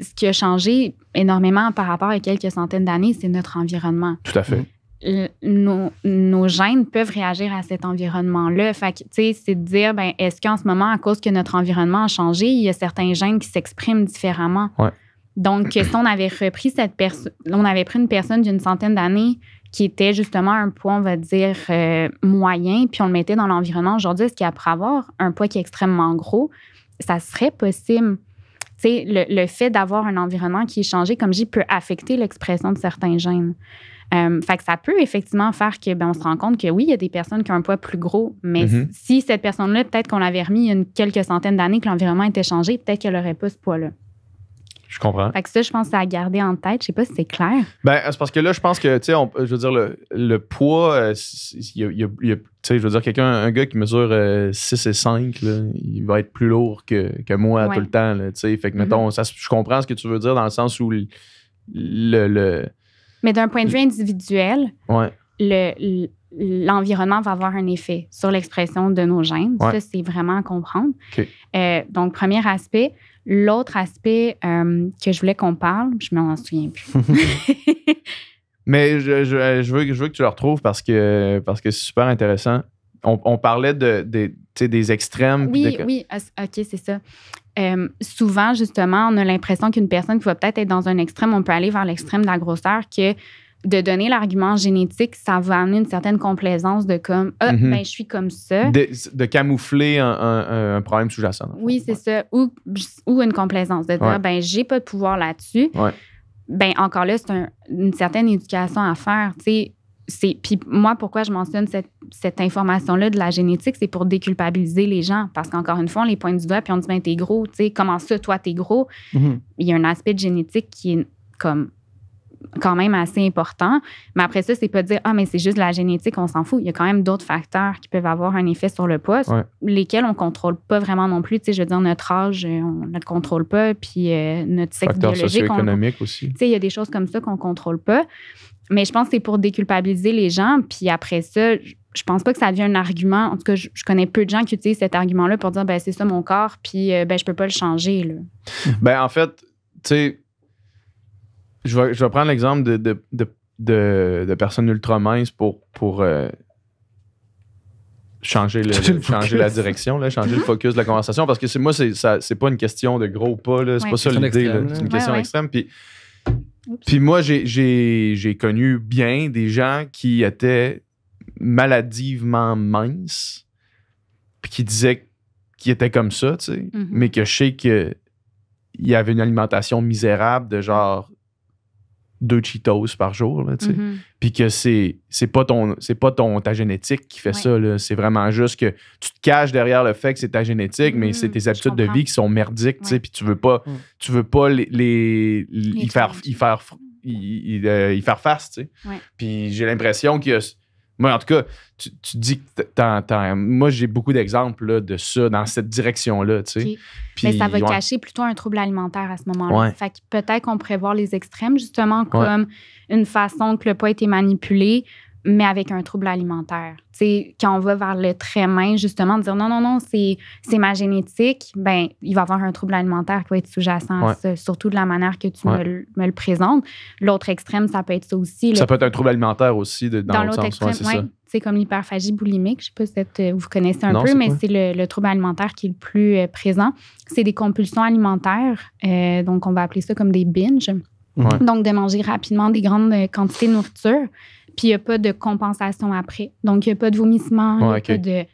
Ce qui a changé énormément par rapport à quelques centaines d'années, c'est notre environnement. Tout à fait. Euh, nos, gènes peuvent réagir à cet environnement-là. Fait que, tu sais, c'est de dire, ben, est-ce qu'en ce moment, à cause que notre environnement a changé, il y a certains gènes qui s'expriment différemment? Ouais. Donc, si on avait repris cette personne, on avait pris une personne d'une centaine d'années qui était justement un poids, on va dire, euh, moyen, puis on le mettait dans l'environnement aujourd'hui, est-ce qu'après avoir un poids qui est extrêmement gros, ça serait possible? Tu le, le fait d'avoir un environnement qui est changé, comme j'ai dis, peut affecter l'expression de certains gènes. Euh, ça peut effectivement faire que ben, on se rend compte que oui, il y a des personnes qui ont un poids plus gros, mais mm-hmm. si cette personne-là, peut-être qu'on l'avait remis il y a quelques centaines d'années, que l'environnement était changé, peut-être qu'elle n'aurait pas ce poids-là. Je comprends. Fait que ça, je pense, à garder en tête. Je sais pas si c'est clair. Ben, c'est parce que là, je pense que, tu sais, je veux dire, le, poids, tu sais, je veux dire, quelqu'un, un gars qui mesure 6 euh, et 5, il va être plus lourd que, moi tout le temps, tu sais. Mm-hmm. je comprends ce que tu veux dire dans le sens où le. Mais d'un point de vue individuel, le l'environnement va avoir un effet sur l'expression de nos gènes. Ça, c'est vraiment à comprendre. Euh, donc, premier aspect. L'autre aspect euh, que je voulais qu'on parle, je m'en souviens plus. Mais je, veux, que tu le retrouves parce que, parce que c'est super intéressant. On, parlait de, des extrêmes. Oui, oui, ah, OK, c'est ça. Euh, souvent, justement, on a l'impression qu'une personne qui va peut-être être dans un extrême, on peut aller vers l'extrême de la grosseur, que de donner l'argument génétique, ça va amener une certaine complaisance de comme ah, mhm. ben, je suis comme ça. De, camoufler un, problème sous-jacent. Oui, c'est ça. Ou, ou, une complaisance, de dire ben j'ai pas de pouvoir là-dessus. Ben encore là, c'est une certaine éducation à faire. C'est, puis moi, pourquoi je mentionne cette, cette information-là de la génétique, c'est pour déculpabiliser les gens. Parce qu'encore une fois, on les pointe du doigt puis on dit ben t'es gros, tu sais, comment ça, toi, t'es gros. Mhm. Il y a un aspect génétique qui est comme quand même assez important. Mais après ça, c'est pas dire Ah, mais c'est juste la génétique, on s'en fout. Il y a quand même d'autres facteurs qui peuvent avoir un effet sur le poids, lesquels on contrôle pas vraiment non plus. Tu sais, je veux dire, notre âge, euh, on ne le contrôle pas, puis euh, notre sexe Facteur socio-économique aussi. Tu sais, il y a des choses comme ça qu'on contrôle pas. Mais je pense que c'est pour déculpabiliser les gens. Puis après ça, je pense pas que ça devient un argument. En tout cas, je, connais peu de gens qui utilisent cet argument-là pour dire ben, c'est ça mon corps, puis euh, ben, je peux pas le changer. Là. Ben, en fait, tu sais, je vais, prendre l'exemple de, de, personnes ultra minces pour, pour euh, changer, le, changer la direction, là, changer le mm-hmm. focus de la conversation. Parce que moi, c'est, ça, pas une question de gros pas, Ce c'est pas ça l'idée. C'est une question extrême. Puis, moi, j'ai, connu bien des gens qui étaient maladivement minces, puis qui disaient qu'ils étaient comme ça, tu sais, mm-hmm. mais que je sais qu'il y avait une alimentation misérable de genre deux Cheetos par jour, mm-hmm. Puis que c'est, c'est pas, ton, c'est pas ton, ta génétique qui fait ça, C'est vraiment juste que tu te caches derrière le fait que c'est ta génétique, mais c'est mm-hmm. tes habitudes de vie qui sont merdiques, tu Puis tu veux pas, mm. tu veux pas les, faire, faire face, Puis j'ai l'impression a... Moi, en tout cas, tu, dis que moi, j'ai beaucoup d'exemples de ça, dans cette direction-là. Tu Mais ça va cacher plutôt un trouble alimentaire à ce moment-là. Fait que peut-être qu'on pourrait voir les extrêmes, justement, comme une façon que le poids a été manipulé mais avec un trouble alimentaire. sais, quand on va vers le très main, justement, de dire non, non, non, c'est ma génétique, ben, il va y avoir un trouble alimentaire qui va être sous-jacent surtout de la manière que tu me, le présentes. L'autre extrême, ça peut être ça aussi. Ça peut être un trouble alimentaire aussi dans, dans l'autre extrême, ça. c'est comme l'hyperphagie boulimique, je ne sais pas si euh, vous connaissez un peu, mais c'est le, trouble alimentaire qui est le plus euh, présent. C'est des compulsions alimentaires, euh, donc on va appeler ça comme des binges. Donc de manger rapidement des grandes quantités de nourriture. Puis il n'y a pas de compensation après. Donc, il n'y a pas de vomissement, il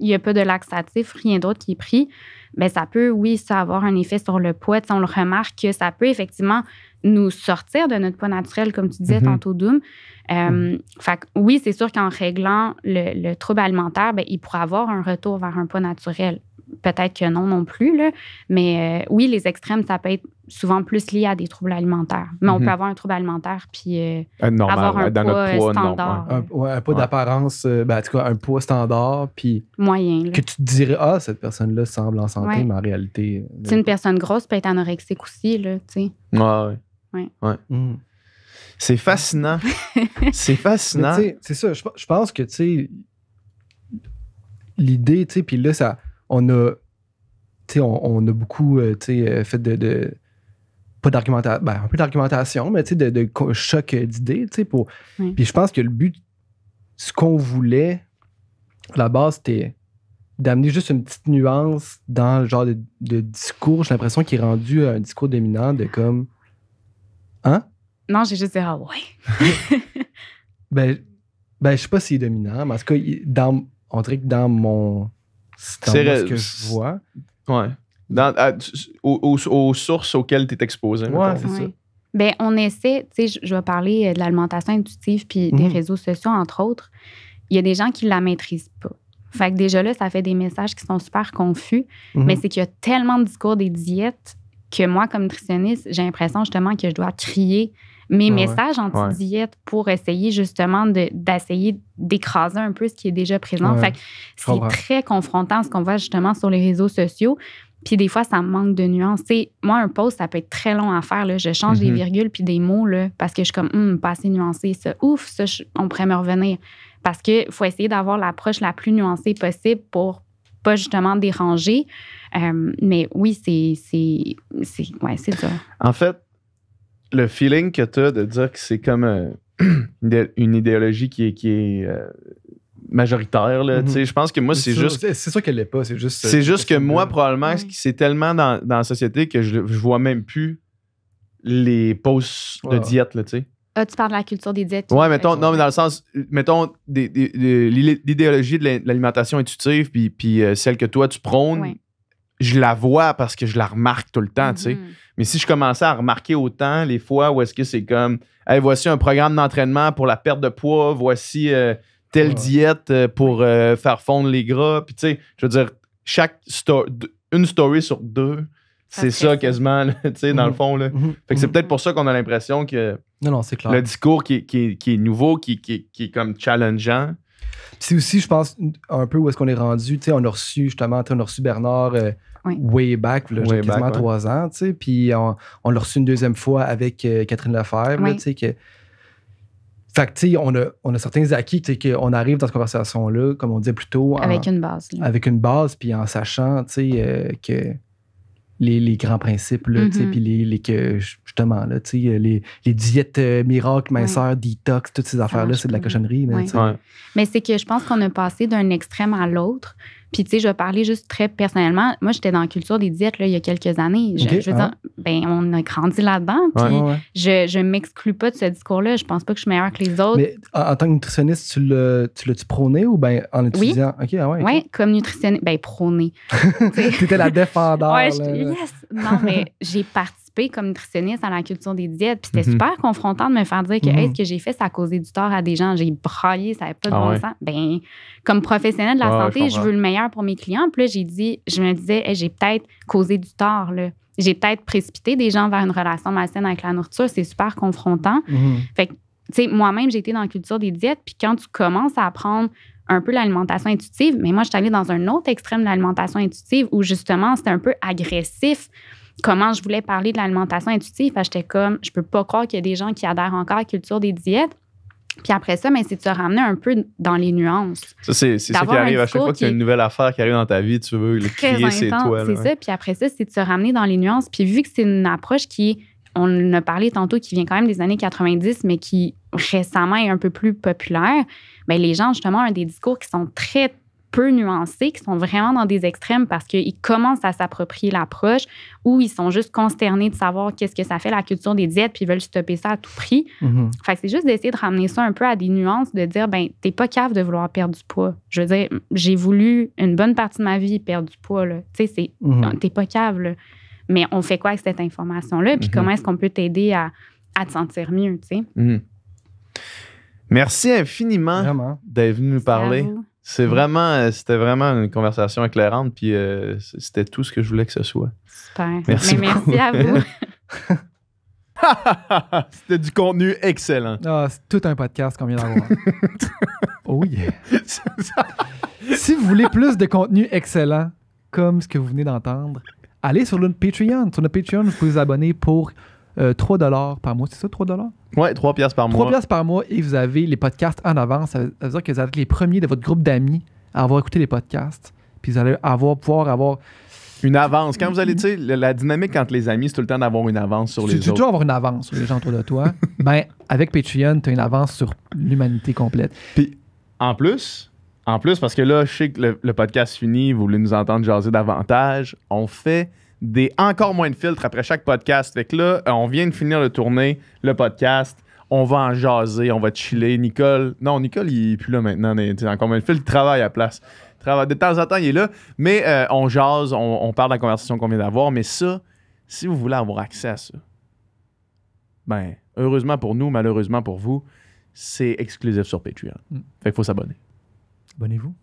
n'y a, pas de laxatif, rien d'autre qui est pris. Bien, ça peut, oui, ça avoir un effet sur le poids. on le remarque que ça peut effectivement nous sortir de notre poids naturel, comme tu disais mhm. tantôt, Doom. Mm. Euh, fait oui, c'est sûr qu'en réglant le, trouble alimentaire, ben, il pourrait avoir un retour vers un poids naturel. Peut-être que non, non plus. Là. Mais euh, oui, les extrêmes, ça peut être souvent plus lié à des troubles alimentaires. Mais on peut mm-hmm. avoir un trouble alimentaire puis euh, avoir un poids, standard. Un, poids d'apparence, ben, en tout cas, un poids standard puis moyen. Là. Que tu te dirais, ah, cette personne-là semble en santé, mais en réalité. c'est une personne grosse peut être anorexique aussi. Là, sais. ouais. ouais. ouais. Mm. C'est fascinant. c'est fascinant. C'est ça. Je, pense que, tu l'idée, tu puis là, ça, on a, on, a beaucoup, euh, tu euh, fait de, pas d'argumentation, ben, un peu d'argumentation, mais tu de, choc d'idées, tu sais, pour. Puis je pense que le but, ce qu'on voulait, à la base, c'était d'amener juste une petite nuance dans le genre de, de discours. J'ai l'impression qu'il est rendu un discours dominant de comme. Hein? Non, j'ai juste dit ah ouais. ben, ben, je sais pas si est dominant, mais en tout cas, dans, on dirait que dans mon. C'est ce que je vois. Ouais. aux, sources auxquelles tu es exposé. Ouais, c'est ça. Ben, on essaie, tu sais, je vais parler euh, de l'alimentation intuitive puis des mhm. réseaux sociaux, entre autres. Il y a des gens qui la maîtrisent pas. Fait que déjà là, ça fait des messages qui sont super confus, mhm. mais c'est qu'il y a tellement de discours des diètes que moi, comme nutritionniste, j'ai l'impression justement que je dois trier mes messages anti-diète pour essayer justement d'essayer d'écraser un peu ce qui est déjà présent. fait, c'est très confrontant ce qu'on voit justement sur les réseaux sociaux. Puis des fois, ça manque de nuances. moi, un post, ça peut être très long à faire. Là. Je change des mhm. virgules puis des mots là, parce que je suis comme, hum, pas assez nuancé. Ça, ouf, ça, on pourrait me revenir. Parce que faut essayer d'avoir l'approche la plus nuancée possible pour pas justement déranger. Euh, mais oui, c'est ouais, ça. En fait, le feeling que tu as de dire que c'est comme une idéologie qui est, euh, majoritaire. Là, mhm. Je pense que moi, c'est juste. C'est sûr qu'elle l'est pas. C'est juste, euh, c'est juste que moi, probablement, c'est tellement dans, la société que je, vois même plus les pauses de diète. ah, tu parles de la culture des diètes. Ouais, mettons, non, mais dans le sens, mettons, l'idéologie de l'alimentation intuitive, puis, puis euh, celle que toi, tu prônes, je la vois parce que je la remarque tout le temps, tu sais. Mhm. Mais si je commençais à remarquer autant les fois où est-ce que c'est comme, hey, voici un programme d'entraînement pour la perte de poids, voici euh, telle diète euh, pour euh, faire fondre les gras. Puis tu sais, je veux dire, chaque story, une story sur deux, c'est ça quasiment, tu sais, dans le mhm. fond. Là. Mhm. Fait que c'est mhm. peut-être pour ça qu'on a l'impression que non, non, clair. le discours qui, est, nouveau, qui, est comme challengeant. C'est aussi, je pense, un peu où est-ce qu'on est rendu. Tu sais, on a reçu justement, on a reçu Bernard way back, là, quasiment trois ans, tu sais. Puis on, on l'a reçu une deuxième fois avec euh, Catherine Lefebvre, tu sais, que... Fait que, tu sais, on a, on a certains acquis, tu sais, qu'on arrive dans cette conversation-là, comme on disait plus tôt. avec une base. Avec une base, puis en sachant, tu sais, euh, que... Les, les, grands principes, mm-hmm. puis les, les, que, justement, là, les, les diètes euh, miracles, minceur, detox, toutes ces affaires-là, c'est de la cochonnerie. Mais c'est que je pense qu'on a passé d'un extrême à l'autre, puis, tu sais, je vais parler juste très personnellement. Moi, j'étais dans la culture des diètes là, il y a quelques années. Je, veux dire, ah. ben, on a grandi là-dedans. Puis, je ne m'exclus pas de ce discours-là. Je pense pas que je suis meilleure que les autres. Mais en, tant que nutritionniste, tu l'as-tu le, prôné ou ben, en étudiant? Oui, ah ouais, ouais, comme nutritionniste. Ben, prôné. tu étais la défendeur. ouais, je, yes. Non, mais j'ai parti comme nutritionniste à la culture des diètes. Puis c'était mhm. super confrontant de me faire dire que mhm. ce que j'ai fait, ça a causé du tort à des gens. J'ai braillé, ça n'avait pas de ah bon sens. Ben, comme professionnel de la ah santé, je, veux le meilleur pour mes clients. Puis là, j'ai dit, je me disais, j'ai peut-être causé du tort. Là j'ai peut-être précipité des gens vers une relation malsaine avec la nourriture. C'est super confrontant. Mhm. Fait tu sais, moi-même, j'ai été dans la culture des diètes. Puis quand tu commences à apprendre un peu l'alimentation intuitive, mais moi, je suis allée dans un autre extrême de l'alimentation intuitive où justement, c'était un peu agressif comment je voulais parler de l'alimentation intuitive. J'étais comme, je peux pas croire qu'il y a des gens qui adhèrent encore à la culture des diètes. Puis après ça, mais ben, c'est de se ramener un peu dans les nuances. Ça, c'est ça qui arrive à chaque fois qu'il y a une nouvelle affaire qui arrive dans ta vie, tu veux le crier, c'est toi. C'est ça. Puis après ça, c'est de se ramener dans les nuances. Puis vu que c'est une approche qui, on a parlé tantôt, qui vient quand même des années 90, mais qui récemment est un peu plus populaire, Mais ben, les gens, justement, ont des discours qui sont très peu nuancés, qui sont vraiment dans des extrêmes parce qu'ils commencent à s'approprier l'approche ou ils sont juste consternés de savoir qu'est-ce que ça fait la culture des diètes puis ils veulent stopper ça à tout prix. Mhm. c'est juste d'essayer de ramener ça un peu à des nuances, de dire, ben, t'es pas cave de vouloir perdre du poids. Je veux dire, j'ai voulu une bonne partie de ma vie perdre du poids, Tu sais, mhm. pas cave, Mais on fait quoi avec cette information-là? Puis mhm. comment est-ce qu'on peut t'aider à, te sentir mieux, tu sais? Merci infiniment d'être venu nous parler. C'est mm. vraiment, euh, c'était vraiment une conversation éclairante, puis euh, c'était tout ce que je voulais que ce soit. Super. Merci, à vous. c'était du contenu excellent. Ah, c'est tout un podcast qu'on vient d'avoir. oh si vous voulez plus de contenu excellent, comme ce que vous venez d'entendre, allez sur notre Patreon. Sur notre Patreon, vous pouvez vous abonner pour 3 euh, dollars par mois. C'est ça, 3 dollars? Oui, 3 par mois. 3 par mois et vous avez les podcasts en avance. Ça veut dire que vous êtes les premiers de votre groupe d'amis à avoir écouté les podcasts. Puis vous allez avoir, pouvoir avoir... Une avance. Quand vous allez, tu sais, la dynamique entre les amis, c'est tout le temps d'avoir une avance sur les autres. Tu dois avoir une avance sur les gens autour de toi. ben, avec Patreon, tu as une avance sur l'humanité complète. Puis, en plus, en plus, parce que là, je sais que le, le podcast finit, vous voulez nous entendre jaser davantage, on fait des encore moins de filtres après chaque podcast. Fait que là, euh, on vient de finir le tournée, le podcast. On va en jaser, on va chiller. Nicole, non, Nicole, il est plus là maintenant. Il est encore moins de filtres. travaille à place. Travaille. De temps en temps, il est là. Mais euh, on jase, on, parle de la conversation qu'on vient d'avoir. Mais ça, si vous voulez avoir accès à ça, ben, heureusement pour nous, malheureusement pour vous, c'est exclusif sur Patreon. Mm. Fait qu'il faut s'abonner. Abonnez-vous.